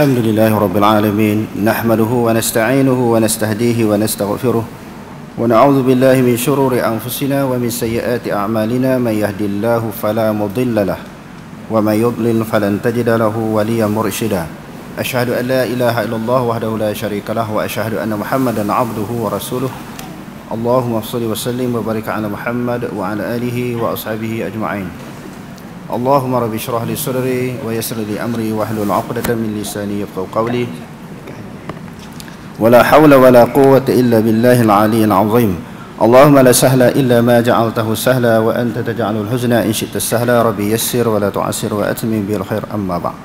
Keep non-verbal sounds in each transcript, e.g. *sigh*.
الحمد لله رب العالمين نحمده ونستعينه ونستهديه ونستغفره ونعوذ بالله من شرور أنفسنا ومن سيئات أعمالنا من يهدي الله فلا مضل له ومن يضلل فلن تجد له وليا مرشدا أشهد أن لا إله إلا الله وحده لا شريك له وأشهد أن محمدا عبده ورسوله اللهم صل وسلم وبارك على محمد وعلى آله وأصحابه أجمعين اللهم رب اشرح لي صدري ويسر لي امري واحلل عقدة من لساني يفقهوا قولي ولا حول ولا قوة إلا بالله العلي العظيم اللهم لا سهل إلا ما جعلته سهلا وأنت تجعل الحزن إن شئت السهلا ربي يسر ولا تعسر وأتمم بالخير أما بعد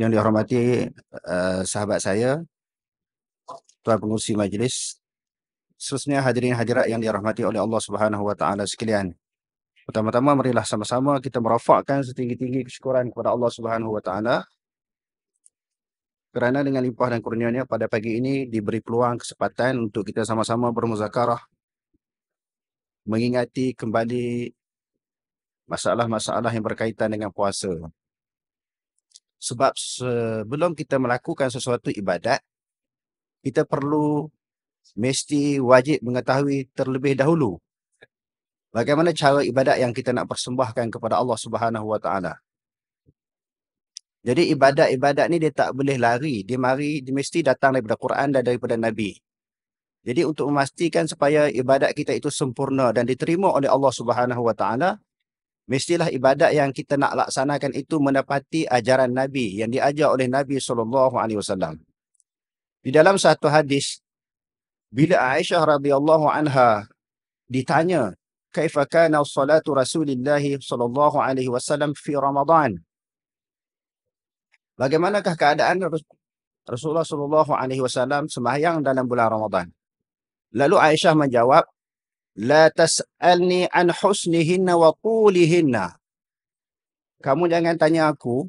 yang dihormati uh, sahabat saya Tuan Pengurusi Majlis seterusnya hadirin hadirat yang dirahmati oleh Allah Subhanahu wa taala sekalian Pertama-tama marilah sama-sama kita merafakkan setinggi-tinggi kesyukuran kepada Allah Subhanahu Wa Taala kerana dengan limpah dan kurniannya pada pagi ini diberi peluang kesempatan untuk kita sama-sama bermuzakarah mengingati kembali masalah-masalah yang berkaitan dengan puasa. Sebab sebelum kita melakukan sesuatu ibadat, kita perlu mesti wajib mengetahui terlebih dahulu bagaimana cara ibadat yang kita nak persembahkan kepada Allah Subhanahu Wa Taala. Jadi ibadat-ibadat ni dia tak boleh lari. Dia mari, dia mesti datang daripada Quran dan daripada Nabi. Jadi untuk memastikan supaya ibadat kita itu sempurna dan diterima oleh Allah Subhanahu Wa Taala, mestilah ibadat yang kita nak laksanakan itu mendapati ajaran Nabi yang diajar oleh Nabi Sallallahu Alaihi Wasallam. Di dalam satu hadis, bila Aisyah radhiyallahu anha ditanya كيف كان صلاة رسول الله صلى الله عليه وسلم Bagaimanakah keadaan Rasulullah sallallahu alaihi wasallam sembahyang dalam bulan Ramadan? Lalu Aisyah menjawab, "La tas'alni an husnihinna wa tulihinna." Kamu jangan tanya aku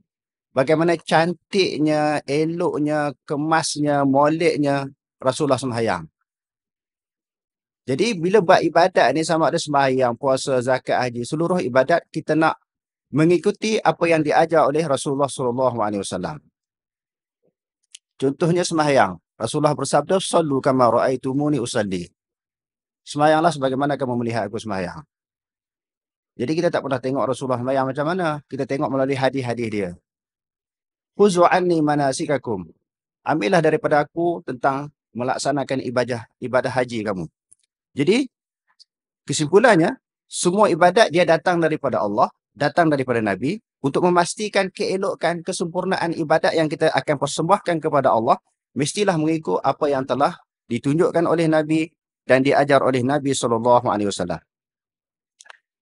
bagaimana cantiknya, eloknya, kemasnya, moleknya Rasulullah sembahyang. Jadi bila buat ibadat ni sama ada sembahyang, puasa, zakat, haji, seluruh ibadat kita nak mengikuti apa yang diajar oleh Rasulullah sallallahu alaihi wasallam. Contohnya sembahyang. Rasulullah bersabda, "Sallu kama ra'aitumuni usalli." Sembahyanglah sebagaimana kamu melihat aku sembahyang. Jadi kita tak pernah tengok Rasulullah sembahyang macam mana. Kita tengok melalui hadis-hadis dia. Khuzu anni manasikakum. Ambillah daripada aku tentang melaksanakan ibadah ibadah haji kamu. Jadi kesimpulannya semua ibadat dia datang daripada Allah, datang daripada Nabi untuk memastikan keelokan kesempurnaan ibadat yang kita akan persembahkan kepada Allah mestilah mengikut apa yang telah ditunjukkan oleh Nabi dan diajar oleh Nabi sallallahu alaihi wasallam.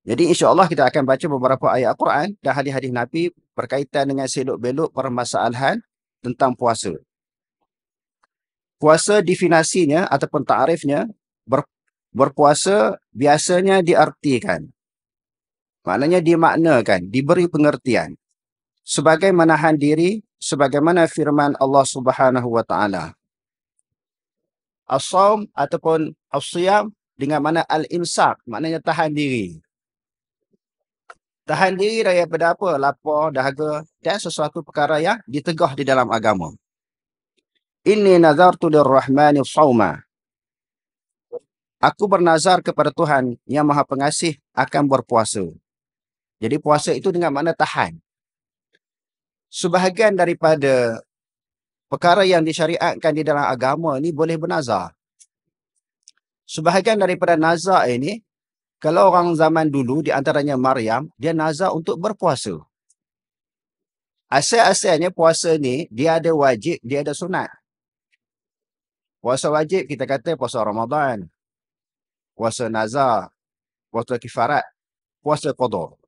Jadi insya-Allah kita akan baca beberapa ayat Al-Quran dan hadis-hadis Nabi berkaitan dengan selok belok permasalahan tentang puasa. Puasa definasinya ataupun ta'rifnya berpuasa biasanya diartikan. Maknanya dimaknakan, diberi pengertian. Sebagai menahan diri, sebagaimana firman Allah Subhanahu Wa Taala. Asom ataupun asyam dengan mana al-insak, maknanya tahan diri. Tahan diri daripada apa? lapor dahaga dan sesuatu perkara yang ditegah di dalam agama. Inni nazartu lirrahmani sawma. Aku bernazar kepada Tuhan yang maha pengasih akan berpuasa. Jadi puasa itu dengan makna tahan. Sebahagian daripada perkara yang disyariatkan di dalam agama ini boleh bernazar. Sebahagian daripada nazar ini, kalau orang zaman dulu di antaranya Maryam, dia nazar untuk berpuasa. Asal-asalnya puasa ni dia ada wajib, dia ada sunat. Puasa wajib kita kata puasa Ramadan, puasa nazar, puasa kifarat, puasa qadar.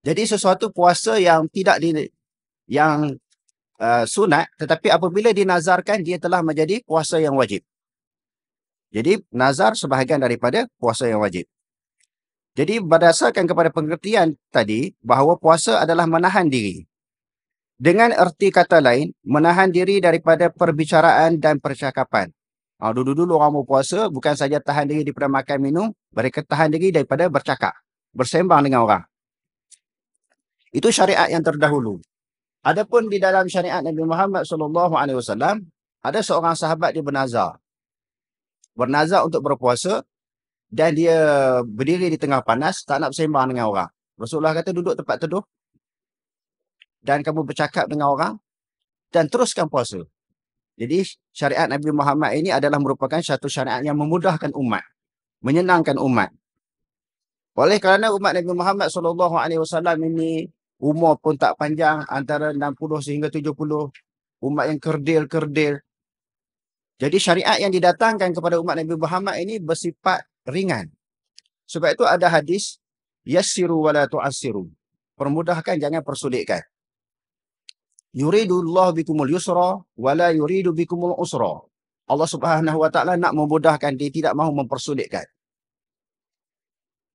Jadi sesuatu puasa yang tidak di yang uh, sunat tetapi apabila dinazarkan dia telah menjadi puasa yang wajib. Jadi nazar sebahagian daripada puasa yang wajib. Jadi berdasarkan kepada pengertian tadi bahawa puasa adalah menahan diri. Dengan erti kata lain, menahan diri daripada perbicaraan dan percakapan Ha, dulu-dulu orang berpuasa bukan saja tahan diri daripada makan minum, mereka tahan diri daripada bercakap, bersembang dengan orang. Itu syariat yang terdahulu. Adapun di dalam syariat Nabi Muhammad SAW, ada seorang sahabat dia bernazar. Bernazar untuk berpuasa dan dia berdiri di tengah panas tak nak bersembang dengan orang. Rasulullah kata duduk tempat teduh dan kamu bercakap dengan orang dan teruskan puasa. Jadi syariat Nabi Muhammad ini adalah merupakan satu syariat yang memudahkan umat, menyenangkan umat. Oleh kerana umat Nabi Muhammad saw ini umur pun tak panjang antara 60 sehingga 70, umat yang kerdil-kerdil. Jadi syariat yang didatangkan kepada umat Nabi Muhammad ini bersifat ringan. Sebab itu ada hadis yassiru wala tu'assiru. Permudahkan jangan persulitkan yuridu Allah bikumul yusra wala yuridu bikumul usra. Allah Subhanahu wa taala nak memudahkan dia tidak mahu mempersulitkan.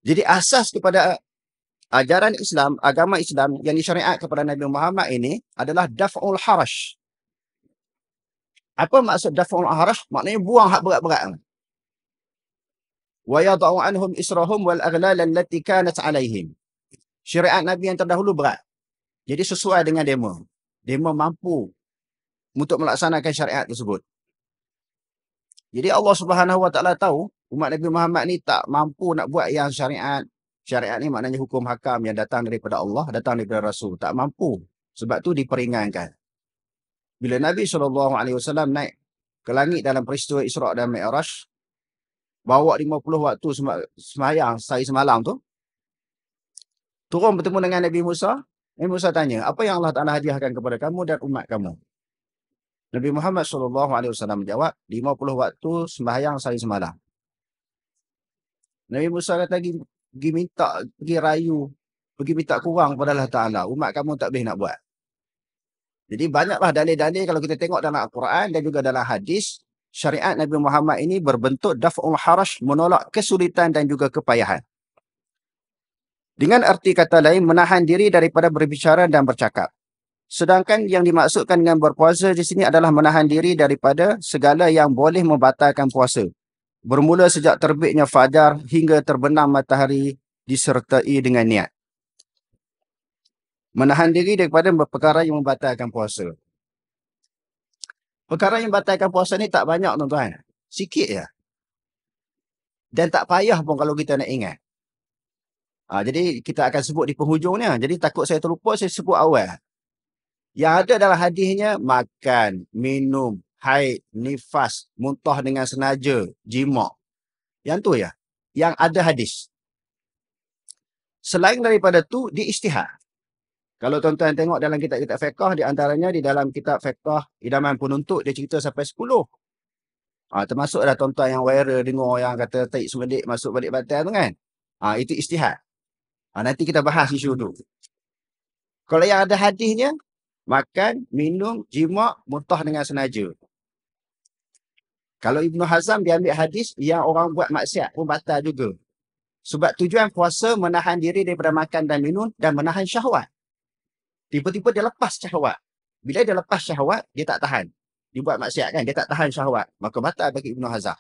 Jadi asas kepada ajaran Islam, agama Islam yang disyariat kepada Nabi Muhammad ini adalah daf'ul harash. Apa maksud daf'ul harash? Maknanya buang hak berat-berat. Wa yada'u anhum israhum wal aghlal allati kanat alaihim. Syariat Nabi yang terdahulu berat. Jadi sesuai dengan demo. Dia mampu untuk melaksanakan syariat tersebut. Jadi Allah Subhanahu Wa Taala tahu umat Nabi Muhammad ni tak mampu nak buat yang syariat. Syariat ni maknanya hukum hakam yang datang daripada Allah, datang daripada Rasul. Tak mampu. Sebab tu diperingankan. Bila Nabi SAW naik ke langit dalam peristiwa Isra' dan Mi'raj, bawa 50 waktu semayang sehari semalam tu, turun bertemu dengan Nabi Musa, Nabi Musa tanya, apa yang Allah Ta'ala hadiahkan kepada kamu dan umat kamu? Nabi Muhammad SAW menjawab, 50 waktu sembahyang sehari semalam. Nabi Musa kata, pergi, pergi minta, pergi rayu, pergi minta kurang kepada Allah Ta'ala. Umat kamu tak boleh nak buat. Jadi banyaklah dalil-dalil kalau kita tengok dalam Al-Quran dan juga dalam hadis, syariat Nabi Muhammad ini berbentuk daf'ul harash menolak kesulitan dan juga kepayahan. Dengan arti kata lain, menahan diri daripada berbicara dan bercakap. Sedangkan yang dimaksudkan dengan berpuasa di sini adalah menahan diri daripada segala yang boleh membatalkan puasa. Bermula sejak terbitnya fajar hingga terbenam matahari disertai dengan niat. Menahan diri daripada perkara yang membatalkan puasa. Perkara yang membatalkan puasa ni tak banyak tuan-tuan. Sikit ya. Dan tak payah pun kalau kita nak ingat. Uh, jadi kita akan sebut di penghujungnya. Jadi takut saya terlupa, saya sebut awal. Yang ada dalam hadisnya, makan, minum, haid, nifas, muntah dengan senaja, jimak. Yang tu ya. Yang ada hadis. Selain daripada tu, di istihad. Kalau tuan-tuan tengok dalam kitab-kitab fiqah, di antaranya di dalam kitab fiqah idaman penuntut, dia cerita sampai 10. Ha, termasuklah tuan-tuan yang viral dengar yang kata taik semedik masuk balik batal tu kan. Ha, itu istihad. Ha, nanti kita bahas isu tu. Kalau yang ada hadisnya, makan, minum, jima, mutah dengan senaja. Kalau Ibnu Hazam dia ambil hadis yang orang buat maksiat pun batal juga. Sebab tujuan puasa menahan diri daripada makan dan minum dan menahan syahwat. Tiba-tiba dia lepas syahwat. Bila dia lepas syahwat, dia tak tahan. Dia buat maksiat kan, dia tak tahan syahwat. Maka batal bagi Ibnu Hazam.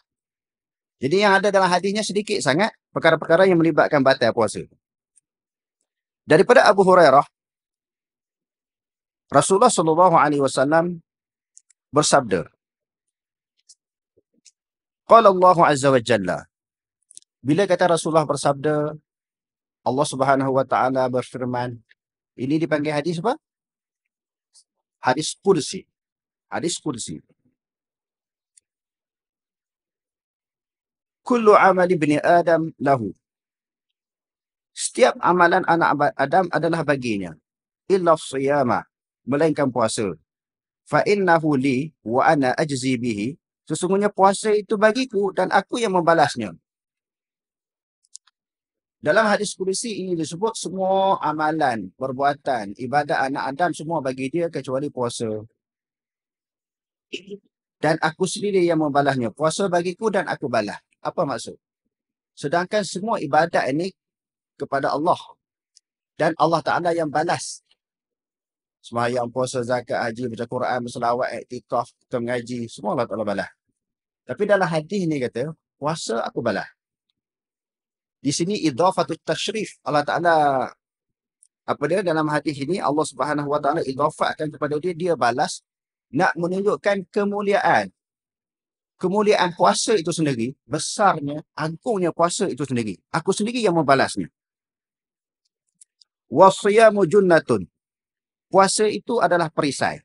Jadi yang ada dalam hadisnya sedikit sangat perkara-perkara yang melibatkan batal puasa daripada Abu Hurairah Rasulullah sallallahu alaihi wasallam bersabda "Kalau Allah azza wa jalla Bila kata Rasulullah bersabda Allah Subhanahu wa taala berfirman ini dipanggil hadis apa? Hadis kursi. Hadis kursi. Kullu amal ibni Adam lahu setiap amalan anak Adam adalah baginya. Illa siyama, melainkan puasa. Fa innahu li wa ana ajzi bihi. Sesungguhnya puasa itu bagiku dan aku yang membalasnya. Dalam hadis kursi ini disebut semua amalan, perbuatan, ibadat anak Adam semua bagi dia kecuali puasa. Dan aku sendiri yang membalasnya. Puasa bagiku dan aku balas. Apa maksud? Sedangkan semua ibadat ini kepada Allah. Dan Allah Ta'ala yang balas. semua yang puasa, zakat, haji, baca Quran, selawat, iktikaf, mengaji, semua Allah Ta'ala balas. Tapi dalam hadis ni kata, puasa aku balas. Di sini idhafatut tashrif. Allah Ta'ala apa dia dalam hati ini Allah Subhanahu Wa Taala idhafatkan kepada dia dia balas nak menunjukkan kemuliaan kemuliaan puasa itu sendiri besarnya agungnya puasa itu sendiri aku sendiri yang membalasnya wasiyamu junnatun. Puasa itu adalah perisai.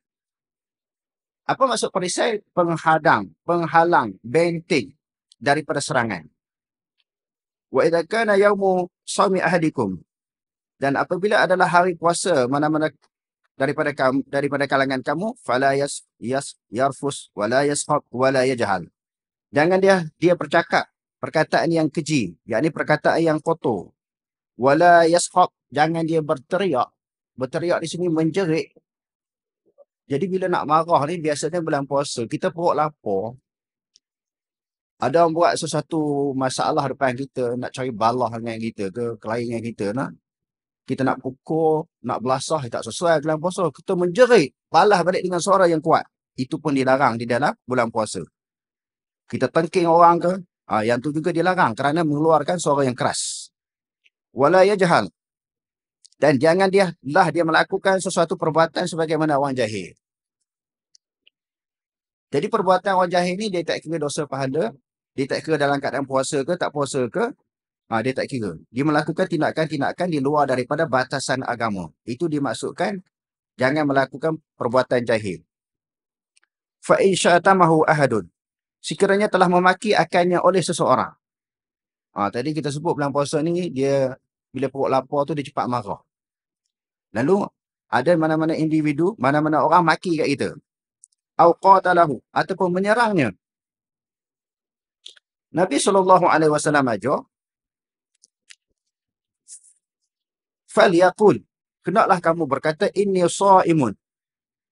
Apa maksud perisai? Penghadang, penghalang, benteng daripada serangan. Wa idza kana sawmi ahadikum dan apabila adalah hari puasa mana-mana daripada daripada kalangan kamu fala yas yas yarfus wala yasfak wala yajhal jangan dia dia bercakap perkataan yang keji ini perkataan yang kotor wala yashab jangan dia berteriak berteriak di sini menjerit jadi bila nak marah ni biasanya bulan puasa kita perut lapar ada orang buat sesuatu masalah depan kita nak cari balah dengan kita ke kelain dengan kita nak kita nak pukul nak belasah tak sesuai bulan puasa kita menjerit balas balik dengan suara yang kuat itu pun dilarang di dalam bulan puasa kita tengking orang ke ha, yang tu juga dilarang kerana mengeluarkan suara yang keras wala yajhal dan jangan dia lah dia melakukan sesuatu perbuatan sebagaimana orang jahil jadi perbuatan orang jahil ni dia tak kira dosa pahala dia tak kira dalam keadaan puasa ke tak puasa ke ha, dia tak kira dia melakukan tindakan-tindakan di luar daripada batasan agama itu dimaksudkan jangan melakukan perbuatan jahil fa in syatamahu ahadun sekiranya telah memaki akannya oleh seseorang Ha, tadi kita sebut bulan puasa ni dia bila perut lapar tu dia cepat marah. Lalu ada mana-mana individu, mana-mana orang maki kat kita. Au qatalahu ataupun menyerangnya. Nabi sallallahu alaihi wasallam aja falyaqul kenaklah kamu berkata inni saimun.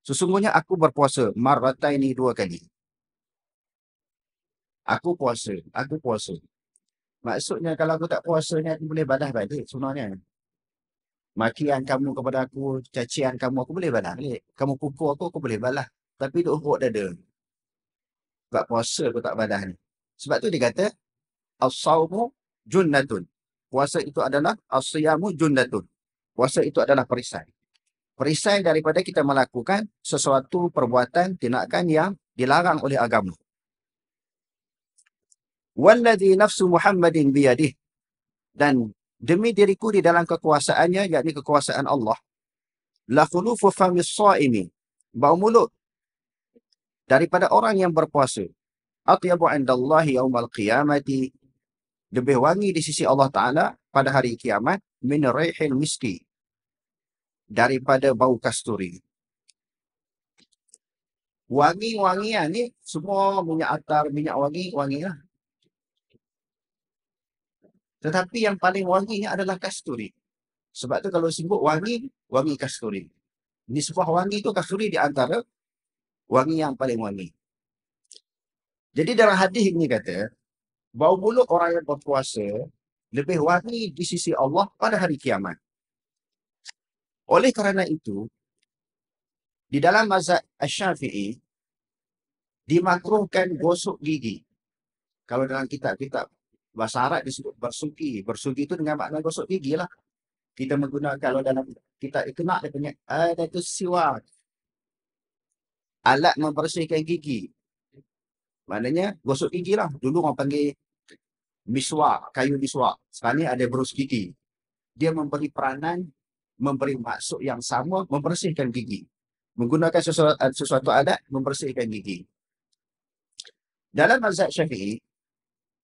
Sesungguhnya aku berpuasa marataini dua kali. Aku puasa, aku puasa. Maksudnya kalau aku tak puasa ni aku boleh balas balik sebenarnya. Makian kamu kepada aku, cacian kamu, aku boleh balas balik. Kamu pukul aku, aku boleh balas. Tapi duk dah dada. Sebab puasa aku tak balas ni. Sebab tu dia kata, Asawmu junnatun. Puasa itu adalah asyamu junnatun. Puasa itu adalah perisai. Perisai daripada kita melakukan sesuatu perbuatan, tindakan yang dilarang oleh agama. Walladhi nafsu Muhammadin biyadih. Dan demi diriku di dalam kekuasaannya, yakni kekuasaan Allah. La Lakhulufu famis sa'imi. Bau mulut. Daripada orang yang berpuasa. Atyabu Atiyabu indallahi yawmal qiyamati. Lebih wangi di sisi Allah Ta'ala pada hari kiamat. Min rayhil miski. Daripada bau kasturi. Wangi-wangian ni semua minyak atar, minyak wangi, wangi lah. Tetapi yang paling wangi adalah kasturi. Sebab tu kalau sebut wangi, wangi kasturi. Ini sebuah wangi tu kasturi di antara wangi yang paling wangi. Jadi dalam hadis ini kata, bau mulut orang yang berpuasa lebih wangi di sisi Allah pada hari kiamat. Oleh kerana itu, di dalam mazhab Asy-Syafi'i dimakruhkan gosok gigi. Kalau dalam kitab-kitab Bahasa Arab disebut bersuki. Bersuki itu dengan makna gosok gigi lah. Kita menggunakan kalau dalam kita kena dia punya ada ah, itu siwak. Alat membersihkan gigi. Maknanya gosok gigi lah. Dulu orang panggil miswak, kayu miswak. Sekarang ni ada berus gigi. Dia memberi peranan, memberi maksud yang sama, membersihkan gigi. Menggunakan sesuatu, sesuatu adat, membersihkan gigi. Dalam mazhab syafi'i,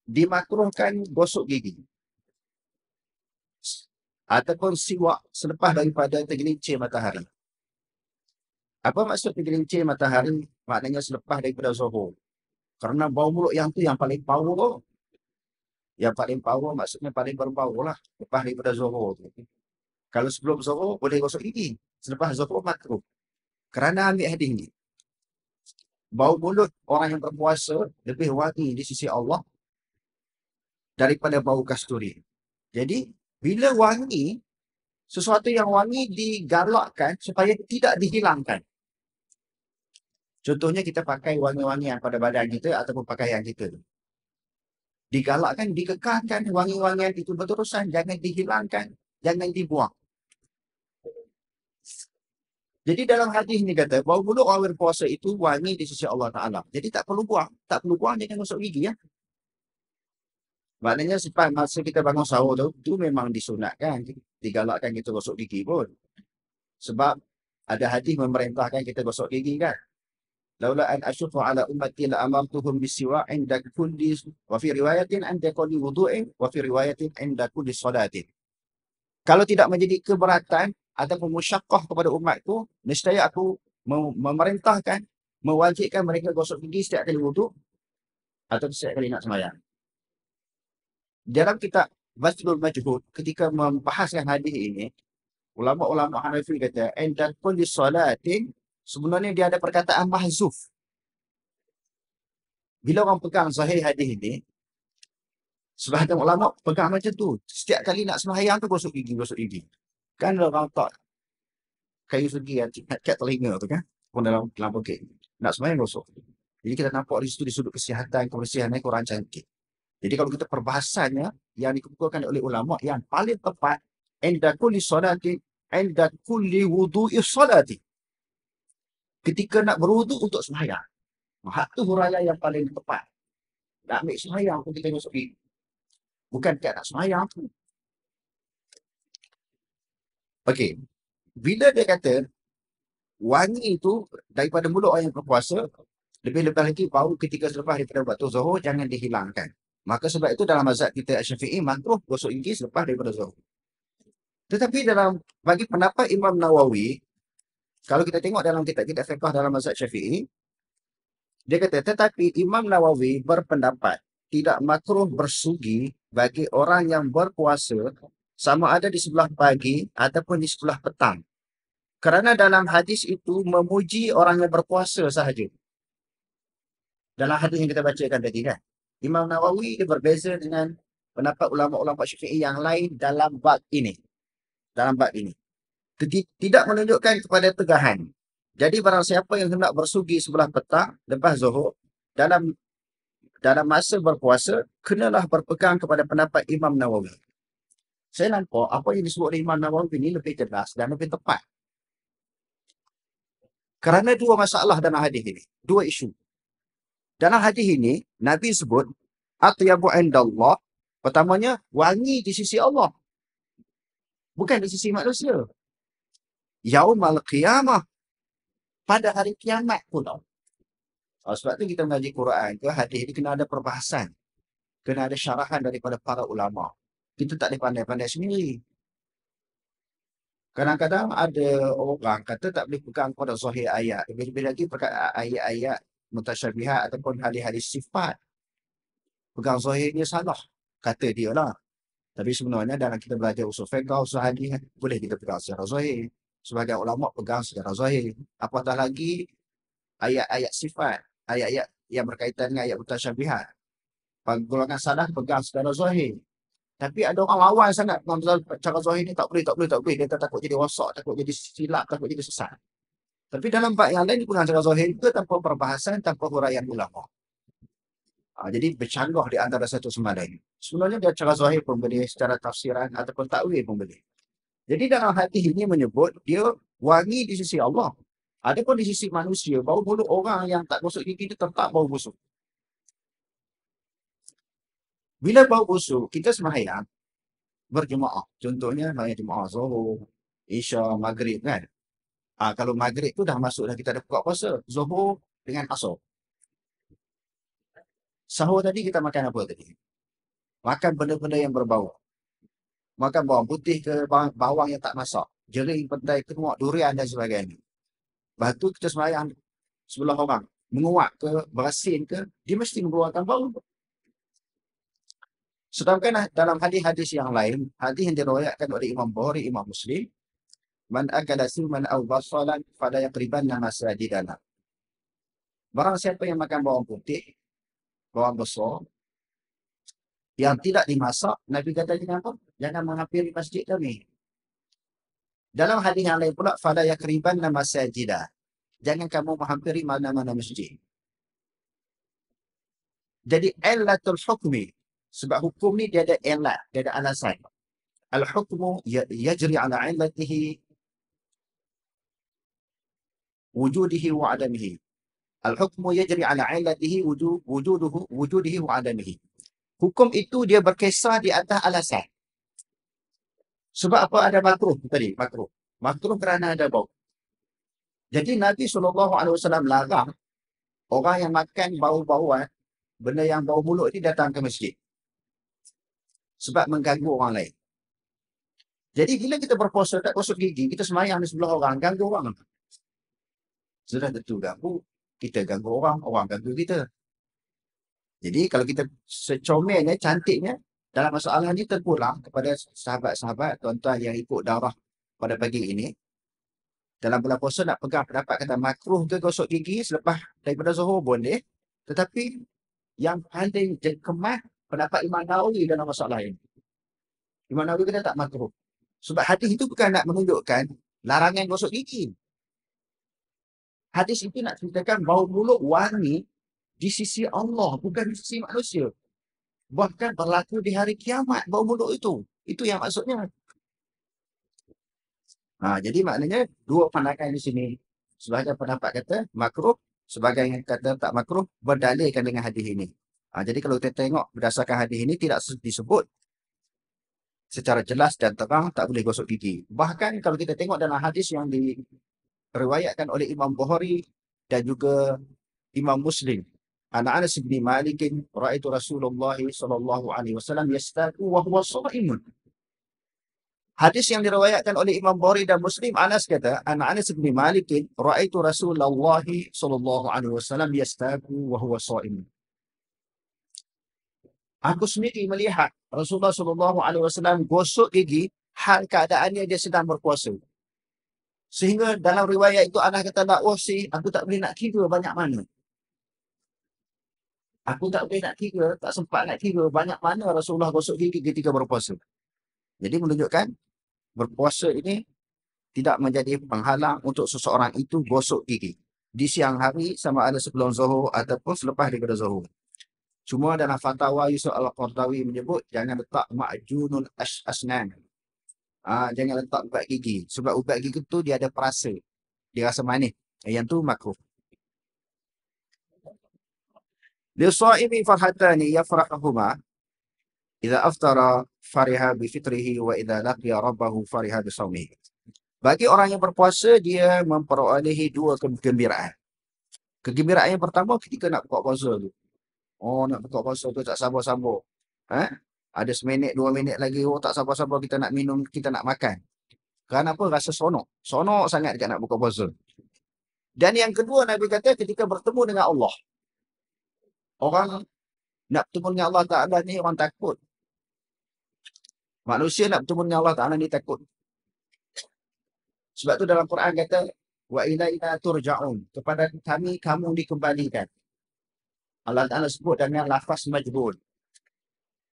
dimakruhkan gosok gigi ataupun siwak selepas daripada tergelincir matahari. Apa maksud tergelincir matahari? Maknanya selepas daripada zuhur. Kerana bau mulut yang tu yang paling power Yang paling power maksudnya paling berbau lah. Lepas daripada zuhur tu. Kalau sebelum zuhur boleh gosok gigi. Selepas zuhur makruh. Kerana ambil hadis ni. Bau mulut orang yang berpuasa lebih wangi di sisi Allah daripada bau kasturi. Jadi bila wangi, sesuatu yang wangi digalakkan supaya tidak dihilangkan. Contohnya kita pakai wangi-wangian pada badan kita ataupun pakaian kita tu. Digalakkan, dikekalkan wangi-wangian itu berterusan. Jangan dihilangkan, jangan dibuang. Jadi dalam hadis ni kata, bau mulut awal puasa itu wangi di sisi Allah Ta'ala. Jadi tak perlu buang. Tak perlu buang, jangan gosok gigi. Ya. Maknanya sepanjang masa kita bangun sahur tu, tu memang disunatkan. Digalakkan kita gosok gigi pun. Sebab ada hadis memerintahkan kita gosok gigi kan. Laula an asyfa ala ummati la amartuhum bisiwa inda kulli wa fi riwayatin an taqulu wudu'in wa fi riwayatin inda kulli salatin. Kalau tidak menjadi keberatan ataupun musyaqqah kepada umatku, nescaya aku memerintahkan mewajibkan mereka gosok gigi setiap kali wudu atau setiap kali nak sembahyang dalam kitab basdul Majhud ketika membahaskan hadis ini ulama-ulama Hanafi kata and di salatin sebenarnya dia ada perkataan mahzuf bila orang pegang sahih hadis ini sebahagian ulama pegang macam tu setiap kali nak sembahyang tu gosok gigi gosok gigi kan orang tak kayu segi yang cat telinga tu kan pun dalam dalam poket nak sembahyang gosok jadi kita nampak di situ di sudut kesihatan kebersihan ekor orang cantik jadi kalau kita perbahasannya yang dikemukakan oleh ulama yang paling tepat inda kulli salati inda kulli wudu'i salati. Ketika nak berwuduk untuk sembahyang. Maka tu huraian yang paling tepat. Nak ambil sembahyang pun kita masuk ini. Bukan kita nak sembahyang pun. Okey. Bila dia kata wangi itu daripada mulut orang yang berpuasa lebih-lebih lagi bau ketika selepas daripada waktu zuhur jangan dihilangkan. Maka sebab itu dalam mazhab kita Asy-Syafi'i makruh gosok gigi selepas daripada zuhur. Tetapi dalam bagi pendapat Imam Nawawi, kalau kita tengok dalam kitab-kitab fiqh dalam mazhab Syafi'i, dia kata tetapi Imam Nawawi berpendapat tidak makruh bersugi bagi orang yang berpuasa sama ada di sebelah pagi ataupun di sebelah petang. Kerana dalam hadis itu memuji orang yang berpuasa sahaja. Dalam hadis yang kita bacakan tadi kan. Imam Nawawi berbeza dengan pendapat ulama-ulama Syafi'i yang lain dalam bab ini. Dalam bab ini. Tidak menunjukkan kepada tegahan. Jadi barang siapa yang hendak bersugi sebelah petang lepas zuhur dalam dalam masa berpuasa, kenalah berpegang kepada pendapat Imam Nawawi. Saya nampak apa yang disebut oleh Imam Nawawi ini lebih jelas dan lebih tepat. Kerana dua masalah dalam hadis ini. Dua isu. Dalam hadis ini, Nabi sebut, Atiyabu Allah pertamanya, wangi di sisi Allah. Bukan di sisi manusia. Yaumal qiyamah. Pada hari kiamat pun. Oh, sebab tu kita mengaji Quran ke hadis ini kena ada perbahasan. Kena ada syarahan daripada para ulama. Kita tak boleh pandai-pandai sendiri. Kadang-kadang ada orang kata tak boleh pegang pada zahir ayat. Lebih-lebih lagi ayat-ayat mutasyabihat ataupun halis-halis sifat pegang zahirnya salah kata dia lah tapi sebenarnya dalam kita belajar usul fiqah usul hadis boleh kita pegang secara zahir sebagai ulama pegang secara zahir apatah lagi ayat-ayat sifat ayat-ayat yang berkaitan dengan ayat mutasyabihat golongan salah pegang secara zahir tapi ada orang lawan sangat. Cara Zohir ni tak boleh, tak boleh, tak boleh. Dia takut jadi wasak, takut jadi silap, takut jadi sesat. Tapi dalam bab yang lain pun pengantaran zahir juga tanpa perbahasan, tanpa huraian ulama. Ha, jadi bercanggah di antara satu sama lain. Sebenarnya dia cara zahir pun boleh secara tafsiran ataupun takwil pun boleh. Jadi dalam hadis ini menyebut dia wangi di sisi Allah. Adapun di sisi manusia. Bau bulu orang yang tak busuk gigi itu tetap bau busuk. Bila bau busuk, kita sembahyang berjemaah. Contohnya, semayang zuhur, Isya, Maghrib kan. Uh, kalau maghrib tu dah masuk dah kita ada buka puasa. Zuhur dengan asur. Sahur tadi kita makan apa tadi? Makan benda-benda yang berbau. Makan bawang putih ke bawang, bawang yang tak masak. Jering, pentai, kemuk, durian dan sebagainya. Lepas tu kita semayang sebelah orang. Menguap ke, berasin ke, dia mesti mengeluarkan bau. Sedangkan dalam hadis-hadis yang lain, hadis yang diriwayatkan oleh Imam Bukhari, Imam Muslim, Man akala suman au basalan fala yaqriban nama sajidana. Barang siapa yang makan bawang putih, bawang besar, yang tidak dimasak, Nabi kata jangan apa? Jangan menghampiri masjid kami. Dalam hadis yang lain pula, fala yaqriban nama sajidah. Jangan kamu menghampiri mana-mana masjid. Jadi, illatul hukmi. Sebab hukum ni dia ada illat, dia ada alasan. Al-hukmu ya, yajri ala illatihi wujudihi wa adamihi. Al-hukmu yajri ala ilatihi wujuduhu wujudihi wa adamihi. Hukum itu dia berkisar di atas alasan. Sebab apa ada makruh tadi? Makruh. Makruh kerana ada bau. Jadi Nabi SAW larang orang yang makan bau-bauan, benda yang bau mulut ni datang ke masjid. Sebab mengganggu orang lain. Jadi bila kita berpuasa, tak kosong gigi, kita semayang di sebelah orang, ganggu orang sudah tentu ganggu. Kita ganggu orang, orang ganggu kita. Jadi kalau kita secomelnya, cantiknya, dalam masalah ini terpulang kepada sahabat-sahabat, tuan-tuan yang ikut darah pada pagi ini. Dalam bulan puasa nak pegang pendapat kata makruh ke gosok gigi selepas daripada zuhur boleh. Tetapi yang paling jengkemah pendapat Imam Nawawi dalam masalah ini. Imam Nawawi kata tak makruh. Sebab hadis itu bukan nak menunjukkan larangan gosok gigi. Hadis itu nak ceritakan bau mulut wangi di sisi Allah, bukan di sisi manusia. Bahkan berlaku di hari kiamat bau mulut itu. Itu yang maksudnya. Ha, jadi maknanya dua pandangan di sini. Sebagai pendapat kata makruh, sebagai yang kata tak makruh, berdalilkan dengan hadis ini. Ha, jadi kalau kita tengok berdasarkan hadis ini tidak disebut secara jelas dan terang tak boleh gosok gigi. Bahkan kalau kita tengok dalam hadis yang di diriwayatkan oleh Imam Bukhari dan juga Imam Muslim. Ana Anas bin Malik raaitu Rasulullah sallallahu alaihi wasallam yastaku wa huwa sha'imun. Hadis yang diriwayatkan oleh Imam Bukhari dan Muslim Anas kata, Ana Anas bin Malik raaitu Rasulullah sallallahu alaihi wasallam yastaku wa huwa sha'imun. Aku sendiri melihat Rasulullah sallallahu alaihi wasallam gosok gigi hal keadaannya dia sedang berpuasa. Sehingga dalam riwayat itu Anas kata tak oh, si, aku tak boleh nak kira banyak mana. Aku tak boleh nak kira, tak sempat nak kira banyak mana Rasulullah gosok gigi ketika berpuasa. Jadi menunjukkan berpuasa ini tidak menjadi penghalang untuk seseorang itu gosok gigi. Di siang hari sama ada sebelum zuhur ataupun selepas daripada zuhur. Cuma dalam fatwa Yusuf Al-Qardawi menyebut jangan letak ma'junul asnan. Uh, jangan letak ubat gigi. Sebab ubat gigi tu dia ada perasa. Dia rasa manis. Eh, yang tu makruh. لصائم فرحتان يفرحهما إذا أفطر فرح بفطره وإذا لقي ربه فرح بصومه bagi orang yang berpuasa dia memperolehi dua kegembiraan kegembiraan yang pertama ketika nak buka puasa tu oh nak buka puasa tu tak sabar-sabar ha ada seminit, dua minit lagi. Oh, tak sabar-sabar kita nak minum, kita nak makan. Kenapa? Rasa sonok. Sonok sangat dekat nak buka puasa. Dan yang kedua Nabi kata ketika bertemu dengan Allah. Orang nak bertemu dengan Allah Ta'ala ni orang takut. Manusia nak bertemu dengan Allah Ta'ala ni takut. Sebab tu dalam Quran kata, Wa ina ina turja'un. Kepada kami, kamu dikembalikan. Allah Ta'ala sebut dengan lafaz majbun.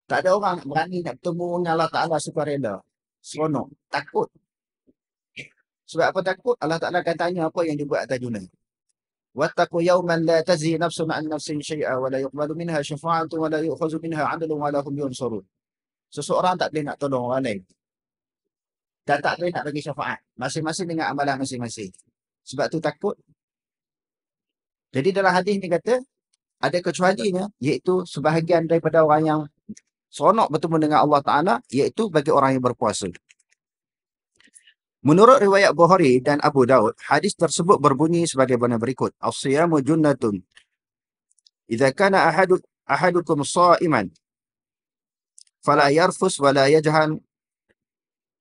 Tak ada orang berani nak bertemu dengan Allah Ta'ala suka rela. Seronok. Takut. Sebab apa takut? Allah Ta'ala akan tanya apa yang dibuat atas dunia. Wattaqu yawman la tazi nafsu ma'an nafsin syai'a wa la yuqbalu minha syafa'atu wa la yu'khazu minha adlu wa la hum yunsurun. Seseorang tak boleh nak tolong orang lain. Dan tak boleh nak bagi syafaat. Masing-masing dengan amalan masing-masing. Sebab tu takut. Jadi dalam hadis ni kata, ada kecualinya iaitu sebahagian daripada orang yang seronok bertemu dengan Allah Ta'ala iaitu bagi orang yang berpuasa. Menurut riwayat Bukhari dan Abu Daud, hadis tersebut berbunyi sebagai mana berikut. Asyamu junnatun. Iza kana ahadud, ahadukum sa'iman. Fala yarfus wa la yajhan.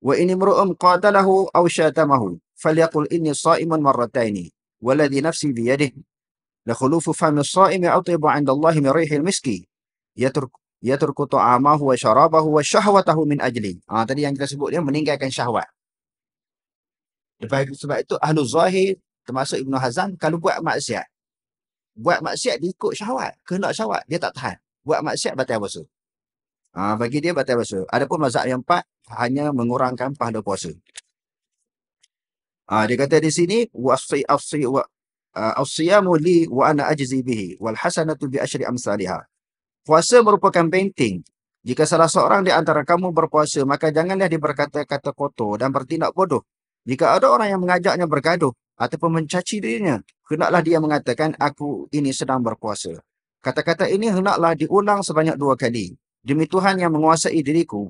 Wa ini mru'um qatalahu aw syatamahu. Falyakul inni sa'iman marrataini. Waladhi nafsi biyadih. Lakhulufu fami sa'imi atibu anda Allahi mirihil miski. Yatruk, ia turkutu amahu wa syarabahu wa syahwatahu min ajli. Ha, tadi yang kita sebut dia meninggalkan syahwat. Sebab itu ahlu zahir termasuk Ibnu Hazan kalau buat maksiat. Buat maksiat dia ikut syahwat. Kena syahwat. Dia tak tahan. Buat maksiat batal puasa. Ha, bagi dia batal puasa. Adapun mazhab yang empat hanya mengurangkan pahala puasa. Ha, dia kata di sini wasi afsi wa Uh, Asyamu li wa ana ajzi bihi wal hasanatu bi ashri amsalihah puasa merupakan penting. Jika salah seorang di antara kamu berpuasa, maka janganlah dia berkata kata kotor dan bertindak bodoh. Jika ada orang yang mengajaknya bergaduh ataupun mencaci dirinya, hendaklah dia mengatakan, aku ini sedang berpuasa. Kata-kata ini hendaklah diulang sebanyak dua kali. Demi Tuhan yang menguasai diriku,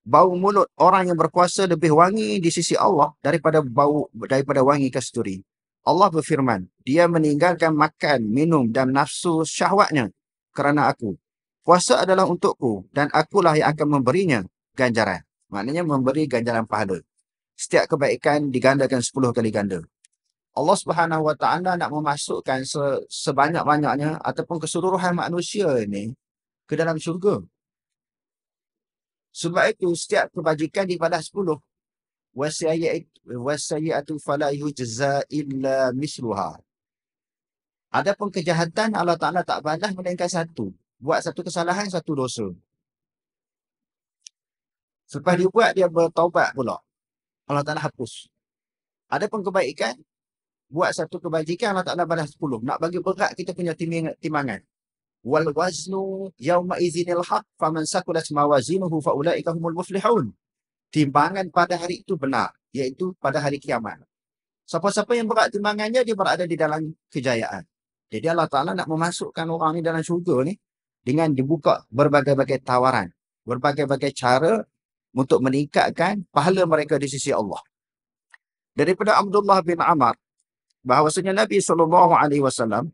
bau mulut orang yang berpuasa lebih wangi di sisi Allah daripada bau daripada wangi kasturi. Allah berfirman, dia meninggalkan makan, minum dan nafsu syahwatnya kerana aku. Puasa adalah untukku dan akulah yang akan memberinya ganjaran. Maknanya memberi ganjaran pahala. Setiap kebaikan digandakan 10 kali ganda. Allah Subhanahu Wa Taala nak memasukkan sebanyak-banyaknya ataupun keseluruhan manusia ini ke dalam syurga. Sebab itu setiap kebajikan dibalas 10. Wasayyi'at wasayyi'atu fala yujza illa misluha. Adapun kejahatan Allah Taala tak balas melainkan satu buat satu kesalahan, satu dosa. Selepas dia buat, dia bertaubat pula. Allah Ta'ala hapus. Ada pun kebaikan, buat satu kebajikan, Allah Ta'ala balas 10. Nak bagi berat, kita punya timangan. Wal waznu yawma izinil haq, faman sakulat mawazinuhu fa'ulaikahumul muflihaun. Timbangan pada hari itu benar, iaitu pada hari kiamat. Siapa-siapa yang berat timangannya, dia berada di dalam kejayaan. Jadi Allah Ta'ala nak memasukkan orang ni dalam syurga ni, dengan dibuka berbagai-bagai tawaran, berbagai-bagai cara untuk meningkatkan pahala mereka di sisi Allah. Daripada Abdullah bin Amr, bahawasanya Nabi sallallahu alaihi wasallam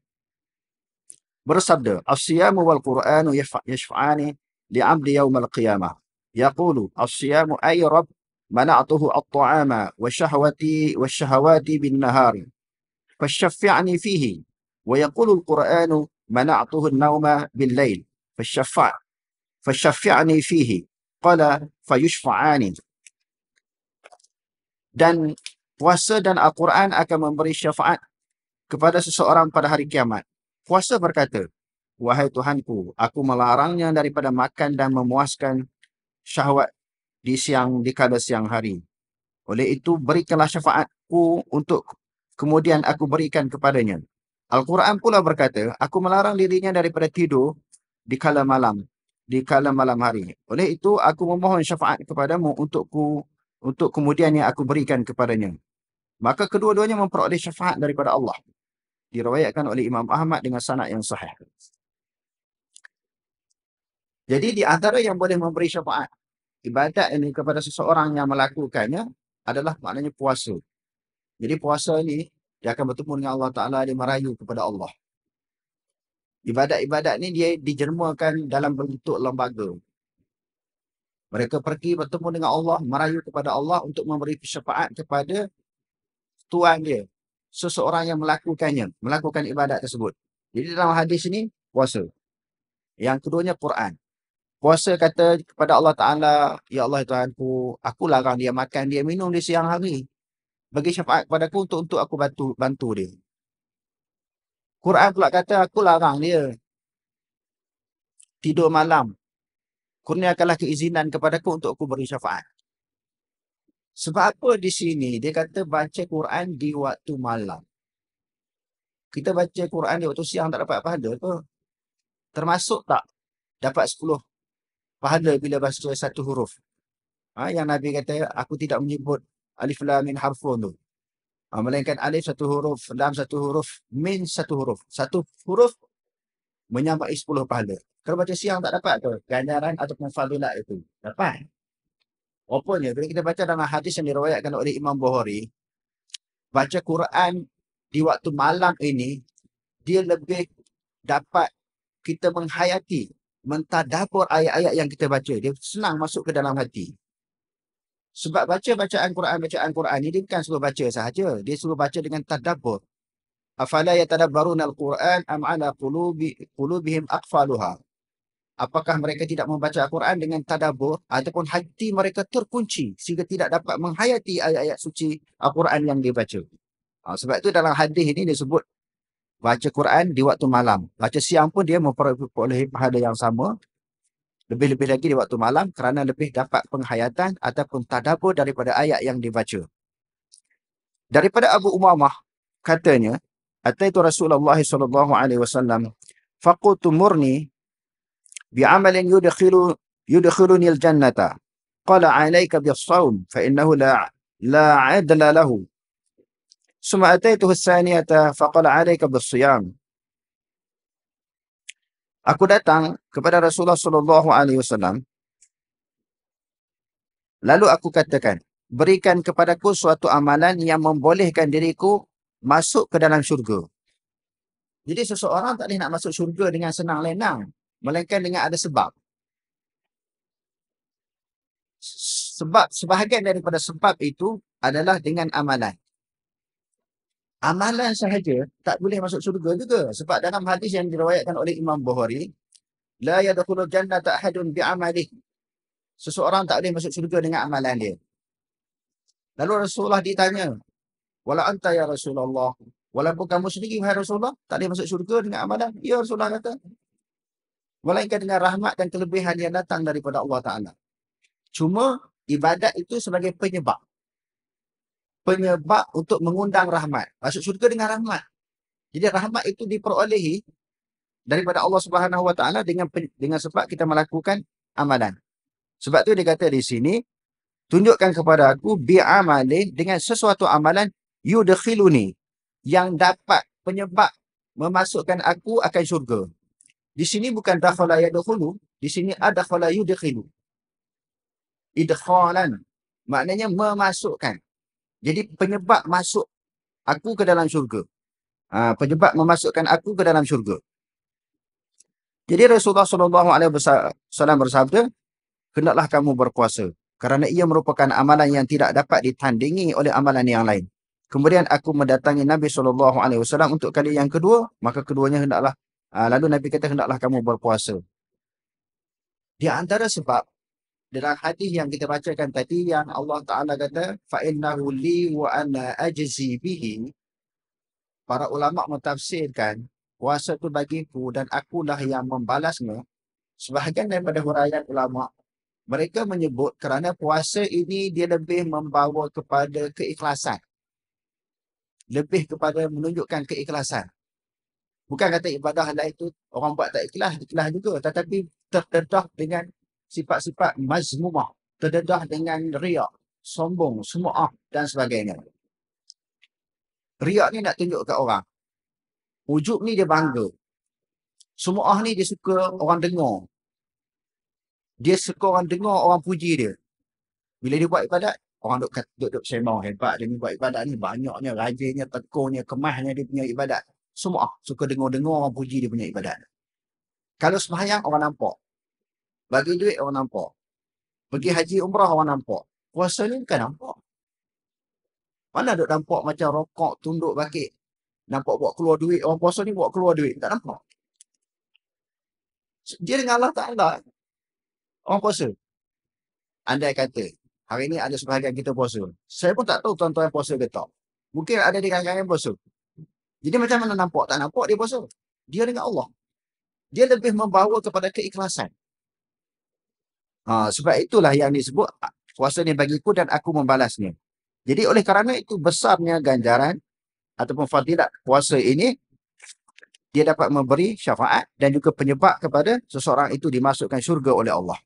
bersabda, "As-siyam wal Qur'an yashfa'ani li 'abdi yawm al-qiyamah." Yaqulu, "As-siyam ay rabb mana'tuhu at-ta'ama wa shahwati wa shahawati bin nahari." Fashfi'ani fihi wa yaqulu al-Qur'anu mana'tuhu an-nauma bil-lail fashaffa' fashaffi'ani fihi qala fayushfa'ani dan puasa dan Al-Quran akan memberi syafaat kepada seseorang pada hari kiamat. Puasa berkata, Wahai Tuhanku, aku melarangnya daripada makan dan memuaskan syahwat di siang di kala siang hari. Oleh itu, berikanlah syafaatku untuk kemudian aku berikan kepadanya. Al-Quran pula berkata, aku melarang dirinya daripada tidur di kala malam, di kala malam hari. Oleh itu, aku memohon syafaat kepadamu untuk ku, untuk kemudiannya aku berikan kepadanya. Maka kedua-duanya memperoleh syafaat daripada Allah. Dirawayatkan oleh Imam Ahmad dengan sanad yang sahih. Jadi di antara yang boleh memberi syafaat ibadat ini kepada seseorang yang melakukannya adalah maknanya puasa. Jadi puasa ini dia akan bertemu dengan Allah Ta'ala, dia merayu kepada Allah. Ibadat-ibadat ni dia dijermakan dalam bentuk lembaga. Mereka pergi bertemu dengan Allah, merayu kepada Allah untuk memberi syafaat kepada tuan dia. Seseorang yang melakukannya, melakukan ibadat tersebut. Jadi dalam hadis ini, puasa. Yang keduanya, Quran. Puasa kata kepada Allah Ta'ala, Ya Allah Tuhan ku, aku larang dia makan, dia minum di siang hari bagi syafaat kepada aku untuk untuk aku bantu bantu dia. Quran pula kata aku larang dia tidur malam. Kurniakanlah keizinan kepada aku untuk aku beri syafaat. Sebab apa di sini? Dia kata baca Quran di waktu malam. Kita baca Quran di waktu siang tak dapat pahala ke? Termasuk tak dapat 10 pahala bila baca satu huruf? Ha, yang Nabi kata, aku tidak menyebut alif lam min harfun tu. Ha, melainkan alif satu huruf, lam satu huruf, min satu huruf. Satu huruf menyamai sepuluh pahala. Kalau baca siang tak dapat tu. Ganjaran atau fadilat itu. Dapat. Walaupun bila kita baca dalam hadis yang diriwayatkan oleh Imam Bukhari, baca Quran di waktu malam ini, dia lebih dapat kita menghayati, mentadabur ayat-ayat yang kita baca. Dia senang masuk ke dalam hati. Sebab baca bacaan Quran, bacaan Quran ni dia bukan suruh baca sahaja. Dia suruh baca dengan tadabbur. Afala yatadabbaruna al-Quran am ala qulubi qulubihim aqfaluha. Apakah mereka tidak membaca Al-Quran dengan tadabbur ataupun hati mereka terkunci sehingga tidak dapat menghayati ayat-ayat suci Al-Quran yang dibaca. Ha, sebab itu dalam hadis ini dia sebut baca Quran di waktu malam. Baca siang pun dia memperoleh pahala yang sama lebih-lebih lagi di waktu malam kerana lebih dapat penghayatan ataupun tadabur daripada ayat yang dibaca. Daripada Abu Umamah katanya, Ataitu Rasulullah sallallahu alaihi wasallam faqultu murni bi amalin yudkhilu yudkhiluni al-jannata. Qala alayka bis-sawm fa innahu la la adla lahu. ثم أتيته الثانية فقال عليك بالصيام aku datang kepada Rasulullah sallallahu alaihi wasallam lalu aku katakan berikan kepadaku suatu amalan yang membolehkan diriku masuk ke dalam syurga jadi seseorang tak boleh nak masuk syurga dengan senang lenang melainkan dengan ada sebab sebab sebahagian daripada sebab itu adalah dengan amalan amalan sahaja tak boleh masuk syurga juga sebab dalam hadis yang diriwayatkan oleh Imam Bukhari la yadkhulu jannata ahadun bi amalih seseorang tak boleh masuk syurga dengan amalan dia lalu Rasulullah ditanya wala anta ya Rasulullah walaupun kamu sendiri wahai Rasulullah tak boleh masuk syurga dengan amalan ya Rasulullah kata Walaikan dengan rahmat dan kelebihan yang datang daripada Allah Ta'ala. Cuma ibadat itu sebagai penyebab penyebab untuk mengundang rahmat. Masuk syurga dengan rahmat. Jadi rahmat itu diperolehi daripada Allah Subhanahu Wa Taala dengan dengan sebab kita melakukan amalan. Sebab tu dia kata di sini tunjukkan kepada aku bi amalin dengan sesuatu amalan yudkhiluni yang dapat penyebab memasukkan aku akan syurga. Di sini bukan dakhala yadkhulu, di sini ada adakhala yudkhilu. Idkhalan maknanya memasukkan. Jadi penyebab masuk aku ke dalam syurga. Ha, penyebab memasukkan aku ke dalam syurga. Jadi Rasulullah SAW bersabda, Kenalah kamu berpuasa. Kerana ia merupakan amalan yang tidak dapat ditandingi oleh amalan yang lain. Kemudian aku mendatangi Nabi SAW untuk kali yang kedua. Maka keduanya hendaklah. Ha, lalu Nabi kata hendaklah kamu berpuasa. Di antara sebab dalam hadis yang kita bacakan tadi yang Allah Taala kata fa innahu li wa ana ajzi bihi para ulama mentafsirkan kuasa itu bagiku dan akulah yang membalasnya sebahagian daripada huraian ulama mereka menyebut kerana puasa ini dia lebih membawa kepada keikhlasan lebih kepada menunjukkan keikhlasan bukan kata ibadah lain itu orang buat tak ikhlas ikhlas juga tetapi terdedah dengan sifat-sifat mazmumah, terdedah dengan riak, sombong, sumu'ah ah, dan sebagainya. Riak ni nak tunjuk kat orang. Wujud ni dia bangga. Sumu'ah ah ni dia suka orang dengar. Dia suka orang dengar, orang puji dia. Bila dia buat ibadat, orang duk duk, duk semau hebat dia ni buat ibadat ni banyaknya rajinnya tekunnya kemahnya dia punya ibadat semua ah, suka dengar-dengar orang puji dia punya ibadat kalau sembahyang orang nampak bagi duit orang nampak. Pergi hmm. haji umrah orang nampak. Puasa ni bukan nampak. Mana duk nampak macam rokok tunduk bakit. Nampak buat keluar duit. Orang puasa ni buat keluar duit. Tak nampak. Dia dengan Allah ada, Orang puasa. Andai kata. Hari ni ada sebahagian kita puasa. Saya pun tak tahu tuan-tuan yang puasa ke tak. Mungkin ada di kalangan yang puasa. Jadi macam mana nampak? Tak nampak dia puasa. Dia dengan Allah. Dia lebih membawa kepada keikhlasan. Ha, sebab itulah yang disebut kuasa ni bagiku dan aku membalasnya. Jadi oleh kerana itu besarnya ganjaran ataupun fadilat puasa ini dia dapat memberi syafaat dan juga penyebab kepada seseorang itu dimasukkan syurga oleh Allah.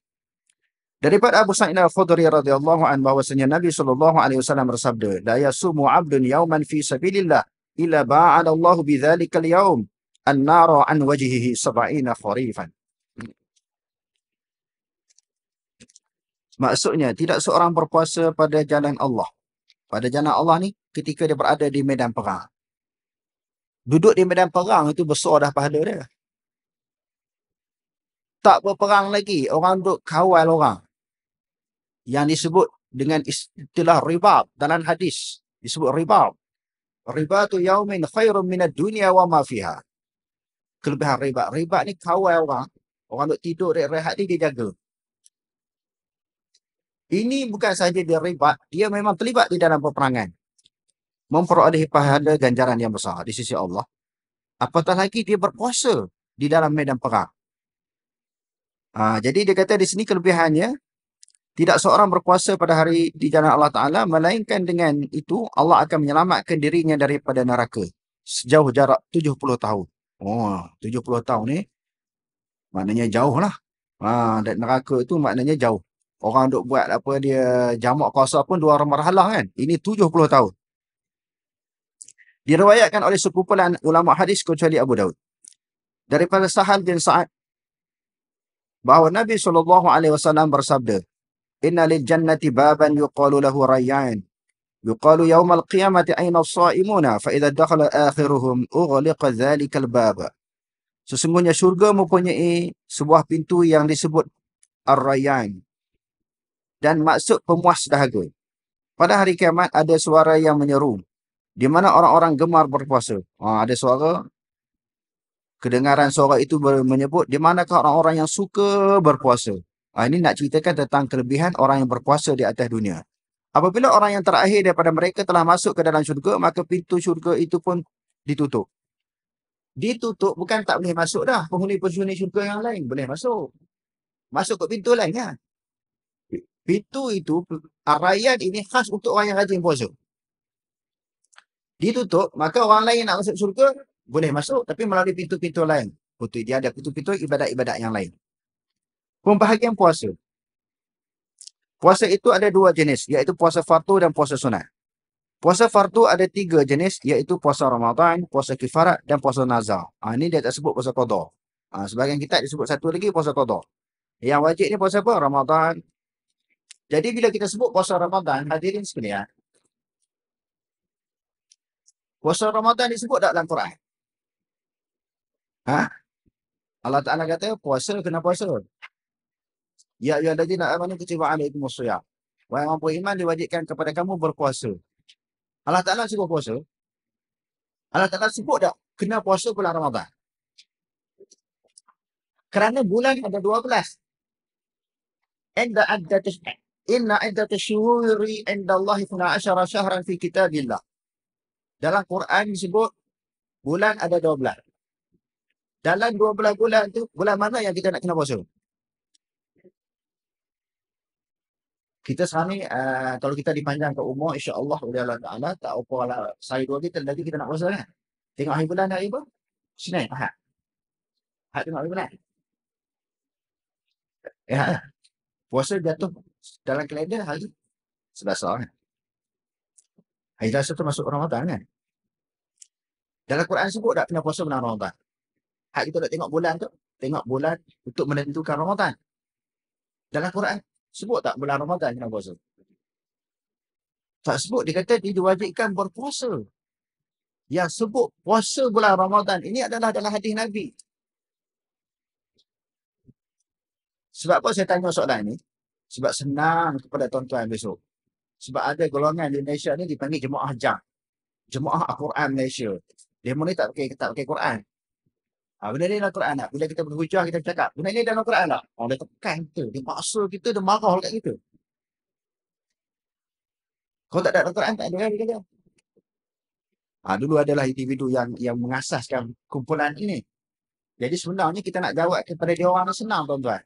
Daripada Abu Sa'id Al-Khudri radhiyallahu anhu bahwasanya Nabi sallallahu alaihi wasallam bersabda, "La yasumu 'abdun yawman fi sabilillah illa ba'ada Allahu bidzalika al-yawm an-nara an wajhihi 70 kharifan." Maksudnya tidak seorang berpuasa pada jalan Allah. Pada jalan Allah ni ketika dia berada di medan perang. Duduk di medan perang itu besar dah pahala dia. Tak berperang lagi. Orang duduk kawal orang. Yang disebut dengan istilah ribab dalam hadis. Disebut ribab. tu yaumin khairun minat dunia wa mafiha. Kelebihan ribat. Ribat ni kawal orang. Orang duduk tidur, rehat ni dia jaga. Ini bukan sahaja dia ribat, dia memang terlibat di dalam peperangan. Memperoleh pahala ganjaran yang besar di sisi Allah. Apatah lagi dia berpuasa di dalam medan perang. Ha, jadi dia kata di sini kelebihannya, tidak seorang berpuasa pada hari di jalan Allah Ta'ala, melainkan dengan itu Allah akan menyelamatkan dirinya daripada neraka sejauh jarak 70 tahun. Oh, 70 tahun ni maknanya jauh lah. Ha, neraka itu maknanya jauh orang duk buat apa dia jamak kuasa pun dua orang marhalah kan. Ini puluh tahun. Diriwayatkan oleh sekumpulan ulama hadis kecuali Abu Daud. Daripada Sahal bin Sa'ad bahawa Nabi saw bersabda, "Inna lil jannati baban yuqalu lahu Rayyan." Yuqalu yawmal qiyamati aina as-sa'imuna fa idza dakhala akhiruhum ughliqa dhalika al-bab. Sesungguhnya syurga mempunyai sebuah pintu yang disebut Ar-Rayyan, dan maksud pemuas dahaga. Pada hari kiamat ada suara yang menyeru. Di mana orang-orang gemar berpuasa. Ha, ada suara. Kedengaran suara itu menyebut di manakah orang-orang yang suka berpuasa. Ha, ini nak ceritakan tentang kelebihan orang yang berpuasa di atas dunia. Apabila orang yang terakhir daripada mereka telah masuk ke dalam syurga, maka pintu syurga itu pun ditutup. Ditutup bukan tak boleh masuk dah. Penghuni-penghuni syurga yang lain boleh masuk. Masuk ke pintu lainnya. Pintu itu, rakyat ini khas untuk orang yang rajin puasa. Ditutup, maka orang lain nak masuk surga, boleh masuk tapi melalui pintu-pintu lain. Putu dia ada pintu-pintu ibadat-ibadat yang lain. Pembahagian puasa. Puasa itu ada dua jenis, iaitu puasa fardu dan puasa sunat. Puasa fardu ada tiga jenis, iaitu puasa Ramadan, puasa kifarat dan puasa nazar. Ha, ah, ini dia tak sebut puasa kodoh. Ha, ah, sebagian kita disebut satu lagi puasa kodoh. Yang wajib ni puasa apa? Ramadan, jadi bila kita sebut puasa Ramadan, hadirin sekalian, puasa Ramadan disebut tak dalam Quran? Ha? Allah Ta'ala kata, puasa kena puasa. Ya, ya, lagi nak amanu kecewa amin itu musuhya. Wahai mampu iman diwajibkan kepada kamu berpuasa. Allah Ta'ala sebut puasa. Allah Ta'ala sebut tak kena puasa bulan Ramadan? Kerana bulan ada 12. And the ada tersebut. Inna inda iddat syuhuri indallahi 12 syahran fi kitabillah. Dalam Quran disebut bulan ada dua 12. Dalam 12 bulan tu bulan mana yang kita nak kena puasa? Kita sekarang ni, uh, eh, kalau kita dipanjang ke umur, insyaAllah oleh Allah Ta'ala, tak apa lah, saya dua kita, nanti kita nak puasa kan? Tengok hari bulan hari apa? Senin, Ahad. Ahad tengok hari bulan. Ya, puasa jatuh dalam kalender hari Selasa lah kan. Hari Selasa tu masuk Ramadan kan. Dalam Quran sebut tak kena puasa bulan Ramadan. Hak kita nak tengok bulan tu, tengok bulan untuk menentukan Ramadan. Dalam Quran sebut tak bulan Ramadan kena puasa? Tak sebut dia kata dia diwajibkan berpuasa. Yang sebut puasa bulan Ramadan ini adalah dalam hadis Nabi. Sebab apa saya tanya soalan ni? sebab senang kepada tuan-tuan besok. Sebab ada golongan di Malaysia ni dipanggil jemaah hajar. Jemaah Al-Quran Malaysia. Dia mana tak pakai tak pakai Quran. Ha, benda ni dalam Quran tak? Lah. Bila kita berhujah, kita bercakap. Benda ni dalam Quran tak? Oh, dia tekan kita. Dia paksa kita, dia marah dekat kita. Kau tak ada dalam Quran, tak ada kan? Dia ha, dulu adalah individu yang yang mengasaskan kumpulan ini. Jadi sebenarnya kita nak jawab kepada dia orang senang, tuan-tuan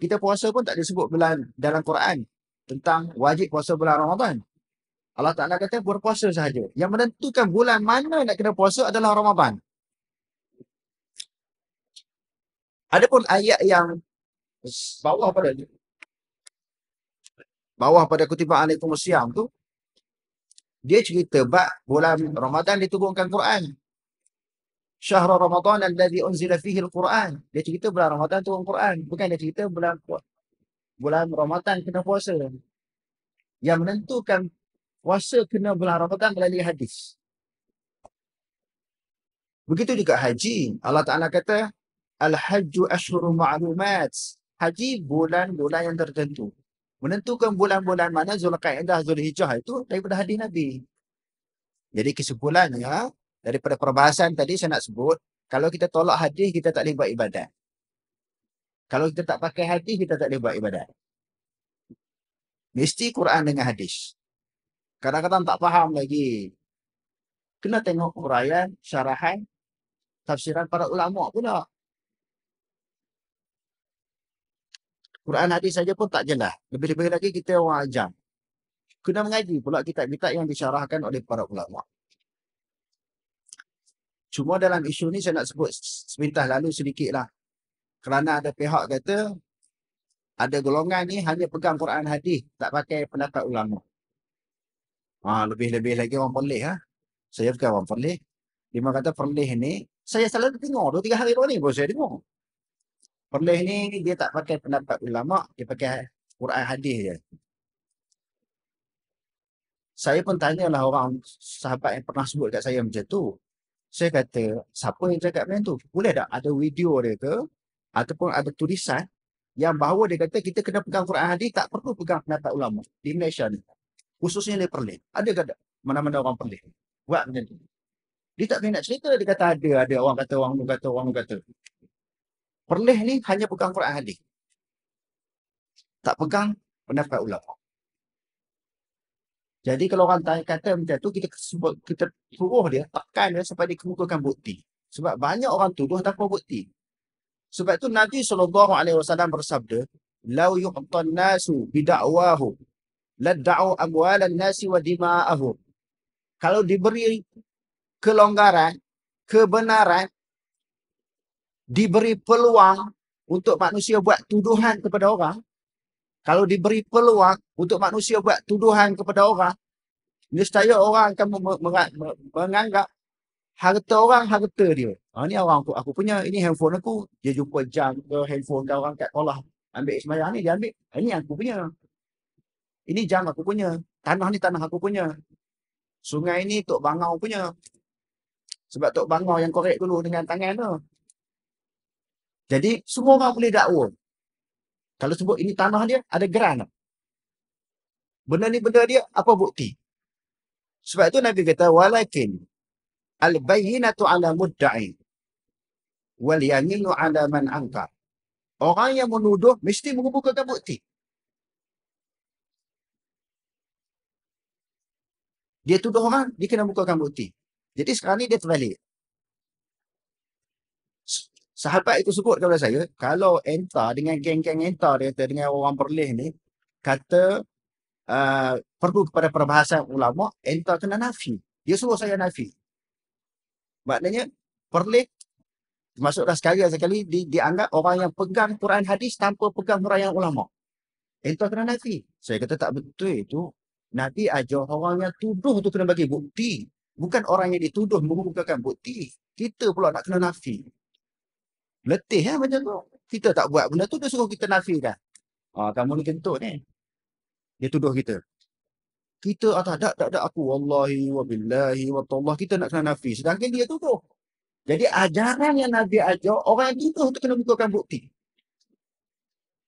kita puasa pun tak disebut bulan dalam Quran tentang wajib puasa bulan Ramadan. Allah Ta'ala kata berpuasa sahaja. Yang menentukan bulan mana nak kena puasa adalah Ramadan. Adapun ayat yang bawah pada bawah pada kutipan Alaikum Siam tu dia cerita bak bulan Ramadan diturunkan Quran syahr Ramadan alladhi unzila fihi al-Quran. Dia cerita bulan Ramadan turun Quran, bukan dia cerita bulan bulan Ramadan kena puasa. Yang menentukan puasa kena bulan Ramadan melalui hadis. Begitu juga haji. Allah Ta'ala kata, Al-Hajju Ashurul Ma'lumat. Haji bulan-bulan yang tertentu. Menentukan bulan-bulan mana Zulqa'idah, Zulhijjah itu daripada hadis Nabi. Jadi kesimpulannya, daripada perbahasan tadi saya nak sebut kalau kita tolak hadis kita tak boleh buat ibadat kalau kita tak pakai hadis kita tak boleh buat ibadat mesti Quran dengan hadis kadang-kadang tak faham lagi kena tengok huraian syarahan tafsiran para ulama pula Quran hadis saja pun tak jelas. Lebih-lebih lagi kita orang ajar. Kena mengaji pula kitab-kitab yang disyarahkan oleh para ulama. Cuma dalam isu ni saya nak sebut sepintas lalu sedikit lah. Kerana ada pihak kata ada golongan ni hanya pegang Quran hadis tak pakai pendapat ulama. Ha, lebih-lebih lagi orang perlih ha? Saya bukan orang perlih. Dia kata perlih ni saya selalu tengok dua tiga hari ni pun saya tengok. Perlih ni dia tak pakai pendapat ulama dia pakai Quran hadis je. Saya pun tanyalah orang sahabat yang pernah sebut kat saya macam tu saya kata siapa yang cakap macam tu boleh tak ada video dia ke ataupun ada tulisan yang bahawa dia kata kita kena pegang Quran Hadis tak perlu pegang pendapat ulama di Malaysia ni khususnya di Perlis ada ke mana-mana orang Perlis buat macam tu dia tak kena nak cerita dia kata ada ada orang kata orang kata orang kata Perlis ni hanya pegang Quran Hadis tak pegang pendapat ulama jadi kalau orang tanya kata macam tu, kita sebut, kita suruh dia, tekan dia supaya dia kemukakan bukti. Sebab banyak orang tuduh tanpa bukti. Sebab tu Nabi SAW bersabda, Lau yu'tan nasu bidakwahu, ladda'u amwalan nasi wa dima'ahu. Kalau diberi kelonggaran, kebenaran, diberi peluang untuk manusia buat tuduhan kepada orang, kalau diberi peluang untuk manusia buat tuduhan kepada orang, nescaya orang akan menganggap harta orang harta dia. Ha, ni orang aku, aku punya, ini handphone aku. Dia jumpa jam ke handphone ke orang kat sekolah. Ambil semayang ni, dia ambil. Ah, ini aku punya. Ini jam aku punya. Tanah ni tanah aku punya. Sungai ni Tok Bangau punya. Sebab Tok Bangau yang korek dulu dengan tangan tu. Jadi semua orang boleh dakwa. Kalau sebut ini tanah dia, ada geran. Benda ni benda dia, apa bukti? Sebab itu Nabi kata, Walakin al-bayinatu ala mudda'i wal yaminu ala man angka. Orang yang menuduh mesti mengumpulkan bukti. Dia tuduh orang, dia kena mengumpulkan bukti. Jadi sekarang ni dia terbalik sahabat itu sebut kepada saya, kalau enta dengan geng-geng enta dia kata dengan orang perlis ni kata uh, perlu kepada perbahasan ulama, enta kena nafi. Dia suruh saya nafi. Maknanya perlis masuklah sekali sekali di, dianggap orang yang pegang Quran hadis tanpa pegang Quran yang ulama. Enta kena nafi. Saya kata tak betul itu. Nabi ajar orang yang tuduh tu kena bagi bukti. Bukan orang yang dituduh mengumumkakan bukti. Kita pula nak kena nafi. Letih ya macam tu. Kita tak buat benda tu dia suruh kita nafikan. Ah ha, kamu ni kentut ni. Dia tuduh kita. Kita atas ah, tak tak tak aku wallahi wa billahi wa tallah kita nak kena nafi sedangkan dia tuduh. Jadi ajaran yang Nabi ajar orang yang tuduh tu kena mengukurkan bukti.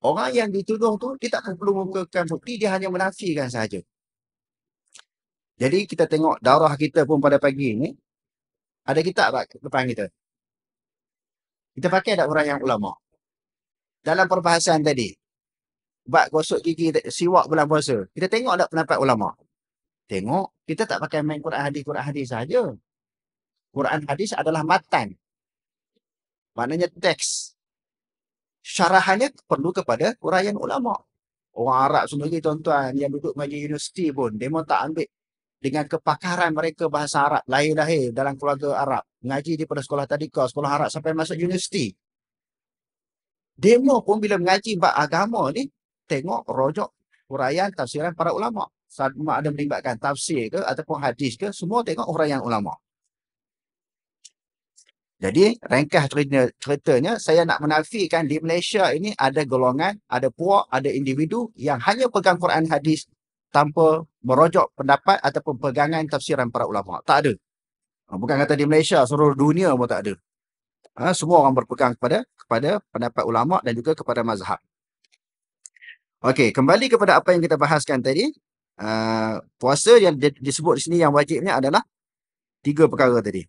Orang yang dituduh tu dia tak perlu mengukurkan bukti dia hanya menafikan saja. Jadi kita tengok darah kita pun pada pagi ni ada kita tak depan kita? Kita pakai tak orang yang ulama? Dalam perbahasan tadi. Buat gosok gigi siwak bulan puasa. Kita tengok tak pendapat ulama? Tengok. Kita tak pakai main Quran hadis, Quran hadis saja. Quran hadis adalah matan. Maknanya teks. Syarahannya perlu kepada urayan ulama. Orang Arab sendiri tuan-tuan yang duduk majlis universiti pun. Mereka tak ambil dengan kepakaran mereka bahasa Arab lahir-lahir dalam keluarga Arab mengaji di pada sekolah tadika sekolah Arab sampai masuk universiti demo pun bila mengaji bab agama ni tengok rojak, huraian tafsiran para ulama saat mak ada melibatkan tafsir ke ataupun hadis ke semua tengok huraian ulama jadi rengkah ceritanya, ceritanya saya nak menafikan di Malaysia ini ada golongan, ada puak, ada individu yang hanya pegang Quran hadis tanpa hmm. merojok pendapat ataupun pegangan tafsiran para ulama. Tak ada. Ha, bukan kata di Malaysia, seluruh dunia pun tak ada. Ha, semua orang berpegang kepada kepada pendapat ulama dan juga kepada mazhab. Okey, kembali kepada apa yang kita bahaskan tadi. Uh, puasa yang di, disebut di sini yang wajibnya adalah tiga perkara tadi.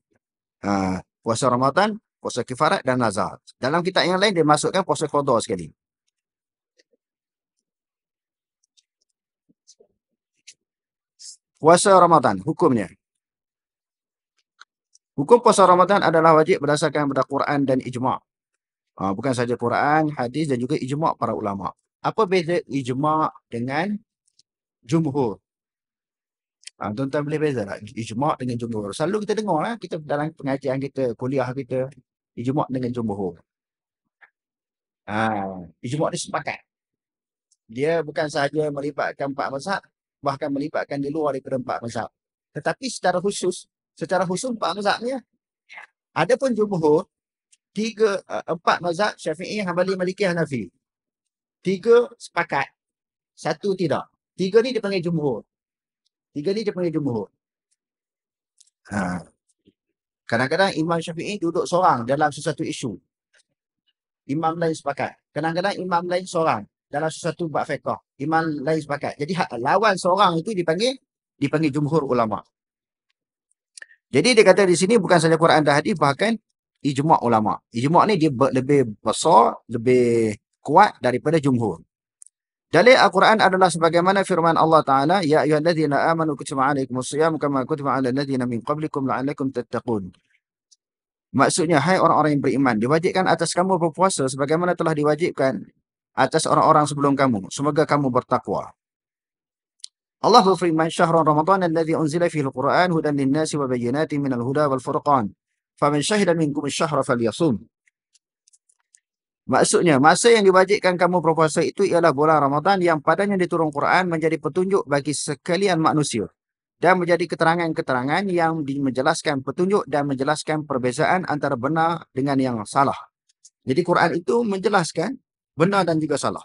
Uh, puasa Ramadan, puasa kifarat dan nazar. Dalam kitab yang lain dia masukkan puasa kodoh sekali. puasa Ramadan hukumnya. Hukum puasa Ramadan adalah wajib berdasarkan pada Quran dan ijma'. Ha, bukan saja Quran, hadis dan juga ijma' para ulama. Apa beza ijma' dengan jumhur? Ah, tuan-tuan ha, boleh beza tak? Ijma' dengan jumhur. Selalu kita dengar lah, kita dalam pengajian kita, kuliah kita, ijma' dengan jumhur. Ha, ijma' ni sepakat. Dia bukan sahaja melibatkan empat mazhab, bahkan melibatkan di luar daripada empat mazhab. Tetapi secara khusus, secara khusus empat mazhabnya, ada pun jumhur, tiga, eh, empat mazhab Syafi'i, Hanbali, Maliki, Hanafi. Tiga sepakat, satu tidak. Tiga ni dipanggil jumhur. Tiga ni dipanggil jumhur. Ha. Kadang-kadang Imam Syafi'i duduk seorang dalam sesuatu isu. Imam lain sepakat. Kadang-kadang Imam lain seorang dalam sesuatu bab fiqh. Imam lain sepakat. Jadi hak lawan seorang itu dipanggil dipanggil jumhur ulama. Jadi dia kata di sini bukan saja Quran dan hadis bahkan ijma' ulama. Ijma' ni dia ber, lebih besar, lebih kuat daripada jumhur. Dalil Al-Quran adalah sebagaimana firman Allah Ta'ala Ya ayuhalladzina amanu kutiba alaikum usiyam kama kutiba ala alladzina min qablikum la'alakum tattaqun. Maksudnya, hai orang-orang yang beriman, diwajibkan atas kamu berpuasa sebagaimana telah diwajibkan atas orang-orang sebelum kamu. Semoga kamu bertakwa. Allah berfirman syahrul Ramadan yang telah diunzila fihi Al-Qur'an hudan lin-nas wa bayyinatin min al-huda wal furqan. Faman syahida minkum asy-syahra falyasum. Maksudnya, masa yang diwajibkan kamu berpuasa itu ialah bulan Ramadan yang padanya diturun Quran menjadi petunjuk bagi sekalian manusia dan menjadi keterangan-keterangan yang menjelaskan petunjuk dan menjelaskan perbezaan antara benar dengan yang salah. Jadi Quran itu menjelaskan benar dan juga salah.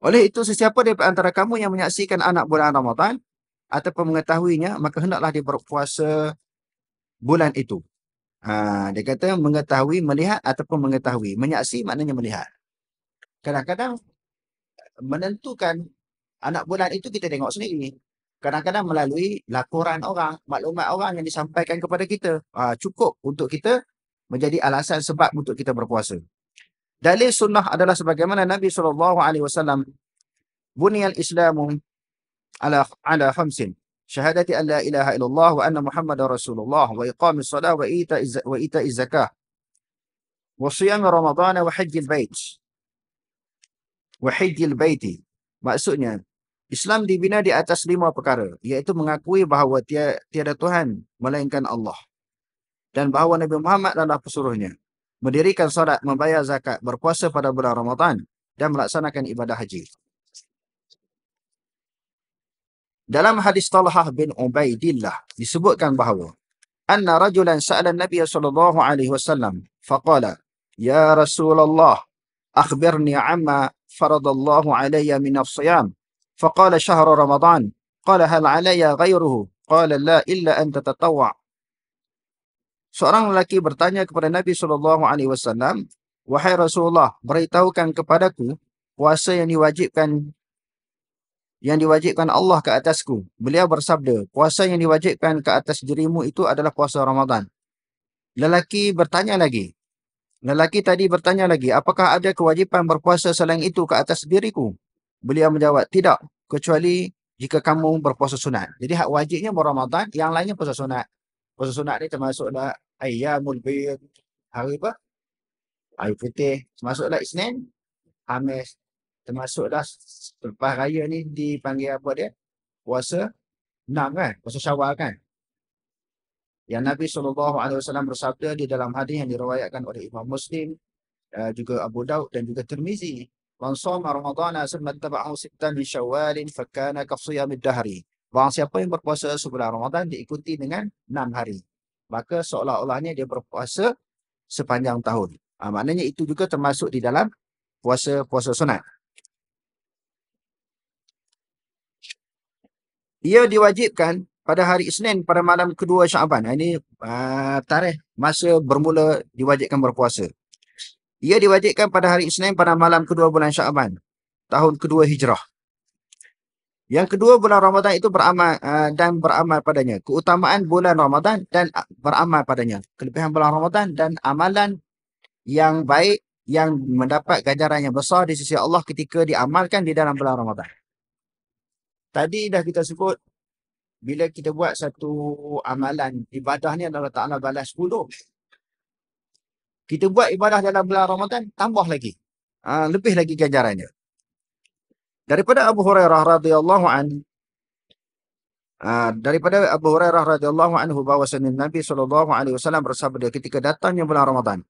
Oleh itu, sesiapa daripada antara kamu yang menyaksikan anak bulan Ramadan ataupun mengetahuinya, maka hendaklah dia berpuasa bulan itu. Ha, dia kata mengetahui, melihat ataupun mengetahui. Menyaksi maknanya melihat. Kadang-kadang menentukan anak bulan itu kita tengok sendiri. Kadang-kadang melalui laporan orang, maklumat orang yang disampaikan kepada kita. Ha, cukup untuk kita menjadi alasan sebab untuk kita berpuasa. Dalil sunnah adalah sebagaimana Nabi sallallahu alaihi wasallam buniyal islamu ala ala khamsin syahadati an la ilaha illallah wa anna Muhammad rasulullah wa iqamis salat wa ita wa ita zakah wa siyam ramadan wa hajjil bait wa hajjil bait maksudnya Islam dibina di atas lima perkara iaitu mengakui bahawa tiada, tiada Tuhan melainkan Allah dan bahawa Nabi Muhammad adalah pesuruhnya mendirikan solat, membayar zakat, berpuasa pada bulan Ramadan dan melaksanakan ibadah haji. Dalam hadis Talha bin Ubaidillah disebutkan bahawa anna rajulan sa'ala Nabi sallallahu alaihi wasallam faqala ya Rasulullah akhbirni amma faradallahu alayya min as-siyam faqala shahru Ramadan qala hal alayya ghayruhu qala la illa an tatatawwa Seorang lelaki bertanya kepada Nabi sallallahu alaihi wasallam, "Wahai Rasulullah, beritahukan kepadaku puasa yang diwajibkan yang diwajibkan Allah ke atasku." Beliau bersabda, "Puasa yang diwajibkan ke atas dirimu itu adalah puasa Ramadan." Lelaki bertanya lagi. Lelaki tadi bertanya lagi, "Apakah ada kewajipan berpuasa selain itu ke atas diriku?" Beliau menjawab, "Tidak, kecuali jika kamu berpuasa sunat." Jadi hak wajibnya Ramadan, yang lainnya puasa sunat. Puasa sunat ni termasuk dah ayyamul bayd hari apa? Hari putih termasuk dah Isnin, Khamis termasuk dah selepas raya ni dipanggil apa dia? Puasa enam kan? Puasa Syawal kan? Yang Nabi SAW bersabda di dalam hadis yang diriwayatkan oleh Imam Muslim eh, juga Abu Daud dan juga Tirmizi. Man sama Ramadan asma tab'ahu sittan min Syawal fa kana ka Barang siapa yang berpuasa sebulan Ramadan diikuti dengan enam hari. Maka seolah-olahnya dia berpuasa sepanjang tahun. Ha, maknanya itu juga termasuk di dalam puasa-puasa sunat. Ia diwajibkan pada hari Isnin pada malam kedua Syaban. Ah, ini uh, tarikh masa bermula diwajibkan berpuasa. Ia diwajibkan pada hari Isnin pada malam kedua bulan Syaban. Tahun kedua Hijrah. Yang kedua bulan Ramadan itu beramal uh, dan beramal padanya. Keutamaan bulan Ramadan dan beramal padanya. Kelebihan bulan Ramadan dan amalan yang baik yang mendapat ganjaran yang besar di sisi Allah ketika diamalkan di dalam bulan Ramadan. Tadi dah kita sebut bila kita buat satu amalan ibadah ni adalah Ta'ala balas 10. Kita buat ibadah dalam bulan Ramadan tambah lagi. Uh, lebih lagi ganjarannya. daripada Abu Hurairah radhiyallahu anhu Uh, daripada Abu Hurairah radhiyallahu anhu bahwasanya Nabi sallallahu alaihi wasallam bersabda ketika datangnya bulan Ramadan.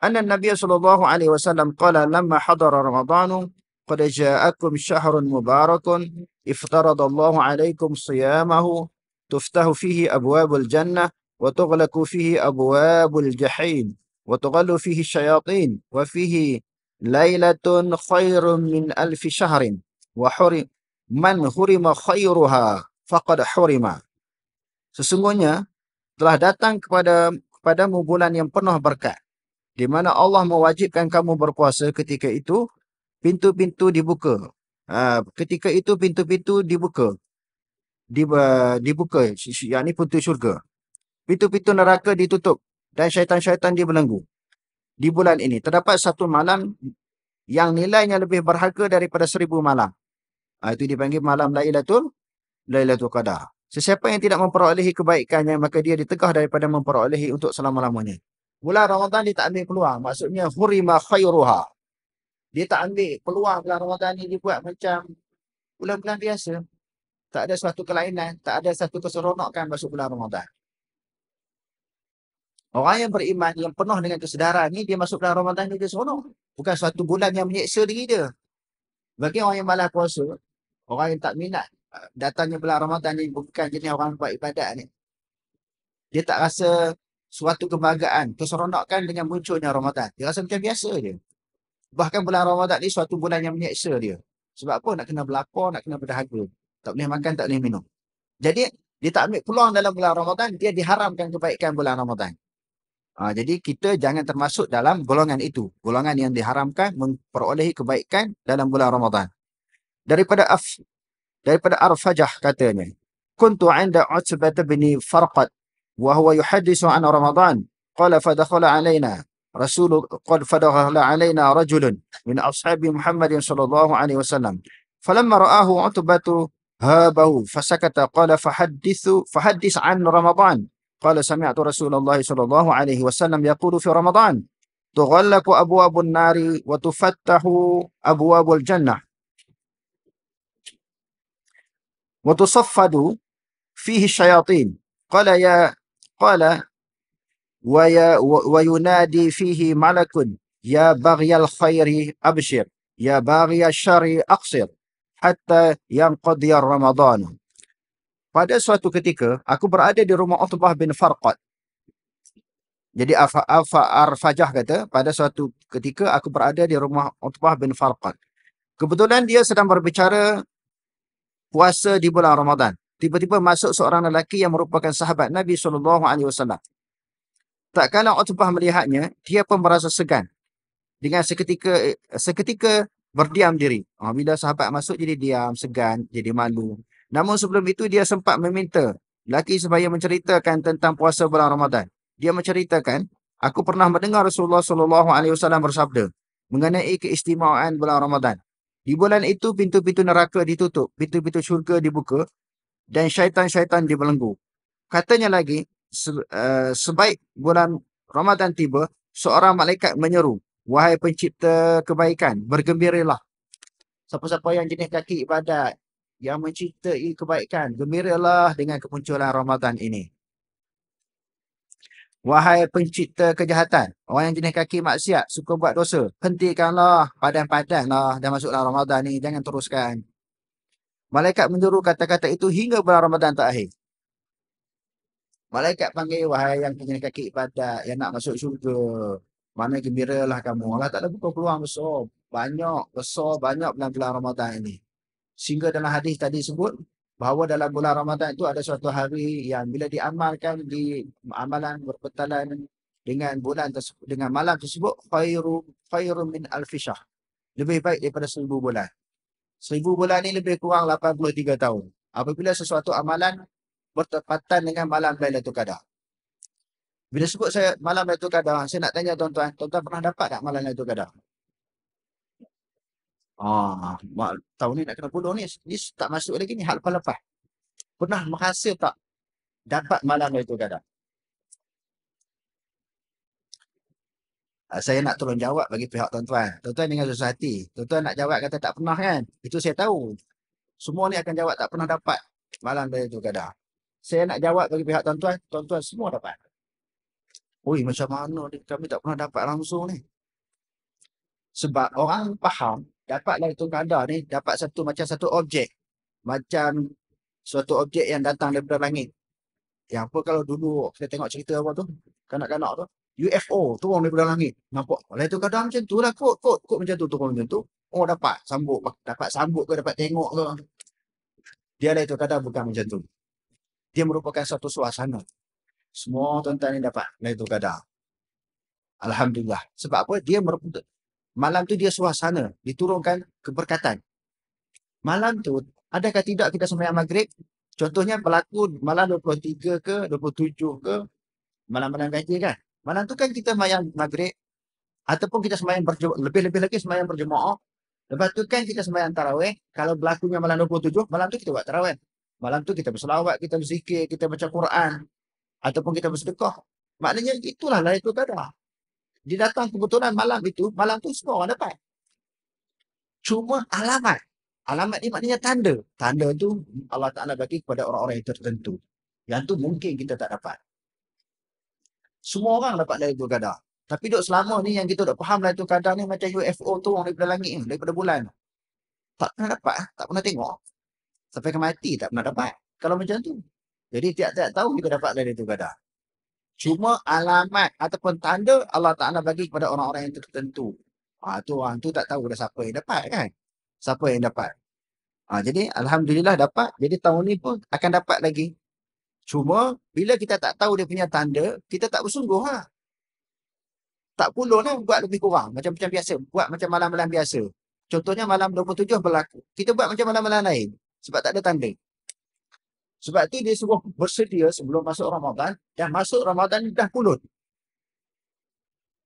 Anna Nabi sallallahu alaihi wasallam qala lamma hadara Ramadan qad ja'akum syahrun mubarakun iftarada Allah alaikum siyamahu tuftahu fihi abwabul jannah wa tughlaqu fihi abwabul jahim wa tughallu fihi syayatin wa fihi lailatun khairun min alfi syahrin وحرم man hurima خيرها فقد hurima. sesungguhnya telah datang kepada kepadamu bulan yang penuh berkat di mana Allah mewajibkan kamu berpuasa ketika itu pintu-pintu dibuka ha, ketika itu pintu-pintu dibuka di, eh, dibuka yakni pintu syurga pintu-pintu neraka ditutup dan syaitan-syaitan dibelenggu di bulan ini terdapat satu malam yang nilainya lebih berharga daripada seribu malam Ha, itu dipanggil malam Lailatul Lailatul Qadar. Sesiapa yang tidak memperolehi kebaikannya maka dia ditegah daripada memperolehi untuk selama-lamanya. Bulan Ramadan dia tak ambil peluang. Maksudnya hurima khairuha. Dia tak ambil peluang bulan Ramadan ini dia buat macam bulan-bulan biasa. Tak ada suatu kelainan, tak ada satu keseronokan masuk bulan Ramadan. Orang yang beriman yang penuh dengan kesedaran ni dia masuk bulan Ramadan ni dia seronok. Bukan suatu bulan yang menyeksa diri dia. Bagi orang yang malas puasa, Orang yang tak minat ah, datangnya bulan Ramadan ni bukan jenis orang buat ibadat ni. Dia tak rasa suatu kebanggaan, keseronokan dengan munculnya Ramadan. Dia rasa macam biasa je. Bahkan bulan Ramadan ni suatu bulan yang menyeksa dia. Sebab apa? Nak kena berlapar, nak kena berdahaga. Tak boleh makan, tak boleh minum. Jadi, dia tak ambil peluang dalam bulan Ramadan, dia diharamkan kebaikan bulan Ramadan. Ha, jadi, kita jangan termasuk dalam golongan itu. Golongan yang diharamkan memperolehi kebaikan dalam bulan Ramadan. daripada af daripada Arfajah katanya kuntu 'inda Utbah bin Farqat wa huwa yuhaddisu an Ramadan qala fa dakhala alaina rasul qad fadakhala alaina rajulun min ashabi Muhammad sallallahu alaihi wasallam falamma ra'ahu Utbah habahu هابه فسكت قال فحدث فحدث عن رمضان قال سمعت رسول الله صلى الله عليه وسلم يقول في رمضان تغلق أبواب النار وتفتح أبواب الجنة وتصفدوا فيه الشياطين قال يا قال ويا وينادي فيه ملك يا باغي الخير ابشر يا باغي الشر اقصر حتى ينقضي رمضان Pada suatu ketika, aku berada di rumah Utbah bin Farqat. Jadi Al-Fajah kata, pada suatu ketika aku berada di rumah Utbah bin Farqat. Kebetulan dia sedang berbicara puasa di bulan Ramadan. Tiba-tiba masuk seorang lelaki yang merupakan sahabat Nabi sallallahu alaihi wasallam. Tak kala Utbah melihatnya, dia pun merasa segan. Dengan seketika seketika berdiam diri. Ha, bila sahabat masuk jadi diam, segan, jadi malu. Namun sebelum itu dia sempat meminta lelaki supaya menceritakan tentang puasa bulan Ramadan. Dia menceritakan, aku pernah mendengar Rasulullah sallallahu alaihi wasallam bersabda mengenai keistimewaan bulan Ramadan. Di bulan itu pintu-pintu neraka ditutup, pintu-pintu syurga dibuka dan syaitan-syaitan dibelenggu. Katanya lagi, se uh, sebaik bulan Ramadan tiba, seorang malaikat menyeru, wahai pencipta kebaikan, bergembiralah. Siapa-siapa yang jenis kaki ibadat, yang menciptai kebaikan, gembiralah dengan kemunculan Ramadan ini. Wahai pencipta kejahatan, orang yang jenis kaki maksiat, suka buat dosa, hentikanlah, padan-padanlah dah masuklah Ramadan ni, jangan teruskan. Malaikat menyeru kata-kata itu hingga bulan Ramadan terakhir. Malaikat panggil, wahai yang punya kaki padat, yang nak masuk syurga. Mana gembira lah kamu. Allah tak ada buka peluang besar. Banyak, besar, banyak bulan-bulan Ramadan ini. Sehingga dalam hadis tadi sebut, bahawa dalam bulan Ramadan itu ada suatu hari yang bila diamalkan di amalan berbetalan dengan bulan tersebut, dengan malam tersebut khairu khairu min alfishah lebih baik daripada seribu bulan seribu bulan ini lebih kurang 83 tahun apabila sesuatu amalan bertepatan dengan malam Lailatul Qadar bila sebut saya malam Lailatul Qadar saya nak tanya tuan-tuan tuan-tuan pernah dapat tak malam Lailatul Qadar Ah, tahun ni nak kena puluh ni. Ni tak masuk lagi ni hal lepas. Pernah menghasil tak dapat malam itu kadang? Ah, saya nak tolong jawab bagi pihak tuan-tuan. Tuan-tuan dengan susah hati. Tuan-tuan nak jawab kata tak pernah kan? Itu saya tahu. Semua ni akan jawab tak pernah dapat malam dari itu kadang. Saya nak jawab bagi pihak tuan-tuan. Tuan-tuan semua dapat. Ui macam mana ni? Kami tak pernah dapat langsung ni. Sebab orang faham dapatlah itu Kanda ni dapat satu macam satu objek. Macam suatu objek yang datang daripada langit. Yang apa kalau dulu kita tengok cerita apa tu? Kanak-kanak tu. UFO turun daripada langit. Nampak. Oleh tu kadang macam tu lah kot, kot. Kot macam tu turun macam tu. Oh dapat sambut. Dapat sambut ke dapat tengok ke. Dia lah itu kadang bukan macam tu. Dia merupakan satu suasana. Semua tuan-tuan ni dapat. Lain itu kadang. Alhamdulillah. Sebab apa? Dia merupakan. Malam tu dia suasana, diturunkan keberkatan. Malam tu, adakah tidak kita semayang maghrib? Contohnya berlaku malam 23 ke 27 ke malam-malam gaji kan? Malam tu kan kita semayang maghrib ataupun kita semayang berjemaah, lebih-lebih lagi semayang berjemaah. Lepas tu kan kita semayang tarawih. Kalau berlakunya malam 27, malam tu kita buat tarawih. Malam tu kita berselawat, kita berzikir, kita baca Quran ataupun kita bersedekah. Maknanya itulah lah itu kadar. Dia datang kebetulan malam itu, malam tu semua orang dapat. Cuma alamat. Alamat ni maknanya tanda. Tanda tu Allah Ta'ala bagi kepada orang-orang yang tertentu. Yang tu mungkin kita tak dapat. Semua orang dapat dari dua kadar. Tapi duk selama ni yang kita tak faham lah tu kadar ni macam UFO tu orang daripada langit ni, daripada bulan. Tak pernah dapat, tak pernah tengok. Sampai ke mati tak pernah dapat. Kalau macam tu. Jadi tiap-tiap tahun kita dapat dari tu kadar. Cuma alamat ataupun tanda Allah tak nak bagi kepada orang-orang yang tertentu. Ha, tu orang tu tak tahu dah siapa yang dapat kan. Siapa yang dapat. Ha, jadi Alhamdulillah dapat. Jadi tahun ni pun akan dapat lagi. Cuma bila kita tak tahu dia punya tanda, kita tak bersungguh ha? Tak puluh lah buat lebih kurang. Macam-macam biasa. Buat macam malam-malam biasa. Contohnya malam 27 berlaku. Kita buat macam malam-malam lain. Sebab tak ada tanda. Sebab tu dia suruh bersedia sebelum masuk Ramadan. Dan masuk Ramadan dah pulut.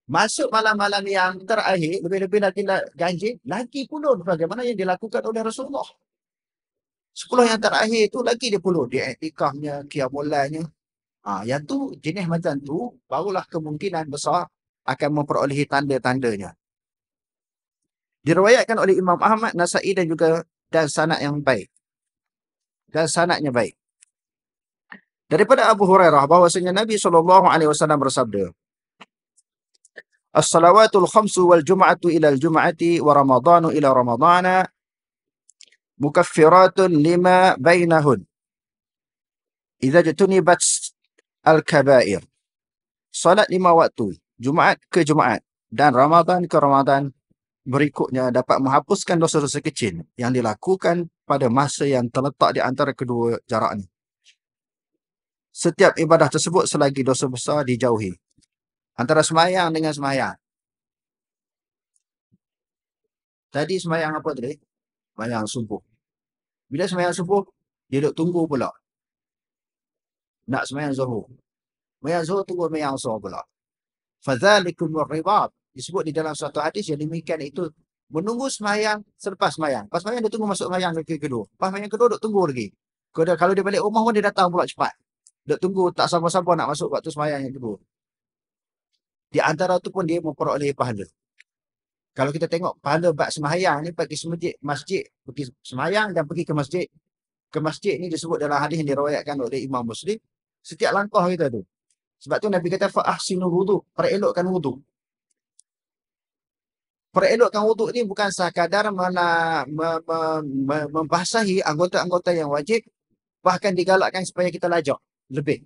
Masuk malam-malam yang terakhir, lebih-lebih lagi ganjil, lagi pulut. Bagaimana yang dilakukan oleh Rasulullah. Sepuluh yang terakhir itu lagi dia pulut. Dia etikahnya, kiamulanya. Ha, yang tu jenis macam tu, barulah kemungkinan besar akan memperolehi tanda-tandanya. Diriwayatkan oleh Imam Ahmad, Nasai dan juga dan sanak yang baik. Dan sanaknya baik daripada Abu Hurairah bahwasanya Nabi sallallahu alaihi wasallam bersabda As-salawatul khamsu wal jum'atu ila al-jum'ati wa ramadhanu ila ramadhana mukaffiratun lima bainahun idza jatunibat al-kaba'ir salat lima waktu Jumaat ke Jumaat dan Ramadan ke Ramadan berikutnya dapat menghapuskan dosa-dosa kecil yang dilakukan pada masa yang terletak di antara kedua jarak ini setiap ibadah tersebut selagi dosa besar dijauhi. Antara semayang dengan semayang. Tadi semayang apa tadi? Semayang subuh. Bila semayang subuh, dia duduk tunggu pula. Nak semayang zuhur. Semayang zuhur tunggu semayang zuhur pula. Fadhalikum ribab. Disebut di dalam suatu hadis yang demikian itu menunggu semayang selepas semayang. Lepas semayang dia tunggu masuk semayang ke kedua. Lepas semayang kedua duduk tunggu lagi. Kalau dia balik rumah pun dia datang pula cepat. Duk tunggu tak sama-sama nak masuk waktu semayang yang kedua. Di antara tu pun dia memperoleh pahala. Kalau kita tengok pahala buat semayang ni pergi semajik, masjid, pergi semayang dan pergi ke masjid. Ke masjid ni disebut dalam hadis yang diriwayatkan oleh Imam Muslim. Setiap langkah kita tu. Sebab tu Nabi kata, Fa'ahsinu wudhu, perelokkan wudhu. Perelokkan wudhu ni bukan sekadar mana me, me, me, membasahi anggota-anggota yang wajib, bahkan digalakkan supaya kita lajak lebih.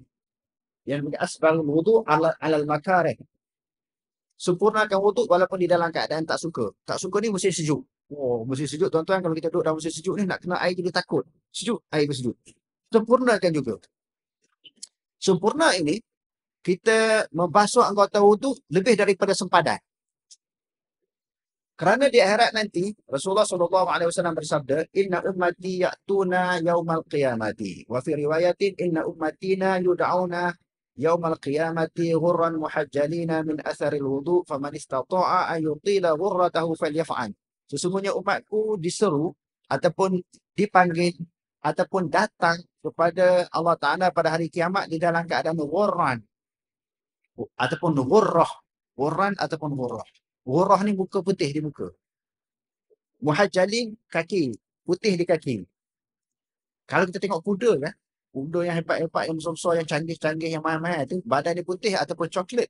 Yang demikian asbarul wudu alal, alal makareh. Sempurnakan wudu walaupun di dalam keadaan tak suka. Tak suka ni mesti sejuk. Oh, mesti sejuk tuan-tuan kalau kita duduk dalam mesti sejuk ni nak kena air jadi takut. Sejuk, air bersejuk. Sempurnakan juga. Sempurna ini, kita membasuh anggota wudu lebih daripada sempadan. Kerana di akhirat nanti Rasulullah SAW bersabda inna ummati ya'tuna yaumal qiyamati wa fi riwayatin inna ummatina yud'auna yaumal qiyamati hurran muhajjalina min atharil wudu faman istatua an yutila ghurratahu yafan. sesungguhnya umatku diseru ataupun dipanggil ataupun datang kepada Allah Ta'ala pada hari kiamat di dalam keadaan hurran ataupun hurrah hurran ataupun hurrah. Ghurah ni muka putih di muka. Muhajjalin kaki, putih di kaki. Kalau kita tengok kuda kan, kuda yang hebat-hebat, yang besar-besar, yang canggih-canggih, yang mahal-mahal tu, badan dia putih ataupun coklat.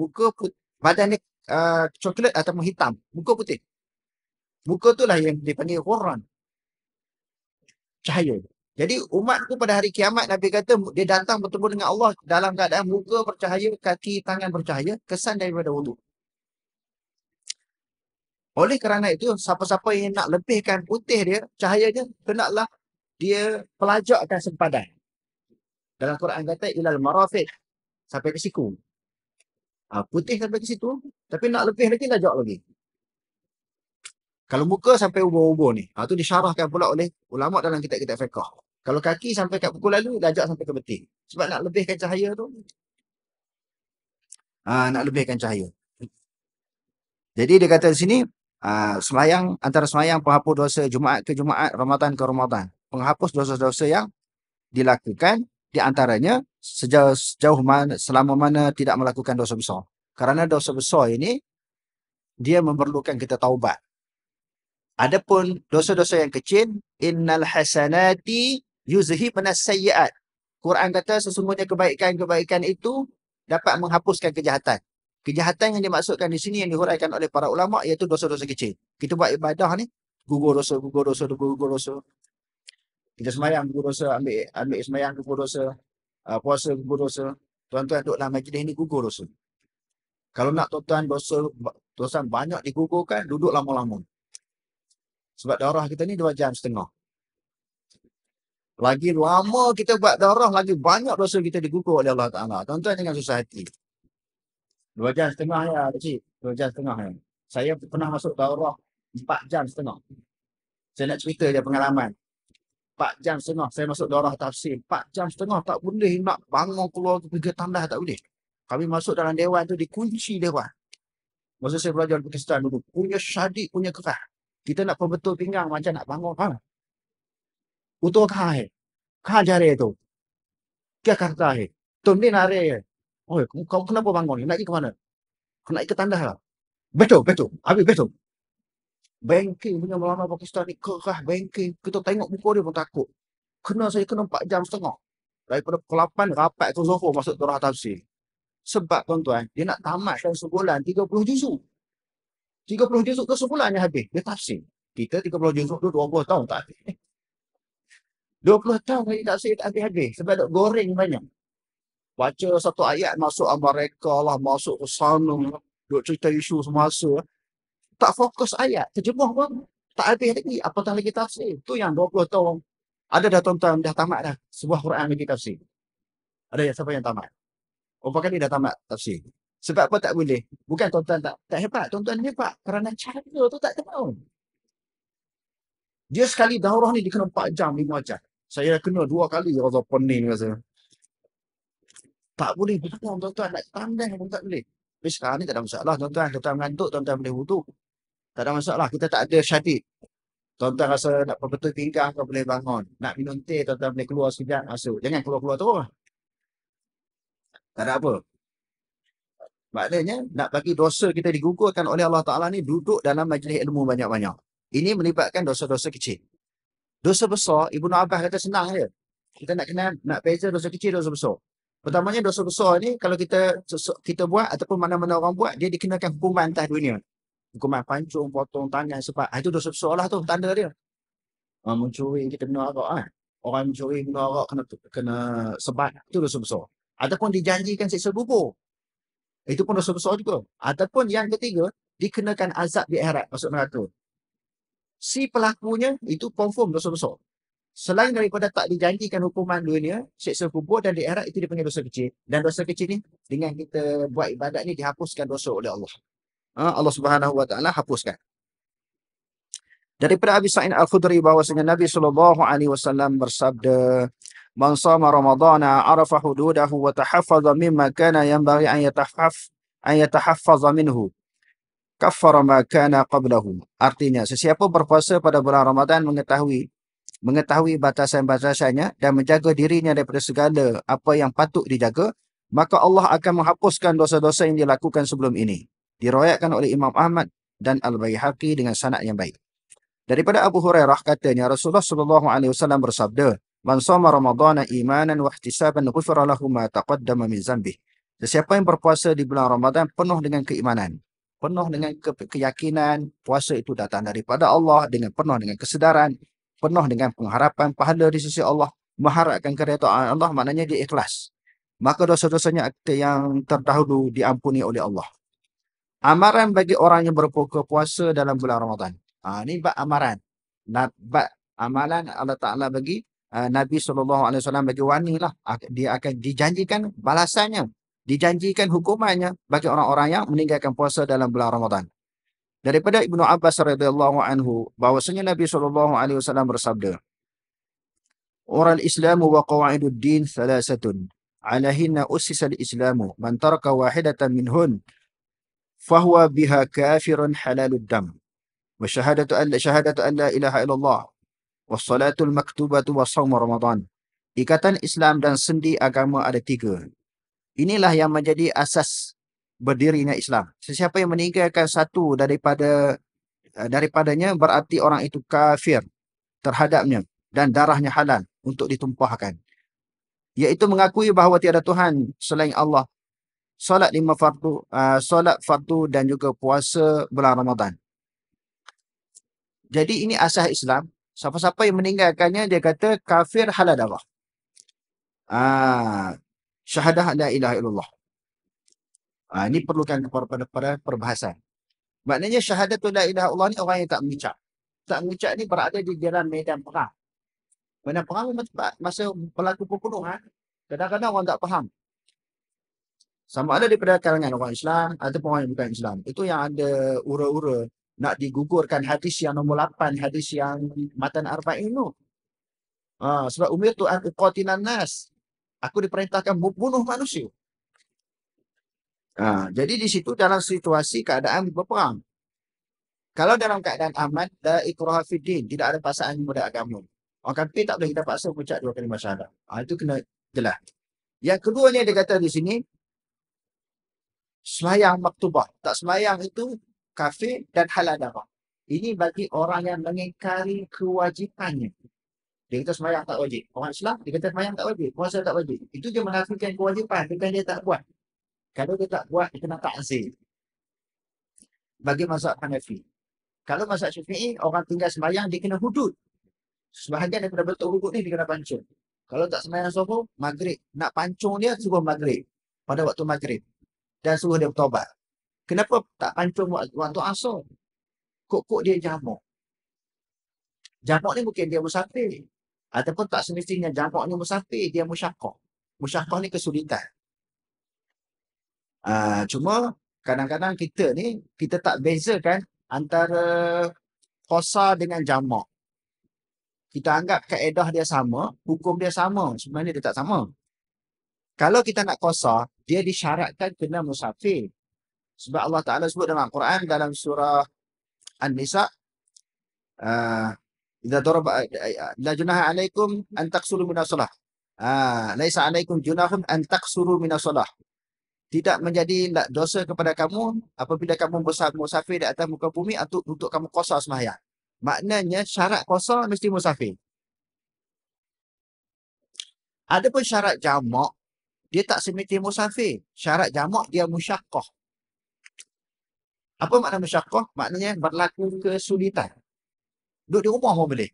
Muka put, badan dia uh, coklat ataupun hitam. Muka putih. Muka tu lah yang dipanggil Ghurah. Cahaya. Jadi umat tu pada hari kiamat Nabi kata dia datang bertemu dengan Allah dalam keadaan muka bercahaya, kaki tangan bercahaya, kesan daripada wudu. Oleh kerana itu, siapa-siapa yang nak lebihkan putih dia, cahaya dia, kenaklah dia pelajakkan sempadan. Dalam Quran kata, ilal marafid, sampai ke siku. Ha, putih sampai ke situ, tapi nak lebih lagi, lajak lagi. Kalau muka sampai ubur-ubur ni, ha, tu disyarahkan pula oleh ulama dalam kitab-kitab fiqah. Kalau kaki sampai kat pukul lalu, lajak sampai ke betih. Sebab nak lebihkan cahaya tu. Ha, nak lebihkan cahaya. Jadi dia kata di sini, Ah, semayang antara semayang penghapus dosa Jumaat ke Jumaat, Ramadan ke Ramadan. Penghapus dosa-dosa yang dilakukan di antaranya sejauh, sejauh mana, selama mana tidak melakukan dosa besar. Kerana dosa besar ini, dia memerlukan kita taubat. Adapun dosa-dosa yang kecil, innal hasanati yuzhi sayyiat. Quran kata sesungguhnya kebaikan-kebaikan itu dapat menghapuskan kejahatan. Kejahatan yang dimaksudkan di sini yang dihuraikan oleh para ulama iaitu dosa-dosa kecil. Kita buat ibadah ni, gugur dosa, gugur dosa, gugur dosa. Kita semayang gugur dosa, ambil ambil semayang gugur dosa, uh, puasa gugur dosa. Tuan-tuan duduk dalam majlis ni gugur dosa. Kalau nak tuan-tuan dosa, dosa banyak digugurkan, duduk lama-lama. Sebab darah kita ni 2 jam setengah. Lagi lama kita buat darah, lagi banyak dosa kita digugur oleh Allah Ta'ala. Tuan-tuan jangan susah hati. Dua jam setengah ya, Cik. Dua jam setengah ya. Saya pernah masuk daurah empat jam setengah. Saya nak cerita dia pengalaman. Empat jam setengah saya masuk daurah tafsir. Empat jam setengah tak boleh nak bangun keluar ke pergi tandas tak boleh. Kami masuk dalam dewan tu dikunci dewan. Masa saya belajar di Pakistan dulu. Punya syadik, punya kerah. Kita nak perbetul pinggang macam nak bangun. Ha? Utuh kahai. Kahai jari tu. Kekah kahai. Tumdin hari. Kekah Oh, kau kenapa bangun ni? Nak pergi ke mana? Kau nak ikut tandas lah. Betul, betul. Habis betul. Banking punya Melana Pakistan ni kerah banking. Kita tengok muka dia pun takut. Kena saya kena 4 jam setengah. Daripada pukul 8 rapat tu Zohor masuk Torah Tafsir. Sebab tuan-tuan, dia nak tamat dalam sebulan 30 juzuk. 30 juzuk tu sebulan yang habis. Dia tafsir. Kita 30 juzuk tu 20 tahun tak habis. 20 *laughs* tahun saya tak habis-habis. Sebab duk goreng banyak baca satu ayat masuk Amerika lah, masuk ke sana, duk cerita isu semasa. Tak fokus ayat, terjemah pun. Tak habis lagi, apatah lagi tafsir. Itu yang 20 tahun. Ada dah tuan-tuan, dah tamat dah. Sebuah Quran lagi tafsir. Ada yang siapa yang tamat? Orang ni dah tamat tafsir. Sebab apa tak boleh? Bukan tuan-tuan tak, tak hebat. Tuan-tuan hebat kerana cara tu tak tahu. Dia sekali daurah ni dia kena 4 jam, 5 jam. Saya kena dua kali Razor Pening rasa. Tak boleh berenang tuan-tuan. Nak tandas pun tak boleh. Tapi sekarang ni tak ada masalah tuan-tuan. Tuan-tuan mengantuk, tuan-tuan boleh wudu. Tak ada masalah. Kita tak ada syadid. Tuan-tuan rasa nak perbetul pinggang, kau boleh bangun. Nak minum teh, tuan-tuan boleh keluar sekejap, masuk. Jangan keluar-keluar terus. Tak ada apa. Maknanya, nak bagi dosa kita digugurkan oleh Allah Ta'ala ni duduk dalam majlis ilmu banyak-banyak. Ini melibatkan dosa-dosa kecil. Dosa besar, Ibnu Abbas kata senang je. Kita nak kenal, nak beza dosa kecil, dosa besar. Pertamanya dosa besar ni kalau kita kita buat ataupun mana-mana orang buat dia dikenakan hukuman atas dunia. Hukuman pancung, potong tangan sebab ah, itu dosa besar lah tu tanda dia. Orang mencuri kita kena arak kan. Orang mencuri kena arak kena, kena sebat itu dosa besar. Ataupun dijanjikan seksa bubur. Itu pun dosa besar juga. Ataupun yang ketiga dikenakan azab di akhirat maksud neraka. Si pelakunya itu confirm dosa besar selain daripada tak dijanjikan hukuman dunia, seksa kubur dan di itu dipanggil dosa kecil. Dan dosa kecil ni dengan kita buat ibadat ni dihapuskan dosa oleh Allah. Ha, Allah Subhanahu Wa Taala hapuskan. Daripada Abi Sa'in Al-Khudri bahawasanya Nabi Sallallahu Alaihi Wasallam bersabda, "Man sama Ramadhana arafa hududahu wa tahaffaza mimma kana yanbaghi an yatahaff an yatahaffaza minhu." Kafara ma kana qablahu. Artinya, sesiapa berpuasa pada bulan Ramadan mengetahui mengetahui batasan-batasannya dan menjaga dirinya daripada segala apa yang patut dijaga, maka Allah akan menghapuskan dosa-dosa yang dilakukan sebelum ini. Diroyakkan oleh Imam Ahmad dan Al-Bayhaqi dengan sanad yang baik. Daripada Abu Hurairah katanya Rasulullah sallallahu alaihi wasallam bersabda, "Man shoma Ramadhana imanan wa ihtisaban ghufira lahu ma taqaddama min dzambih." Sesiapa yang berpuasa di bulan Ramadhan penuh dengan keimanan, penuh dengan ke- keyakinan puasa itu datang daripada Allah dengan penuh dengan kesedaran penuh dengan pengharapan pahala di sisi Allah, mengharapkan keredaan Allah maknanya dia ikhlas. Maka dosa-dosanya yang terdahulu diampuni oleh Allah. Amaran bagi orang yang berpuasa puasa dalam bulan Ramadan. Ha, ini bab amaran. Bab amalan Allah Ta'ala bagi ha, Nabi SAW bagi wani lah. Ha, dia akan dijanjikan balasannya. Dijanjikan hukumannya bagi orang-orang yang meninggalkan puasa dalam bulan Ramadan daripada Ibnu Abbas radhiyallahu anhu bahwasanya Nabi sallallahu alaihi wasallam bersabda Oral Islamu wa din thalasatun alaihinna usisa al-islamu man taraka wahidatan minhun fahuwa biha kafirun halalud dam wa shahadatu an la shahadatu an la ilaha illallah wa salatu al-maktubatu wa shaum ramadan ikatan Islam dan sendi agama ada tiga inilah yang menjadi asas berdirinya Islam. Sesiapa yang meninggalkan satu daripada eh, daripadanya berarti orang itu kafir terhadapnya dan darahnya halal untuk ditumpahkan. Yaitu mengakui bahawa tiada Tuhan selain Allah. Salat lima fardu, uh, solat fardu dan juga puasa bulan Ramadan. Jadi ini asas Islam. Siapa-siapa yang meninggalkannya dia kata kafir halal darah. Uh, syahadah la ilaha illallah. Ha, ini perlukan kepada pada perbahasan. Maknanya syahadat la ilaha Allah ni orang yang tak mengucap. Tak mengucap ni berada di jalan medan perang. Medan perang masa berlaku pembunuhan, kadang-kadang orang tak faham. Sama ada daripada kalangan orang Islam atau orang yang bukan Islam. Itu yang ada ura-ura nak digugurkan hadis yang nombor 8, hadis yang matan arba'in tu. Ha, ah, sebab umir tu aku qatilan nas. Aku diperintahkan membunuh manusia. Ha, jadi di situ dalam situasi keadaan berperang. Kalau dalam keadaan aman, la ikraha fiddin, tidak ada paksaan kepada agama. Orang kata eh, tak boleh kita paksa ucap dua kali syahadah. Ha, itu kena jelas. Yang keduanya dia kata di sini, semayang maktubah. Tak semayang itu kafir dan halal darah. Ini bagi orang yang mengingkari kewajipannya. Dia kata semayang tak wajib. Orang Islam, dia kata semayang tak wajib. Puasa tak wajib. Itu dia menafikan kewajipan. Bukan dia tak buat. Kalau dia tak buat, dia kena takzir. Bagi mazhab Hanafi. Kalau mazhab Syafi'i, orang tinggal semayang dia kena hudud. Sebahagian daripada bentuk hudud ni, dia kena pancung. Kalau tak semayang subuh, maghrib. Nak pancung dia, subuh maghrib. Pada waktu maghrib. Dan subuh dia bertobat. Kenapa tak pancung waktu asal? Kok-kok dia jamuk. Jamuk ni mungkin dia musafir. Ataupun tak semestinya jamuk ni musafir, dia musyakok. Musyakok ni kesulitan. Ah, cuma kadang-kadang kita ni kita tak bezakan antara kosa dengan jamak. Kita anggap kaedah dia sama, hukum dia sama. Sebenarnya dia tak sama. Kalau kita nak kosa, dia disyaratkan kena musafir. Sebab Allah Ta'ala sebut dalam Quran dalam surah An-Nisa. Uh, ah, darab, uh, la junah alaikum an taksuru minasolah. Uh, ah, laisa alaikum junahun an taksuru minasolah tidak menjadi dosa kepada kamu apabila kamu musafir di atas muka bumi atau untuk kamu kosa semaya. Maknanya syarat kosa mesti musafir. Adapun syarat jamak, dia tak semiti musafir. Syarat jamak dia musyakoh. Apa makna musyakoh? Maknanya berlaku kesulitan. Duduk di rumah pun boleh.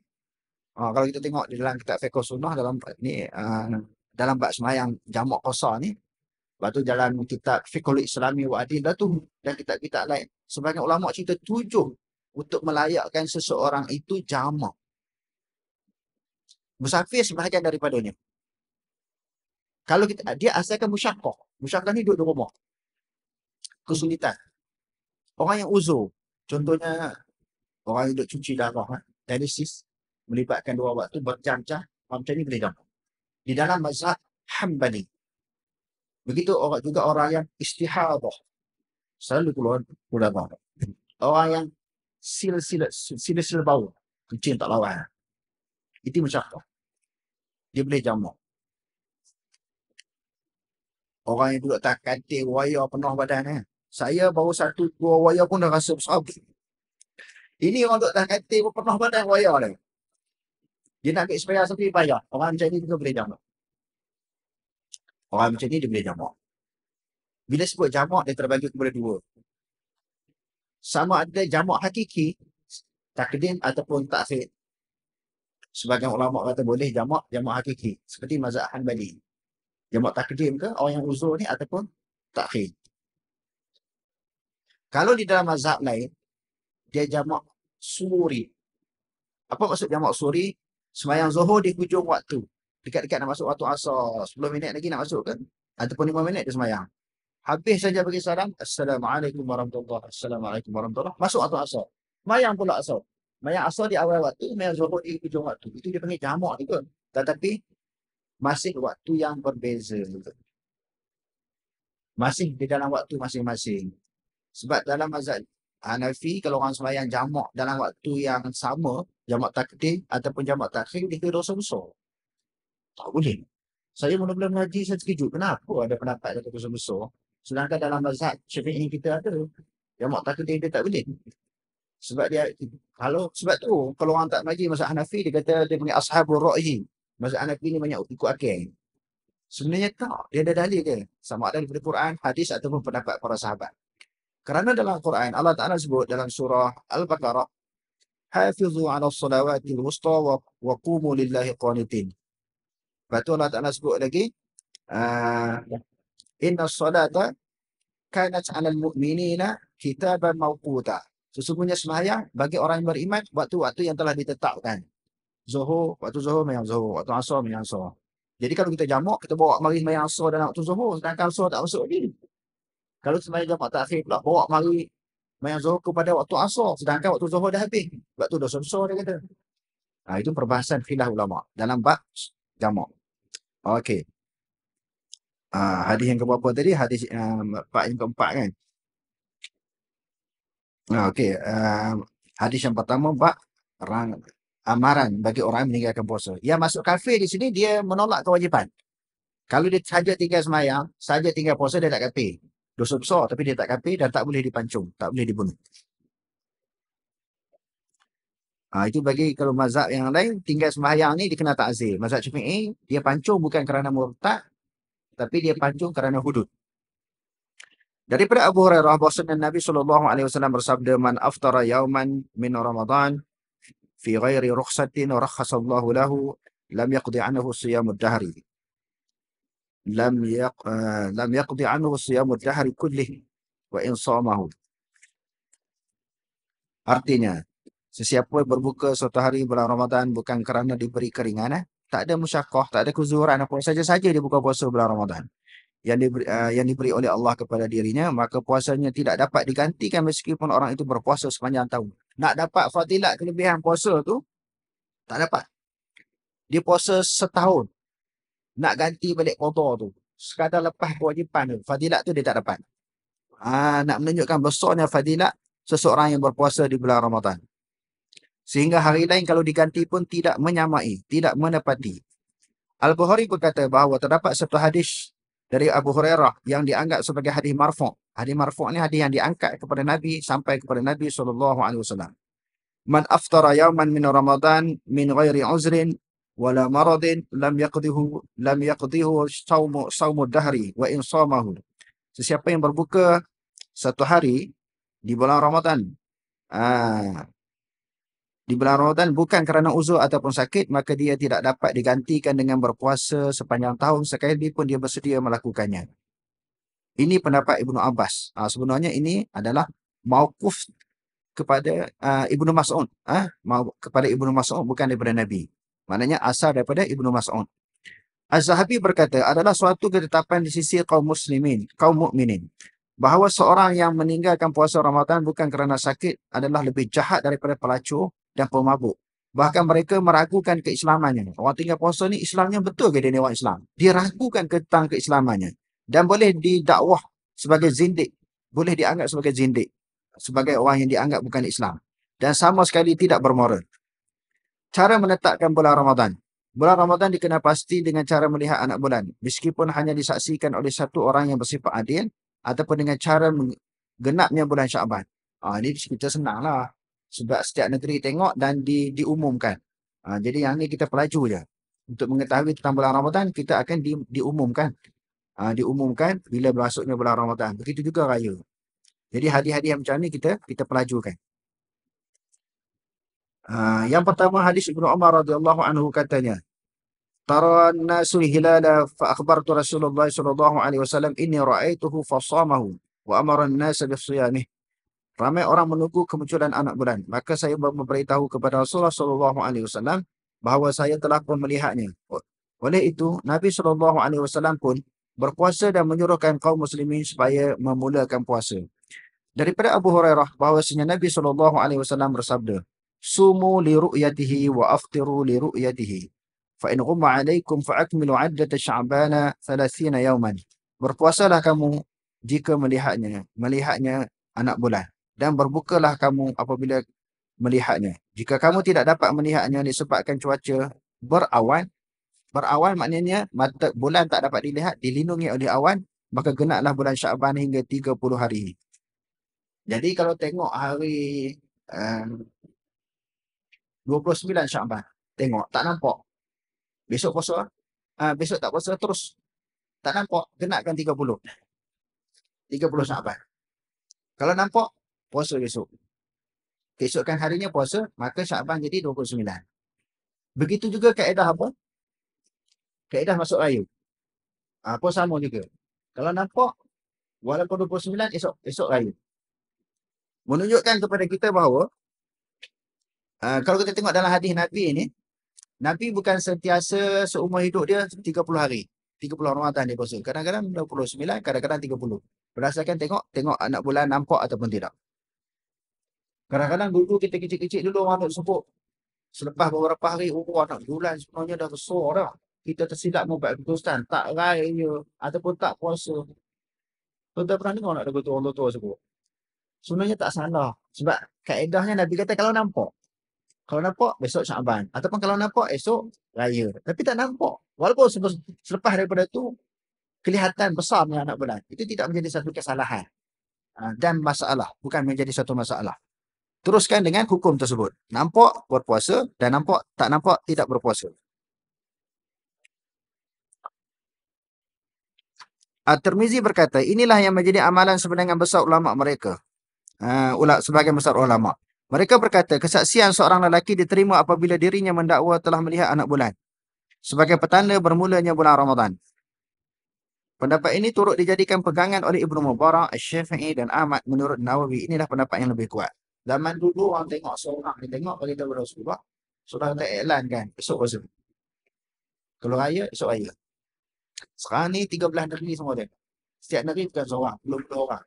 Ha, kalau kita tengok di dalam kitab fiqh sunnah dalam ni uh, dalam bab semayang jamak kosa ni Lepas tu dalam kitab Fikul Islami wa Adil tu dan kitab-kitab lain. Sebagai ulama cerita tujuh untuk melayakkan seseorang itu jamak. Musafir sebahagian daripadanya. Kalau kita, dia asalkan musyakoh. Musyakoh ni duduk di rumah. Kesulitan. Orang yang uzur. Contohnya, orang yang duduk cuci darah. Eh, Dialisis. Melibatkan dua waktu berjam-jam. Macam ni boleh jamak. Di dalam mazhab Hanbali. Begitu orang juga orang yang istihadah. Selalu keluar kuda bawah. Orang yang sila-sila bau, kencing tak lawan. Itu macam tu. Dia boleh jamak. Orang yang duduk tak kantin wayar penuh badan. Eh. Saya baru satu dua wayar pun dah rasa bersabut. Ini orang duduk tak kantin pun penuh badan wayar dia. Dia nak ambil sepeda sampai bayar. Orang macam ni juga boleh jamak. Orang macam ni dia boleh jamak. Bila sebut jamak dia terbagi kepada dua. Sama ada jamak hakiki takdim ataupun takhir. Sebagian ulama kata boleh jamak jamak hakiki seperti mazhab Hanbali. Jamak takdim ke orang yang uzur ni ataupun takhir. Kalau di dalam mazhab lain dia jamak suri. Apa maksud jamak suri? Semayang zohor di hujung waktu dekat-dekat nak masuk waktu asal, 10 minit lagi nak masuk kan ataupun 5 minit dia semayang habis saja bagi salam assalamualaikum warahmatullahi assalamualaikum warahmatullahi masuk waktu asal. semayang pula asal. semayang asal di awal waktu semayang zuhur di hujung waktu itu dia panggil jamak tu kan tetapi masih waktu yang berbeza masih di dalam waktu masing-masing sebab dalam mazhab Hanafi kalau orang semayang jamak dalam waktu yang sama jamak takdir ataupun jamak takhir dia dosa besar tak boleh. Saya mula-mula mengaji, saya terkejut. Kenapa ada pendapat yang kata besar Sedangkan dalam mazhab syafi'i kita ada. Yang mak takut dia, tak boleh. Sebab dia, kalau sebab tu, kalau orang tak mengaji mazhab Hanafi, dia kata dia punya ashabul ra'i. Mazhab Hanafi ni banyak ikut akhir. Sebenarnya tak. Dia ada dalil dia. Sama ada daripada Quran, hadis ataupun pendapat para sahabat. Kerana dalam Quran, Allah Ta'ala sebut dalam surah Al-Baqarah, Hafizu ala salawati al-wusta wa, wa qumu lillahi qanitin. Lepas tu Allah Ta'ala sebut lagi. Uh, Inna salata kainat alal mu'minina kitaban mawkuta. Sesungguhnya semayang bagi orang yang beriman waktu-waktu yang telah ditetapkan. Zuhur, waktu zuhur, mayang zuhur. Waktu asar, mayang asar. Jadi kalau kita jamak, kita bawa mari mayang asar dalam waktu zuhur. Sedangkan asar tak masuk lagi. Kalau semayang jamak tak akhir pula, bawa mari mayang zuhur kepada waktu asar. Sedangkan waktu zuhur dah habis. Waktu dosa besar dia kata. Nah, itu perbahasan filah ulama dalam bab jamak. Okey. Uh, hadis yang keberapa tadi? Hadis uh, part yang keempat kan? Uh, Okey. Uh, hadis yang pertama, bak, rang, amaran bagi orang yang meninggalkan puasa. Yang masuk kafe di sini, dia menolak kewajipan. Kalau dia saja tinggal semayang, saja tinggal puasa, dia tak kafe. Dosa besar tapi dia tak kafe dan tak boleh dipancung, tak boleh dibunuh. Ha, itu bagi kalau mazhab yang lain, tinggal sembahyang ni dia kena takzir. Mazhab Syafi'i, dia pancung bukan kerana murtad, tapi dia pancung kerana hudud. Daripada Abu Hurairah, bahasa bahasanya Nabi SAW bersabda, Man aftara yauman min Ramadan, fi ghairi rukhsatin rakhasallahu lahu, lam yakudi anahu siyamud dahri. Lam, yaq, uh, lam yaqdi anahu siyamud dahri kullih, wa insamahu. Artinya, Sesiapa berbuka suatu hari bulan Ramadan bukan kerana diberi keringanan. Tak ada musyakoh, tak ada kuzuran, apa saja-saja dia buka puasa bulan Ramadan. Yang diberi, uh, yang diberi oleh Allah kepada dirinya, maka puasanya tidak dapat digantikan meskipun orang itu berpuasa sepanjang tahun. Nak dapat fadilat kelebihan puasa tu tak dapat. Dia puasa setahun. Nak ganti balik kotor tu. Sekadar lepas kewajipan tu. Fadilat tu dia tak dapat. Ha, nak menunjukkan besarnya fadilat seseorang yang berpuasa di bulan Ramadan sehingga hari lain kalau diganti pun tidak menyamai, tidak menepati. Al-Bukhari kata bahawa terdapat satu hadis dari Abu Hurairah yang dianggap sebagai hadis marfu'. Hadis marfu' ini hadis yang diangkat kepada Nabi sampai kepada Nabi sallallahu alaihi wasallam. Man aftara yawman min Ramadan min ghairi uzrin wala maradin lam yaqdihu lam yaqdihu sawmu sawmu dahri wa in sawmahu. Sesiapa yang berbuka satu hari di bulan Ramadan, aa, ah, di bulan Ramadan bukan kerana uzur ataupun sakit maka dia tidak dapat digantikan dengan berpuasa sepanjang tahun sekali pun dia bersedia melakukannya. Ini pendapat Ibnu Abbas. Ha, sebenarnya ini adalah mauquf kepada uh, Ibnu Mas'ud. Ha, kepada Ibnu Mas'ud bukan daripada Nabi. Maknanya asal daripada Ibnu Mas'ud. Az-Zahabi berkata adalah suatu ketetapan di sisi kaum muslimin, kaum mukminin bahawa seorang yang meninggalkan puasa Ramadan bukan kerana sakit adalah lebih jahat daripada pelacur dan pemabuk. Bahkan mereka meragukan keislamannya. Orang tinggal puasa ni Islamnya betul ke dia ni orang Islam? Dia ragukan tentang keislamannya. Dan boleh didakwah sebagai zindik. Boleh dianggap sebagai zindik. Sebagai orang yang dianggap bukan Islam. Dan sama sekali tidak bermoral. Cara menetapkan bulan Ramadan. Bulan Ramadan dikenal pasti dengan cara melihat anak bulan. Meskipun hanya disaksikan oleh satu orang yang bersifat adil. Ataupun dengan cara menggenapnya bulan syakban. Ah, ini kita senanglah sebab setiap negeri tengok dan di, diumumkan. Ha, jadi yang ni kita pelaju je. Untuk mengetahui tentang bulan Ramadan, kita akan di, diumumkan. Ha, diumumkan bila berasuknya bulan Ramadan. Begitu juga raya. Jadi hadis-hadis yang macam ni kita kita pelajukan. Ha, yang pertama hadis Ibnu Umar radhiyallahu anhu katanya, "Tara an-nasu hilala fa Rasulullah saw. alaihi wasallam inni ra'aituhu fa wa amara an-nasa bi siyamihi." Ramai orang menunggu kemunculan anak bulan. Maka saya memberitahu kepada Rasulullah SAW bahawa saya telah pun melihatnya. Oleh itu, Nabi SAW pun berpuasa dan menyuruhkan kaum muslimin supaya memulakan puasa. Daripada Abu Hurairah, bahawasanya Nabi SAW bersabda, Sumu li ru'yatihi wa aftiru li ru'yatihi. Fa'in gumma alaikum fa'akmilu addata sya'bana thalathina yauman. Berpuasalah kamu jika melihatnya, melihatnya anak bulan dan berbukalah kamu apabila melihatnya. Jika kamu tidak dapat melihatnya disebabkan cuaca berawan, berawan maknanya mata bulan tak dapat dilihat, dilindungi oleh awan, maka genaklah bulan Syaban hingga 30 hari. Jadi kalau tengok hari um, 29 Syaban, tengok tak nampak. Besok puasa, uh, besok tak puasa terus. Tak nampak, genapkan 30. 30 Syaban. Kalau nampak, puasa esok. Keesokan harinya puasa, maka Syaban jadi 29. Begitu juga kaedah apa? Kaedah masuk raya. Ah, ha, sama juga. Kalau nampak, walaupun 29, esok, esok raya. Menunjukkan kepada kita bahawa, ha, kalau kita tengok dalam hadis Nabi ini, Nabi bukan sentiasa seumur hidup dia 30 hari. 30 Ramadan dia puasa. Kadang-kadang 29, kadang-kadang 30. Berdasarkan tengok, tengok anak bulan nampak ataupun tidak. Kadang-kadang dulu kita kecil-kecil dulu orang nak sebut. Selepas beberapa hari, oh anak bulan sebenarnya dah besar dah. Kita tersilap membuat keputusan. Tak raya ataupun tak puasa. Tuan-tuan pernah dengar nak ada orang tua-tua sebut? Sebenarnya tak salah. Sebab kaedahnya Nabi kata kalau nampak. Kalau nampak, besok syaban. Ataupun kalau nampak, esok raya. Tapi tak nampak. Walaupun selepas daripada tu, kelihatan besar dengan anak bulan. Itu tidak menjadi satu kesalahan. Ah, dan masalah. Bukan menjadi satu masalah teruskan dengan hukum tersebut. Nampak berpuasa dan nampak tak nampak tidak berpuasa. At-Tirmizi berkata, inilah yang menjadi amalan sebenarnya besar ulama mereka. Ha, uh, sebagai besar ulama. Mereka berkata, kesaksian seorang lelaki diterima apabila dirinya mendakwa telah melihat anak bulan. Sebagai petanda bermulanya bulan Ramadan. Pendapat ini turut dijadikan pegangan oleh Ibnu Mubarak, Syafi'i dan Ahmad menurut Nawawi. Inilah pendapat yang lebih kuat. Zaman dulu orang tengok seorang dia tengok bagi tahu Rasulullah. Sudah kata iklan kan esok puasa. Kalau raya esok raya. Sekarang ni 13 negeri semua dia. Setiap negeri bukan seorang, belum dua orang.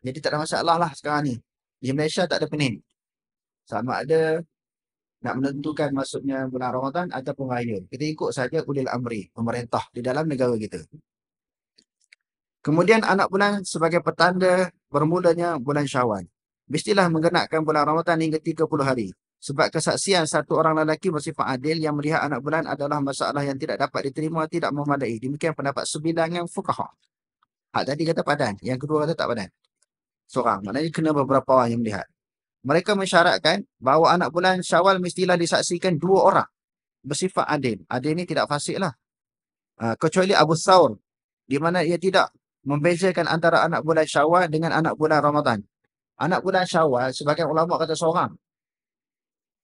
Jadi tak ada masalah lah sekarang ni. Di Malaysia tak ada pening. Sama ada nak menentukan maksudnya bulan Ramadan ataupun raya. Kita ikut saja ulil amri, pemerintah di dalam negara kita. Kemudian anak bulan sebagai petanda bermulanya bulan Syawal. Mestilah menggenapkan bulan Ramadan hingga 30 hari. Sebab kesaksian satu orang lelaki bersifat adil yang melihat anak bulan adalah masalah yang tidak dapat diterima, tidak memadai. Demikian pendapat sebilangan fukaha. Hak tadi kata padan. Yang kedua kata tak padan. Seorang. Maknanya kena beberapa orang yang melihat. Mereka mensyaratkan bahawa anak bulan syawal mestilah disaksikan dua orang. Bersifat adil. Adil ini tidak fasik lah. Ha, kecuali Abu Saur. Di mana ia tidak membezakan antara anak bulan syawal dengan anak bulan Ramadan. Anak bulan syawal, Sebagai ulama kata seorang.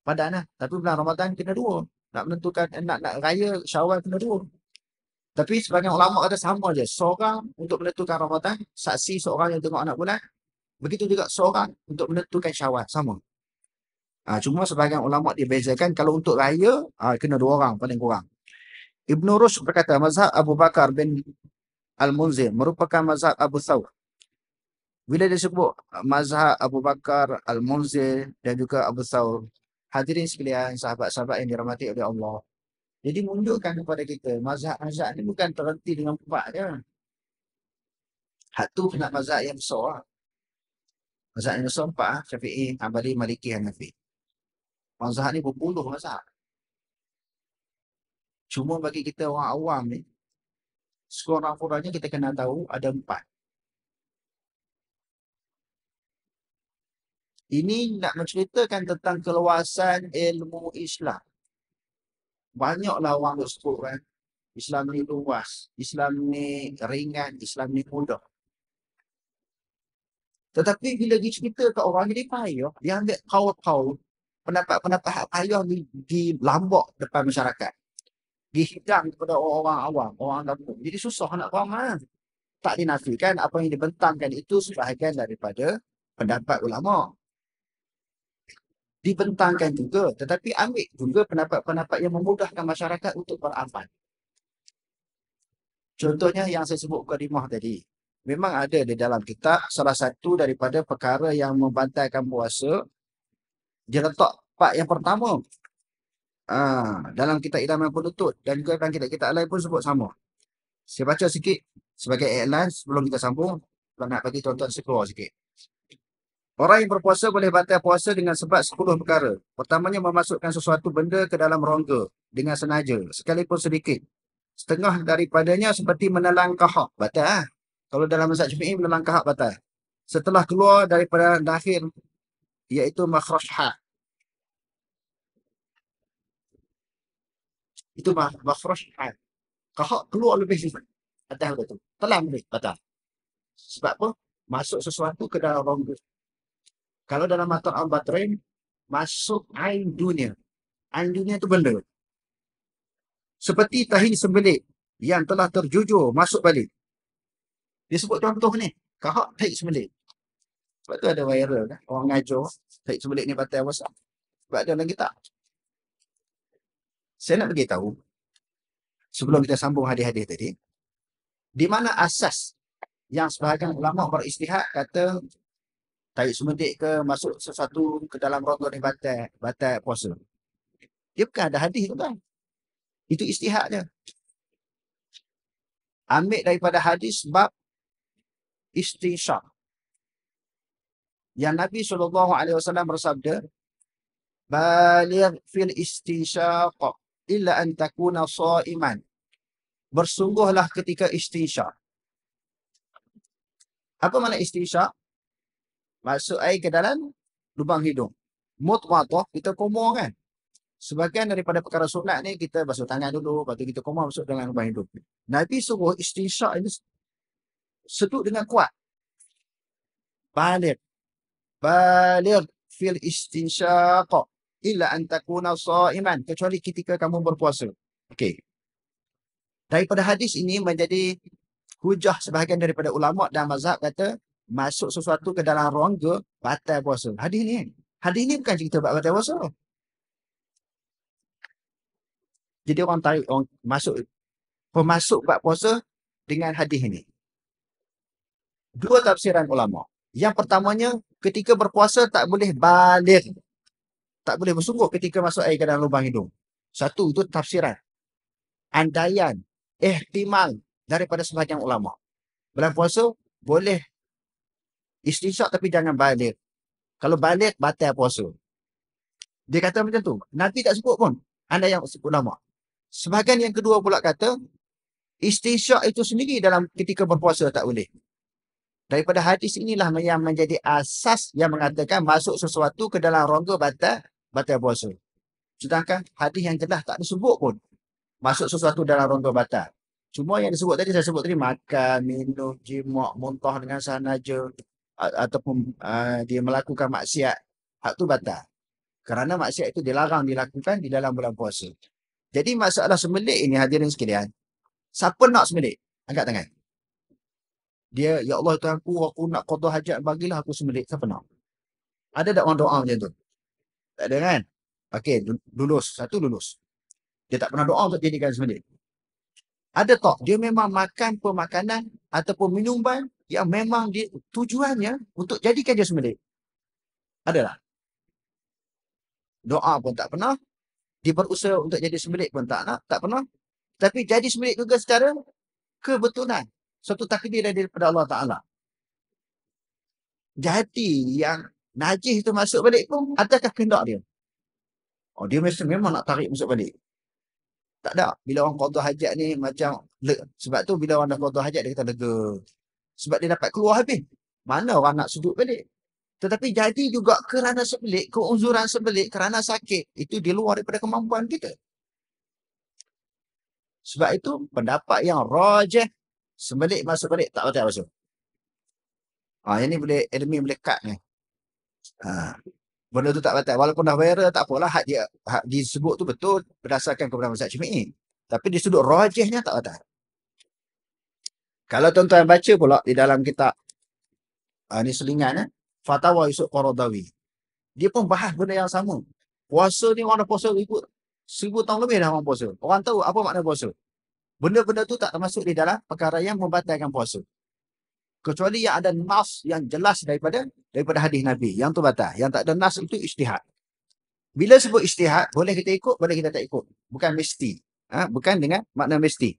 Padanlah. Tapi bulan Ramadan kena dua. Nak menentukan, nak, nak raya syawal kena dua. Tapi sebagai ulama kata sama je. Seorang untuk menentukan Ramadan, saksi seorang yang tengok anak bulan. Begitu juga seorang untuk menentukan syawal. Sama. Ha, cuma sebagai ulama dia dibezakan kalau untuk raya, ha, kena dua orang paling kurang. Ibn Rushd berkata, mazhab Abu Bakar bin Al-Munzir merupakan mazhab Abu Thawr. Bila dia sebut mazhab Abu Bakar, Al-Munzir dan juga Abu Thawr, hadirin sekalian sahabat-sahabat yang dirahmati oleh Allah. Jadi menunjukkan kepada kita mazhab-mazhab ni bukan terhenti dengan empat dia. Hatu kena mazhab yang besar. Mazhab yang besar empat, Syafi'i, Abadi, Maliki, Hanafi. Mazhab ni berpuluh mazhab. Cuma bagi kita orang awam ni, sekurang-kurangnya kita kena tahu ada empat. Ini nak menceritakan tentang keluasan ilmu Islam. Banyaklah orang yang sebut kan. Islam ni luas. Islam ni ringan. Islam ni mudah. Tetapi bila dia cerita kat orang ni, dia payah. Dia ambil power-power. Pendapat-pendapat hak payah ni dilambak depan masyarakat. Dihidang kepada orang-orang awam. Orang kampung. Jadi susah nak faham. Ha? Tak dinafikan apa yang dibentangkan itu sebahagian daripada pendapat ulama' dibentangkan juga tetapi ambil juga pendapat-pendapat yang memudahkan masyarakat untuk beramal. Contohnya yang saya sebut Qadimah tadi. Memang ada di dalam kitab salah satu daripada perkara yang membantaikan puasa. Dia letak part yang pertama ha, dalam kitab idaman penutup dan juga dalam kitab-kitab lain pun sebut sama. Saya baca sikit sebagai headline sebelum kita sambung. Kalau nak bagi tuan-tuan sekolah sikit. Orang yang berpuasa boleh batal puasa dengan sebab 10 perkara. Pertamanya memasukkan sesuatu benda ke dalam rongga dengan sengaja, sekalipun sedikit. Setengah daripadanya seperti menelang kahak. Batal lah. Kalau dalam masak cemi, menelang kahak batal. Setelah keluar daripada dahil, iaitu makhrash hak. Itu makhrash hak. Kahak keluar lebih sifat. Atas waktu itu. Telang lebih batal. Sebab apa? Masuk sesuatu ke dalam rongga. Kalau dalam mata al-batrin, masuk ain dunia. Ain dunia itu benda. Seperti tahin sembelik yang telah terjujur masuk balik. Dia sebut contoh ni. Kahak tahin sembelik. Sebab tu ada viral kan. Orang ngajur tahin sembelik ni batal wasap. Sebab ada lagi tak. Saya nak bagi tahu. Sebelum kita sambung hadis-hadis tadi. Di mana asas yang sebahagian ulama beristihad kata tarik sumedik ke masuk sesuatu ke dalam rongga ni batal batal puasa dia bukan ada hadis tu kan itu istihad dia ambil daripada hadis bab istinsyak yang Nabi sallallahu alaihi wasallam bersabda baligh fil istinsyaq illa an takuna saiman bersungguhlah ketika istinsyak apa makna istinsyak masuk air ke dalam lubang hidung. Mutwatoh, kita komor kan. Sebagian daripada perkara solat ni, kita basuh tangan dulu, lepas kita komor masuk dalam lubang hidung. Nabi suruh istinsyak ini sedut dengan kuat. Balik. Balik fil istinsyak illa antakuna sa'iman. Kecuali ketika kamu berpuasa. Okey. Daripada hadis ini menjadi hujah sebahagian daripada ulama dan mazhab kata masuk sesuatu ke dalam rongga batal puasa. Hadis ni. Kan? Hadis ni bukan cerita batal puasa. Jadi orang tarik orang masuk pemasuk bab puasa dengan hadis ini. Dua tafsiran ulama. Yang pertamanya ketika berpuasa tak boleh balik. Tak boleh bersungguh ketika masuk air ke dalam lubang hidung. Satu itu tafsiran. Andaian, ihtimal daripada sebahagian ulama. Bulan puasa boleh istisak tapi jangan balik. Kalau balik, batal puasa. Dia kata macam tu. Nanti tak sebut pun. Anda yang sebut nama. Sebahagian yang kedua pula kata, istisak itu sendiri dalam ketika berpuasa tak boleh. Daripada hadis inilah yang menjadi asas yang mengatakan masuk sesuatu ke dalam rongga batal, batal puasa. Sedangkan hadis yang jelas tak disebut pun masuk sesuatu dalam rongga batal. Cuma yang disebut tadi, saya sebut tadi, makan, minum, jimak, muntah dengan sana je ataupun uh, dia melakukan maksiat hak tu batal kerana maksiat itu dilarang dilakukan di dalam bulan puasa jadi masalah semelik ini hadirin sekalian siapa nak semelik angkat tangan dia ya Allah Tuhan aku aku nak qada hajat bagilah aku semelik siapa nak ada tak orang doa macam tu tak ada kan okey lulus satu lulus dia tak pernah doa untuk jadikan semelik ada tak? Dia memang makan pemakanan ataupun minuman yang memang dia, tujuannya untuk jadikan dia sembelih. Adalah. Doa pun tak pernah. Dia berusaha untuk jadi sembelih pun tak nak. Tak pernah. Tapi jadi sembelih juga secara kebetulan. Suatu takdir daripada Allah Ta'ala. Jati yang najis itu masuk balik pun adakah kehendak dia? Oh, dia mesti memang nak tarik masuk balik. Tak ada. Bila orang kotor hajat ni macam le- sebab tu bila orang dah kotor hajat dia kata lega. Sebab dia dapat keluar habis. Mana orang nak sudut balik. Tetapi jadi juga kerana sebelik, keunzuran sebelik, kerana sakit. Itu di luar daripada kemampuan kita. Sebab itu pendapat yang rajah sebelik masuk balik tak patut masuk. Ah ha, ini boleh admin boleh cut ni. Ha benda tu tak batal walaupun dah viral tak apalah hak dia hak disebut tu betul berdasarkan kepada mazhab Syafi'i tapi di sudut rajihnya tak batal kalau tuan-tuan baca pula di dalam kitab uh, ni selingan eh fatwa Yusuf Qaradawi dia pun bahas benda yang sama puasa ni orang dah puasa ikut seribu tahun lebih dah orang puasa orang tahu apa makna puasa benda-benda tu tak termasuk di dalam perkara yang membatalkan puasa kecuali yang ada nas yang jelas daripada daripada hadis Nabi. Yang tu batal. Yang tak ada nas itu ijtihad. Bila sebut ijtihad, boleh kita ikut, boleh kita tak ikut. Bukan mesti. Ha? Bukan dengan makna mesti.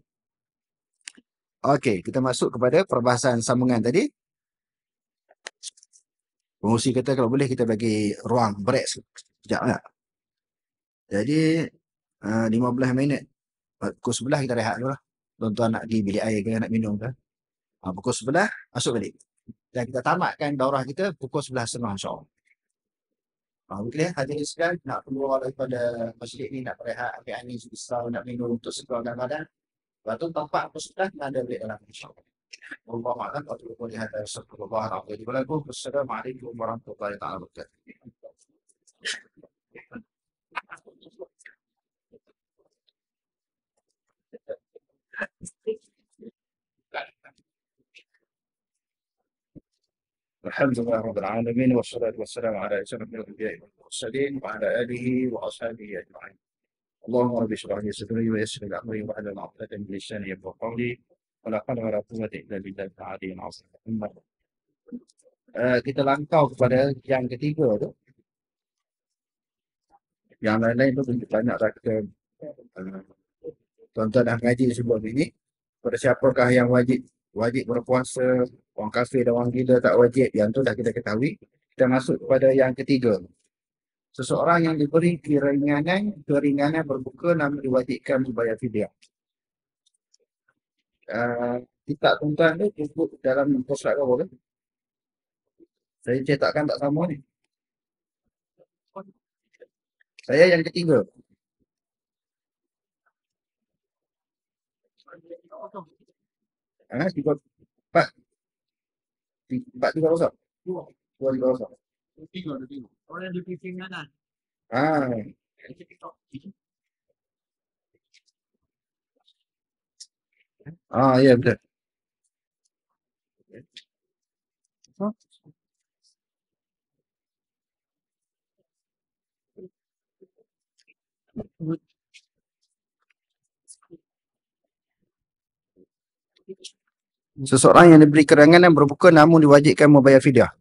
Okey, kita masuk kepada perbahasan sambungan tadi. Pengurusi kata kalau boleh kita bagi ruang break sekejap. Ya? Jadi, uh, ha, 15 minit. Pukul 11 kita rehat dulu lah. Tuan-tuan nak pergi bilik air ke, nak minum ke. Uh, pukul 11, masuk balik dan kita tamatkan daurah kita pukul 11.30 insya-Allah. Faham clear? Hati sekian nak keluar daripada masjid ni nak berehat api angin sebesar nak minum untuk sekeluargaan badan. Lepas tu tempat aku sudah tak ada duit dalam insya-Allah. Allah maklum kalau tu boleh ada sebuah Allah. Jadi kalau aku sudah mari ke orang tu kali tak ada Thank you. الحمد لله رب العالمين والصلاة والسلام على أشرف الأنبياء والمرسلين وعلى آله وأصحابه أجمعين. اللهم رب اشرح لي صدري ويسر لي أمري وعلى عقدة من لساني يبقى قولي ولا قدر ولا قوة إلا بالله العلي العظيم. أما بعد. kita langkau kepada yang ketiga tu. Yang lain-lain tu banyak tanya dah kita uh, tuan-tuan dah ngaji sebelum ini. Pada siapakah yang wajib wajib berpuasa, orang kafir dan orang gila tak wajib. Yang tu dah kita ketahui. Kita masuk kepada yang ketiga. Seseorang yang diberi keringanan, keringanan berbuka namun diwajibkan membayar fidyah. Ah, kita uh, tuntutan tu cukup dalam posrat kau boleh. Saya cetakkan tak sama ni. Saya yang ketiga. Ha, tiga, empat. Empat tiga kosong. Dua. Dua tiga kosong. Tiga, tiga. Orang yang di pusing kanan. Ha. Ah, ya yeah, betul. Huh? seseorang yang diberi kerangan keranganan berbuka namun diwajibkan membayar fidyah.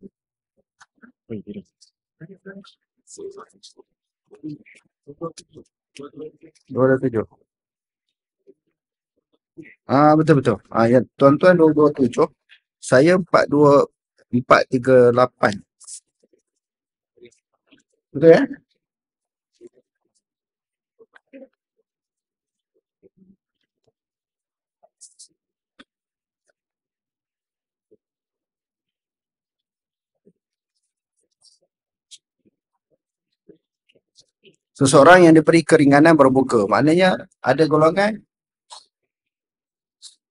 Dua ratus tujuh. Ah betul betul. Ah ya tuan-tuan dua dua tujuh. Saya empat dua empat tiga lapan. Betul ya? seseorang yang diberi keringanan berbuka. Maknanya ada golongan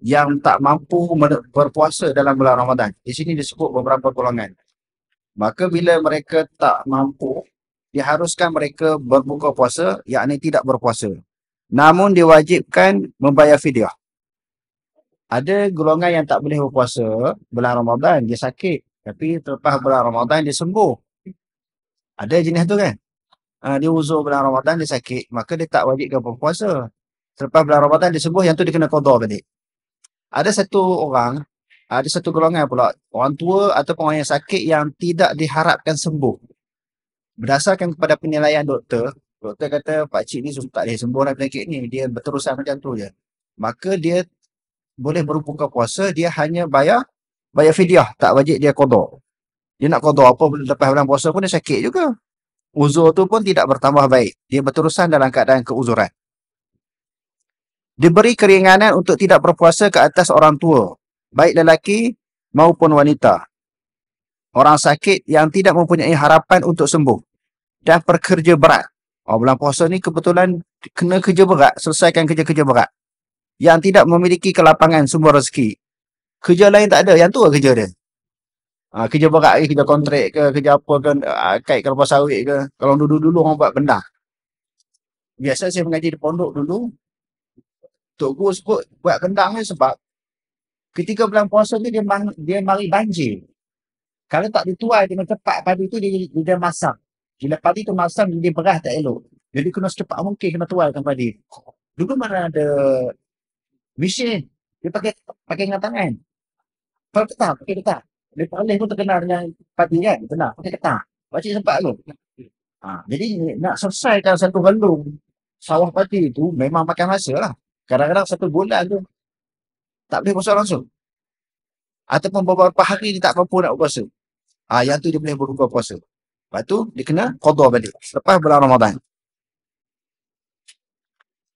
yang tak mampu berpuasa dalam bulan Ramadan. Di sini disebut beberapa golongan. Maka bila mereka tak mampu, diharuskan mereka berbuka puasa, yakni tidak berpuasa. Namun diwajibkan membayar fidyah. Ada golongan yang tak boleh berpuasa bulan Ramadan, dia sakit. Tapi terlepas bulan Ramadan, dia sembuh. Ada jenis tu kan? uh, dia uzur bulan Ramadan dia sakit maka dia tak wajibkan berpuasa selepas bulan Ramadan dia sembuh yang tu dia kena qada balik ada satu orang ada satu golongan pula orang tua atau orang yang sakit yang tidak diharapkan sembuh berdasarkan kepada penilaian doktor doktor kata pak cik ni tak boleh sembuh dari penyakit ni dia berterusan macam tu je maka dia boleh berbuka puasa dia hanya bayar bayar fidyah tak wajib dia qada dia nak qada apa lepas bulan puasa pun dia sakit juga uzur tu pun tidak bertambah baik. Dia berterusan dalam keadaan keuzuran. Diberi keringanan untuk tidak berpuasa ke atas orang tua, baik lelaki maupun wanita. Orang sakit yang tidak mempunyai harapan untuk sembuh dan pekerja berat. Oh, bulan puasa ni kebetulan kena kerja berat, selesaikan kerja-kerja berat. Yang tidak memiliki kelapangan sumber rezeki. Kerja lain tak ada, yang tua kerja dia. Ha, kerja berat lagi, kerja kontrak ke, kerja apa ke, ha, kait ke lepas sawit ke. Kalau dulu-dulu orang buat benda. Biasa saya mengaji di pondok dulu, Tok Guru sebut buat kendang ni sebab ketika bulan puasa tu dia, dia mari banjir. Kalau tak dituai dengan cepat pada tu dia, dia, dia masam. Bila padi tu masam dia berah tak elok. Jadi kena secepat mungkin kena tuaikan padi. Dulu mana ada mesin dia pakai pakai dengan tangan. Pakai tetap, pakai tetap. Lebih paling pun terkenal dengan padi kan. Kenal. Pakai ketak. Pakcik sempat tu. Ha, jadi nak selesaikan satu gelung sawah pati tu memang makan masa lah. Kadang-kadang satu bulan tu tak boleh puasa langsung. Ataupun beberapa hari dia tak mampu nak berpuasa. Ha, yang tu dia boleh berbuka puasa. Lepas tu dia kena kodoh balik. Lepas bulan Ramadan.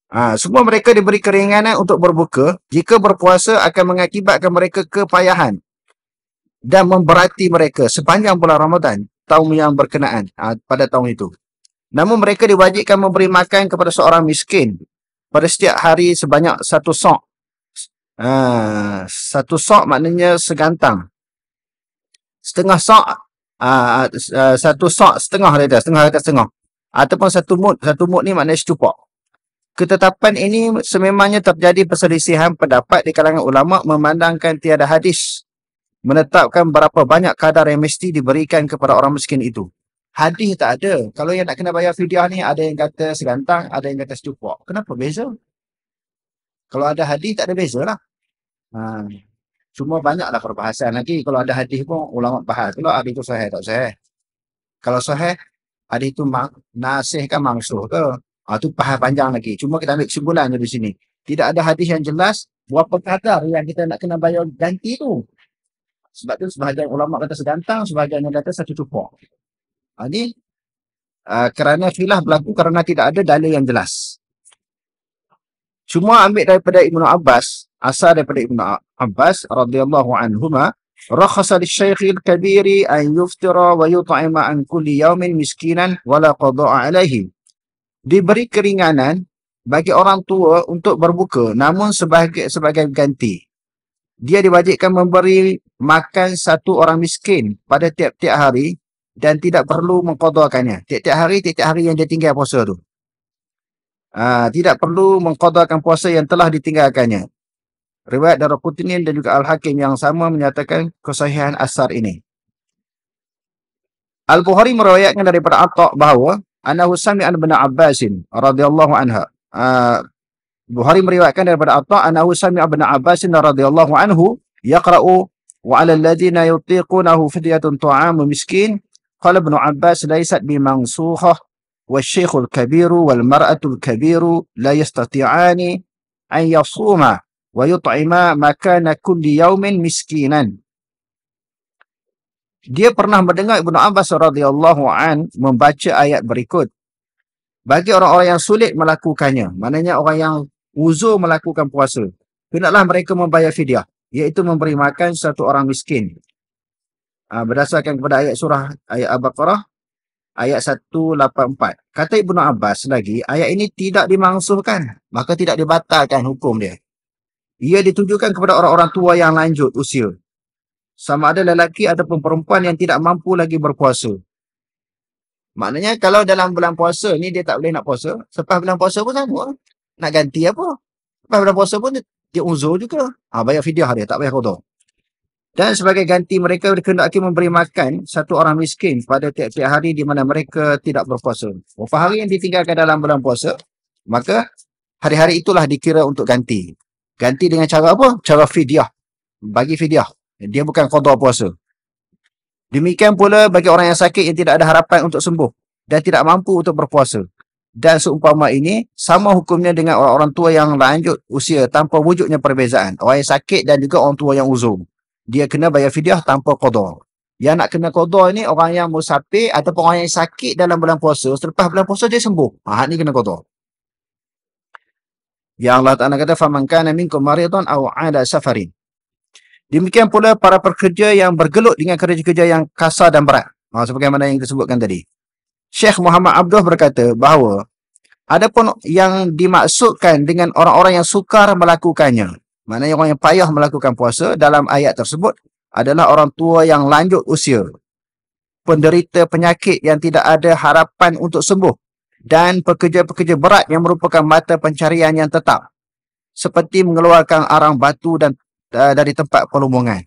Ha, semua mereka diberi keringanan untuk berbuka. Jika berpuasa akan mengakibatkan mereka kepayahan dan memberati mereka sepanjang bulan Ramadan tahun yang berkenaan ha, pada tahun itu. Namun mereka diwajibkan memberi makan kepada seorang miskin pada setiap hari sebanyak satu sok. Ha, satu sok maknanya segantang. Setengah sok, ha, ha satu sok setengah dari setengah dari setengah. Ataupun satu mut, satu mut ni maknanya secupak. Ketetapan ini sememangnya terjadi perselisihan pendapat di kalangan ulama memandangkan tiada hadis menetapkan berapa banyak kadar yang mesti diberikan kepada orang miskin itu. Hadis tak ada. Kalau yang nak kena bayar fidyah ni, ada yang kata segantang, ada yang kata secukup. Kenapa? Beza. Kalau ada hadis, tak ada beza lah. Ha. Cuma banyaklah perbahasan lagi. Kalau ada hadis pun, ulama bahas. Kalau hadis tu sahih tak sahih. Kalau sahih, hadis itu mak nasih kan mangsuh ke? Ha, tu bahas panjang lagi. Cuma kita ambil kesimpulan di sini. Tidak ada hadis yang jelas, berapa kadar yang kita nak kena bayar ganti tu. Sebab tu sebahagian ulama kata segantang, sebahagian yang kata satu cupok. Ha, ini uh, ha, kerana filah berlaku kerana tidak ada dalil yang jelas. Cuma ambil daripada Ibnu Abbas, asal daripada Ibnu Abbas radhiyallahu anhuma, rakhasa li syaikhil kabiri an yuftira wa yut'ima an kulli yawmin miskinan wa la qada'a alaihi. Diberi keringanan bagi orang tua untuk berbuka namun sebagai sebagai ganti dia diwajibkan memberi makan satu orang miskin pada tiap-tiap hari dan tidak perlu mengkodokannya. Tiap-tiap hari, tiap-tiap hari yang dia tinggal puasa tu. Ha, tidak perlu mengkodokkan puasa yang telah ditinggalkannya. Riwayat Darul Kutinin dan juga Al-Hakim yang sama menyatakan kesahihan asar ini. Al-Bukhari merawayatkan daripada Atta bahawa Anahu Sami'an bin Abbasin radhiyallahu anha. Uh, Bukhari meriwayatkan daripada Atha anahu sami'a ibn Abbas radhiyallahu anhu yaqra'u wa 'ala alladhina yutiqunahu fidyatun ta'amu miskin qala ibn Abbas laysat bi mansukha wa asy-syekhul kabiru wal mar'atul kabiru la yastati'ani an yasuma wa yut'ima ma kana kulli yawmin miskinan dia pernah mendengar ibn Abbas radhiyallahu an membaca ayat berikut bagi orang-orang yang sulit melakukannya maknanya orang yang uzur melakukan puasa. Hendaklah mereka membayar fidyah, iaitu memberi makan satu orang miskin. Uh, berdasarkan kepada ayat surah ayat Al-Baqarah, ayat 184. Kata Ibnu Abbas lagi, ayat ini tidak dimangsuhkan, maka tidak dibatalkan hukum dia. Ia ditunjukkan kepada orang-orang tua yang lanjut usia. Sama ada lelaki ataupun perempuan yang tidak mampu lagi berpuasa. Maknanya kalau dalam bulan puasa ni dia tak boleh nak puasa, selepas bulan puasa pun sama nak ganti apa. Lepas bulan puasa pun dia, dia uzur juga. Ha, ah, bayar fidyah dia, tak bayar kotor. Dan sebagai ganti mereka dikehendaki memberi makan satu orang miskin pada tiap-tiap hari di mana mereka tidak berpuasa. Berapa hari yang ditinggalkan dalam bulan puasa, maka hari-hari itulah dikira untuk ganti. Ganti dengan cara apa? Cara fidyah. Bagi fidyah. Dia bukan kotor puasa. Demikian pula bagi orang yang sakit yang tidak ada harapan untuk sembuh dan tidak mampu untuk berpuasa dan seumpama ini sama hukumnya dengan orang-orang tua yang lanjut usia tanpa wujudnya perbezaan. Orang yang sakit dan juga orang tua yang uzur. Dia kena bayar fidyah tanpa qadar. Yang nak kena qadar ni orang yang musafir atau orang yang sakit dalam bulan puasa. Selepas bulan puasa dia sembuh. Ha, ni kena qadar. Ya Allah Ta'ala kata, فَمَنْ كَانَ مِنْكُمْ مَرِضًا أَوْ عَلَى سَفَرٍ Demikian pula para pekerja yang bergelut dengan kerja-kerja yang kasar dan berat. Ha, sebagaimana yang disebutkan tadi. Syekh Muhammad Abdul berkata bahawa pun yang dimaksudkan dengan orang-orang yang sukar melakukannya, maknanya orang yang payah melakukan puasa dalam ayat tersebut adalah orang tua yang lanjut usia, penderita penyakit yang tidak ada harapan untuk sembuh dan pekerja-pekerja berat yang merupakan mata pencarian yang tetap seperti mengeluarkan arang batu dan uh, dari tempat pelumbungan.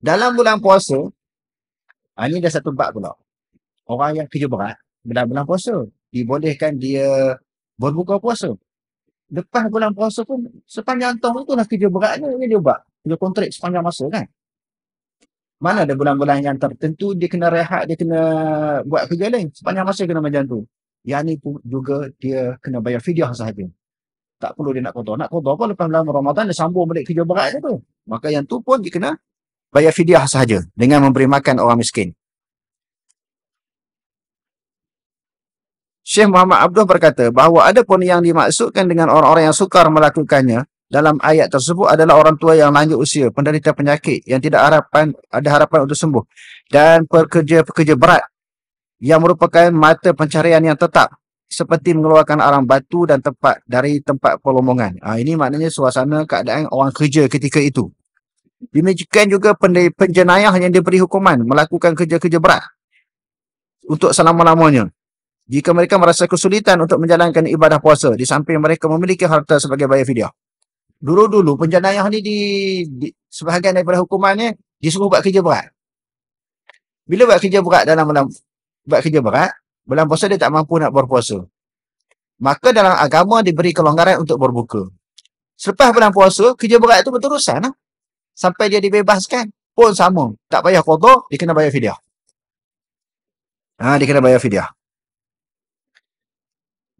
Dalam bulan puasa, ah, ini dah satu bab pula orang yang kerja berat dalam bulan puasa dibolehkan dia berbuka puasa lepas bulan puasa pun sepanjang tahun tu lah kerja beratnya dia, dia buat dia kontrak sepanjang masa kan mana ada bulan-bulan yang tertentu dia kena rehat dia kena buat kerja lain sepanjang masa kena macam tu yang ni pun juga dia kena bayar fidyah sahaja tak perlu dia nak kotor nak kotor pun lepas bulan Ramadan dia sambung balik kerja berat dia tu maka yang tu pun dia kena bayar fidyah sahaja dengan memberi makan orang miskin Syekh Muhammad Abdul berkata bahawa ada pun yang dimaksudkan dengan orang-orang yang sukar melakukannya dalam ayat tersebut adalah orang tua yang lanjut usia, penderita penyakit yang tidak harapan ada harapan untuk sembuh dan pekerja-pekerja berat yang merupakan mata pencarian yang tetap seperti mengeluarkan arang batu dan tempat dari tempat pelomongan. Ha, ah, ini maknanya suasana keadaan orang kerja ketika itu. Dimajikan juga penjenayah yang diberi hukuman melakukan kerja-kerja berat untuk selama-lamanya jika mereka merasa kesulitan untuk menjalankan ibadah puasa di samping mereka memiliki harta sebagai bayar fidyah. Dulu-dulu penjenayah ni di, di sebahagian daripada hukumannya disuruh buat kerja berat. Bila buat kerja berat dalam bulan buat kerja berat, bulan puasa dia tak mampu nak berpuasa. Maka dalam agama diberi kelonggaran untuk berbuka. Selepas bulan puasa, kerja berat itu berterusan. Lah. Sampai dia dibebaskan pun sama. Tak bayar kotor, dia kena bayar fidyah. Ha, dia kena bayar fidyah.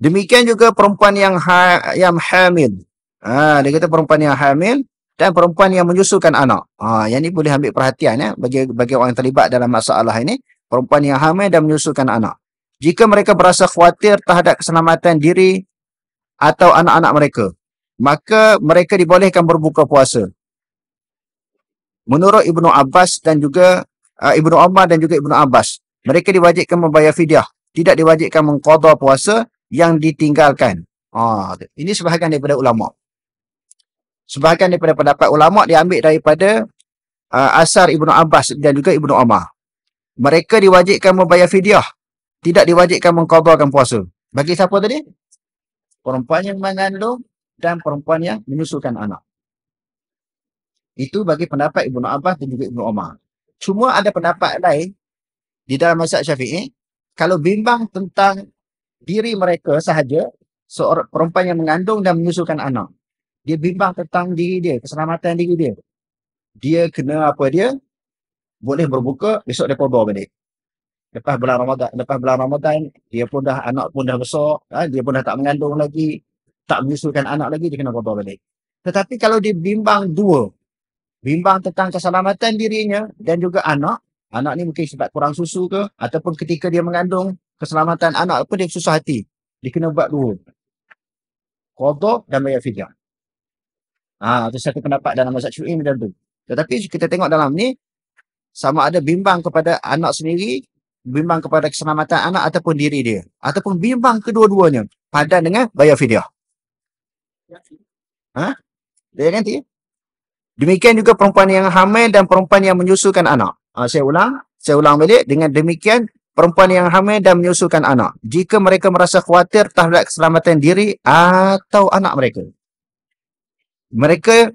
Demikian juga perempuan yang ha, yang hamil. Ha, dia kata perempuan yang hamil dan perempuan yang menyusukan anak. Ha, yang ini boleh ambil perhatian ya, bagi, bagi orang yang terlibat dalam masalah ini. Perempuan yang hamil dan menyusukan anak. Jika mereka berasa khawatir terhadap keselamatan diri atau anak-anak mereka, maka mereka dibolehkan berbuka puasa. Menurut Ibnu Abbas dan juga uh, Ibnu Omar dan juga Ibnu Abbas, mereka diwajibkan membayar fidyah, tidak diwajibkan mengqadha puasa yang ditinggalkan. Ah, ini sebahagian daripada ulama. Sebahagian daripada pendapat ulama diambil daripada uh, Asar Ibnu Abbas dan juga Ibnu Umar. Mereka diwajibkan membayar fidyah, tidak diwajibkan mengqadakan puasa. Bagi siapa tadi? Perempuan yang mengandung dan perempuan yang menyusukan anak. Itu bagi pendapat Ibnu Abbas dan juga Ibnu Umar. Cuma ada pendapat lain di dalam mazhab Syafi'i kalau bimbang tentang diri mereka sahaja seorang perempuan yang mengandung dan menyusukan anak dia bimbang tentang diri dia keselamatan diri dia dia kena apa dia boleh berbuka besok dia bawa balik lepas bulan Ramadan lepas bulan Ramadan dia pun dah anak pun dah besar kan? dia pun dah tak mengandung lagi tak menyusukan anak lagi dia kena bawa balik tetapi kalau dia bimbang dua bimbang tentang keselamatan dirinya dan juga anak anak ni mungkin sebab kurang susu ke ataupun ketika dia mengandung keselamatan anak pun dia susah hati. Dia kena buat dua. Qadha dan bayar fidyah. Ha, itu satu pendapat dalam mazhab Syafi'i macam tu. Tetapi kita tengok dalam ni sama ada bimbang kepada anak sendiri, bimbang kepada keselamatan anak ataupun diri dia ataupun bimbang kedua-duanya padan dengan bayar fidyah. Ha? Dia nanti. Demikian juga perempuan yang hamil dan perempuan yang menyusukan anak. Ha, saya ulang, saya ulang balik dengan demikian perempuan yang hamil dan menyusukan anak jika mereka merasa khawatir terhadap keselamatan diri atau anak mereka. Mereka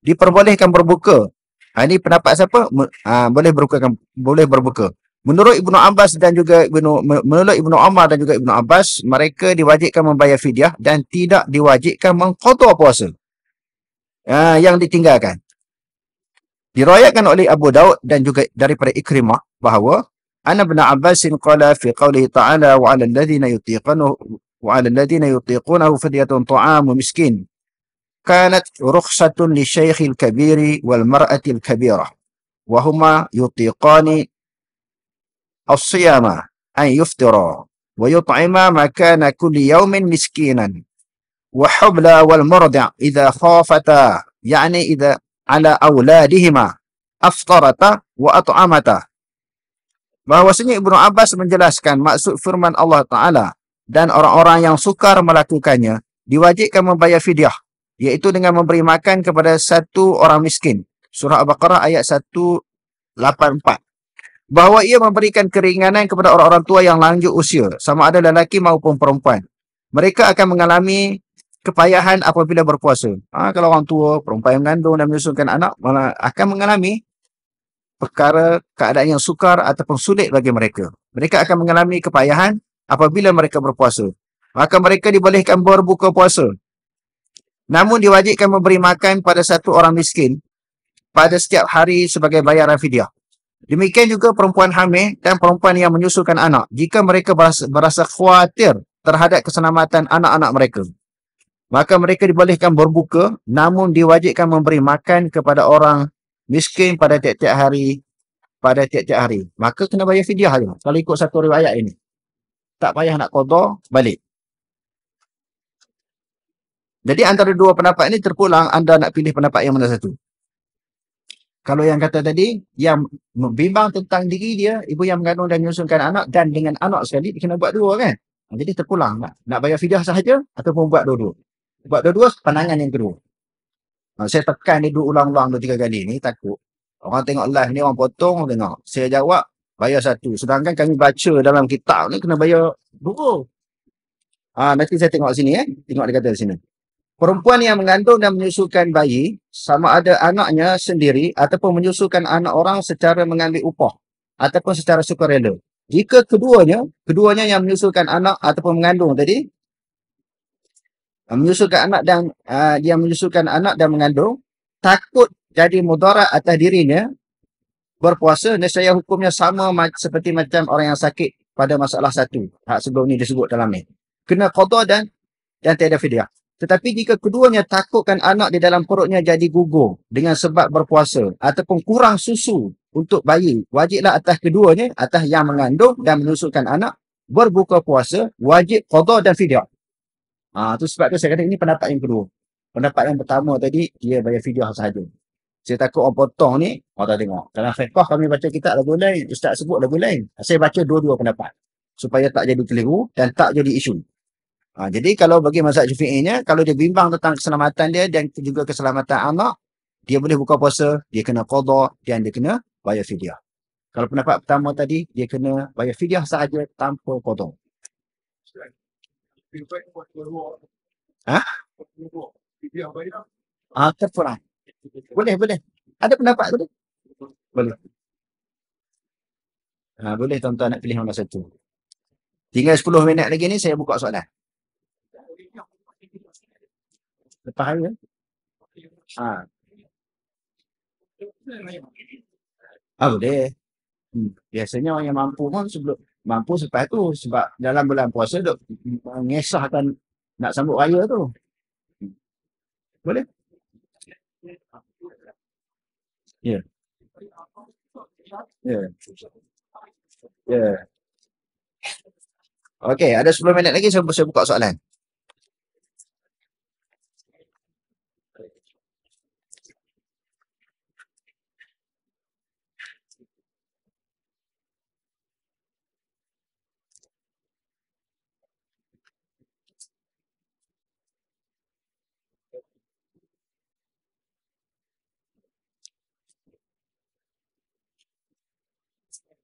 diperbolehkan berbuka. Ha, ini pendapat siapa? Ha, boleh berbuka boleh berbuka. Menurut Ibnu Abbas dan juga Ibnu menurut Ibnu Umar dan juga Ibnu Abbas, mereka diwajibkan membayar fidyah dan tidak diwajibkan mengqada puasa. Ha, yang ditinggalkan. Diriwayatkan oleh Abu Daud dan juga daripada Ikrimah bahawa عن ابن عباس قال في قوله تعالى وعلى الذين يطيقونه وعلى الذين يطيقونه فدية طعام مسكين كانت رخصة للشيخ الكبير والمرأة الكبيرة وهما يطيقان الصيام أن يفطرا ويطعما ما كان كل يوم مسكينا وحبلى والمرضع إذا خافتا يعني إذا على أولادهما أفطرتا وأطعمتا Bahawasanya Ibnu Abbas menjelaskan maksud firman Allah Ta'ala dan orang-orang yang sukar melakukannya diwajibkan membayar fidyah iaitu dengan memberi makan kepada satu orang miskin. Surah Al-Baqarah ayat 184. Bahawa ia memberikan keringanan kepada orang-orang tua yang lanjut usia sama ada lelaki maupun perempuan. Mereka akan mengalami kepayahan apabila berpuasa. Ha, kalau orang tua, perempuan yang mengandung dan menyusunkan anak akan mengalami perkara keadaan yang sukar ataupun sulit bagi mereka. Mereka akan mengalami kepayahan apabila mereka berpuasa. Maka mereka dibolehkan berbuka puasa. Namun diwajibkan memberi makan pada satu orang miskin pada setiap hari sebagai bayaran fidyah. Demikian juga perempuan hamil dan perempuan yang menyusukan anak jika mereka berasa khuatir terhadap keselamatan anak-anak mereka. Maka mereka dibolehkan berbuka namun diwajibkan memberi makan kepada orang miskin pada tiap-tiap hari pada tiap-tiap hari maka kena bayar fidyah je kalau ikut satu riwayat ini tak payah nak qada balik jadi antara dua pendapat ini terpulang anda nak pilih pendapat yang mana satu kalau yang kata tadi yang membimbang tentang diri dia ibu yang mengandung dan menyusukan anak dan dengan anak sekali kena buat dua kan jadi terpulang nak, nak bayar fidyah sahaja ataupun buat dua-dua buat dua-dua pandangan yang kedua Ah, saya tekan ni dua ulang-ulang dua tiga kali ni takut. Orang tengok live ni orang potong tengok. Saya jawab bayar satu. Sedangkan kami baca dalam kitab ni kena bayar dua. Ha, nanti saya tengok sini eh. Tengok dia kata sini. Perempuan yang mengandung dan menyusukan bayi sama ada anaknya sendiri ataupun menyusukan anak orang secara mengambil upah ataupun secara sukarela. Jika keduanya, keduanya yang menyusukan anak ataupun mengandung tadi menyusukan anak dan uh, dia menyusukan anak dan mengandung takut jadi mudarat atas dirinya berpuasa nescaya hukumnya sama seperti macam orang yang sakit pada masalah satu hak sebelum ini disebut dalam ni kena qada dan dan tiada fidyah tetapi jika keduanya takutkan anak di dalam perutnya jadi gugur dengan sebab berpuasa ataupun kurang susu untuk bayi wajiblah atas keduanya atas yang mengandung dan menyusukan anak berbuka puasa wajib qada dan fidyah Ha, tu sebab tu saya kata ini pendapat yang kedua. Pendapat yang pertama tadi, dia bayar video sahaja. Saya takut orang potong ni, orang tak tengok. Kalau fiqah kami baca kitab lagu lain, ustaz sebut lagu lain. Saya baca dua-dua pendapat. Supaya tak jadi keliru dan tak jadi isu. Ha, jadi kalau bagi mazhab syafi'inya, kalau dia bimbang tentang keselamatan dia dan juga keselamatan anak, dia boleh buka puasa, dia kena kodok dan dia kena bayar fidyah. Kalau pendapat pertama tadi, dia kena bayar fidyah sahaja tanpa kodok. Selain. Ha? Ah, terperang. Boleh, boleh. Ada pendapat tu? Boleh. Ha, boleh tuan-tuan nak pilih mana satu. Tinggal 10 minit lagi ni saya buka soalan. Lepas hari Ha. Ah, boleh. Hmm. Biasanya orang yang mampu pun sebelum mampu sepas tu sebab dalam bulan puasa dok mengesahkan nak sambut raya tu. Boleh? Ya. Ya. Ya. Okey, ada 10 minit lagi saya, saya buka soalan.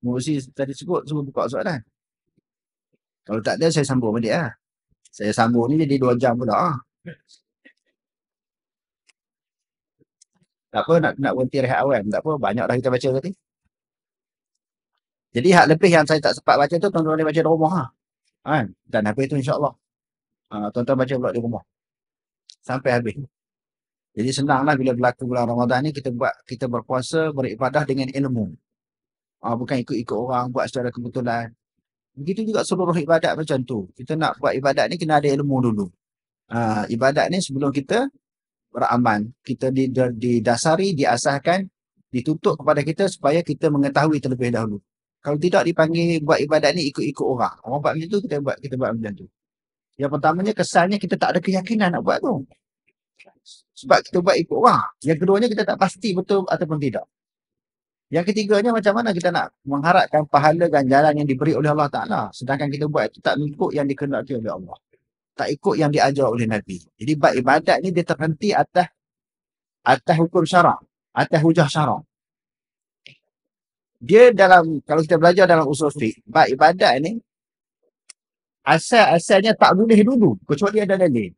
Mursi tadi sebut semua buka soalan. Kalau tak ada saya sambung balik lah. Saya sambung ni jadi dua jam pula ah. Tak apa nak nak berhenti rehat awal tak apa banyak dah kita baca tadi. Jadi hak lebih yang saya tak sempat baca tu tuan-tuan boleh baca di rumah lah. Ha? Dan apa itu insya-Allah. Ha, tuan-tuan baca pula di rumah. Sampai habis. Jadi senanglah bila berlaku bulan Ramadan ni kita buat kita berpuasa beribadah dengan ilmu. Uh, bukan ikut-ikut orang buat secara kebetulan. Begitu juga seluruh ibadat macam tu. Kita nak buat ibadat ni kena ada ilmu dulu. Uh, ibadat ni sebelum kita beramal. Kita didasari, diasahkan, ditutup kepada kita supaya kita mengetahui terlebih dahulu. Kalau tidak dipanggil buat ibadat ni ikut-ikut orang. Orang buat macam tu, kita buat, kita buat macam tu. Yang pertamanya kesannya kita tak ada keyakinan nak buat tu. Sebab kita buat ikut orang. Yang keduanya kita tak pasti betul ataupun tidak. Yang ketiganya macam mana kita nak mengharapkan pahala dan jalan yang diberi oleh Allah Ta'ala. Sedangkan kita buat itu tak mengikut yang dikenalki oleh Allah. Tak ikut yang diajar oleh Nabi. Jadi ibadat ni dia terhenti atas atas hukum syarak. Atas hujah syarak. Dia dalam, kalau kita belajar dalam usul fiqh, buat ibadat ni asal-asalnya tak boleh dulu. Kecuali ada dalil.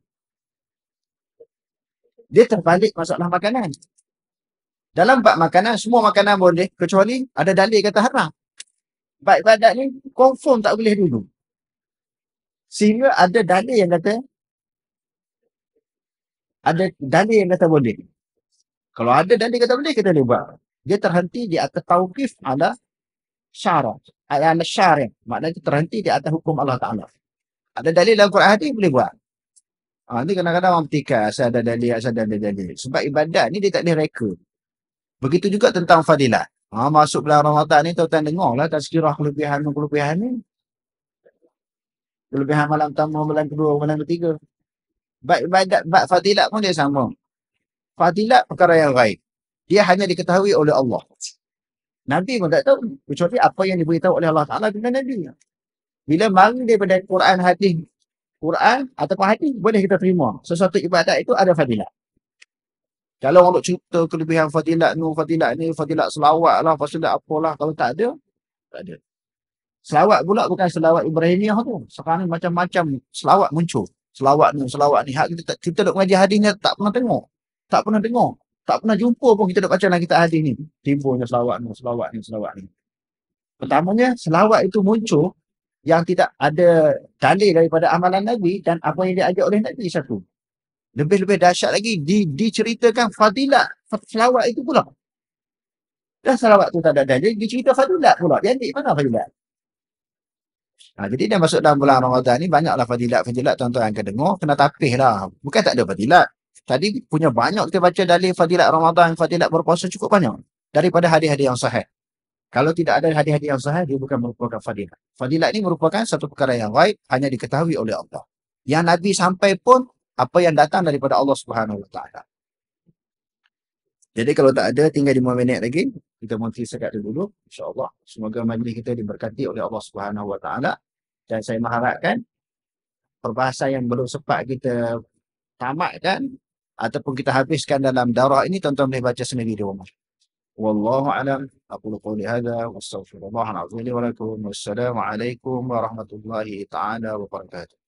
Dia terbalik masalah makanan. Dalam bab makanan, semua makanan boleh. Kecuali ada dalil kata haram. Bab ibadat ni confirm tak boleh dulu. Sehingga ada dalil yang kata ada dalil yang kata boleh. Kalau ada dalil kata boleh, kita boleh buat. Dia terhenti di atas tawqif ala syarah. Ala, ala syarah. Maknanya terhenti di atas hukum Allah Ta'ala. Ada dalil dalam Quran hadis boleh buat. Ha, nanti kadang-kadang orang petikai asal ada dalil, asal ada dalil. Sebab ibadat ni dia tak boleh rekod. Begitu juga tentang fadilat. Ha, masuk bulan Ramadan ni tuan-tuan dengarlah tazkirah kelebihan dan kelebihan ni. Kelebihan malam pertama, malam kedua, malam ketiga. Baik ibadat, baik fadilat pun dia sama. Fadilat perkara yang raib. Dia hanya diketahui oleh Allah. Nabi pun tak tahu. Kecuali apa yang diberitahu oleh Allah Ta'ala dengan Nabi. Bila mari daripada Quran hadis, Quran ataupun hadis boleh kita terima. Sesuatu ibadat itu ada fadilat. Kalau orang nak cerita kelebihan fadilat ni, fadilat ni, fadilat selawat lah, fadilat apalah. Kalau tak ada, tak ada. Selawat pula bukan selawat Ibrahimiyah tu. Sekarang macam-macam selawat muncul. Selawat ni, selawat ni. Hak kita, tak, kita nak mengajar hadis ni tak pernah tengok. Tak pernah tengok, Tak pernah jumpa pun kita nak baca dalam kitab hadis ni. Timbunya selawat ni, selawat ni, selawat ni. Pertamanya, selawat itu muncul yang tidak ada tali daripada amalan Nabi dan apa yang diajak oleh Nabi satu lebih-lebih dahsyat lagi di, diceritakan fadilat selawat itu pula. Dah selawat tu tak ada dalil, dicerita fadilat pula. Jadi mana fadilat? Ha, jadi dia masuk dalam bulan Ramadhan ni banyaklah fadilat-fadilat tuan-tuan yang akan Kena tapih lah. Bukan tak ada fadilat. Tadi punya banyak kita baca dalil fadilat Ramadhan, fadilat berpuasa cukup banyak. Daripada hadis-hadis yang sahih. Kalau tidak ada hadis-hadis yang sahih, dia bukan merupakan fadilat. Fadilat ni merupakan satu perkara yang baik, hanya diketahui oleh Allah. Yang Nabi sampai pun apa yang datang daripada Allah Subhanahu Wa Jadi kalau tak ada tinggal 5 minit lagi kita mesti sekat dulu insyaallah semoga majlis kita diberkati oleh Allah Subhanahu Wa dan saya mengharapkan perbahasan yang belum sempat kita tamatkan ataupun kita habiskan dalam darah ini tuan-tuan boleh baca sendiri di rumah. Wallahu alam aqulu qawli hadha wa astaghfirullah alazim wa lakum wassalamu alaikum warahmatullahi taala wabarakatuh.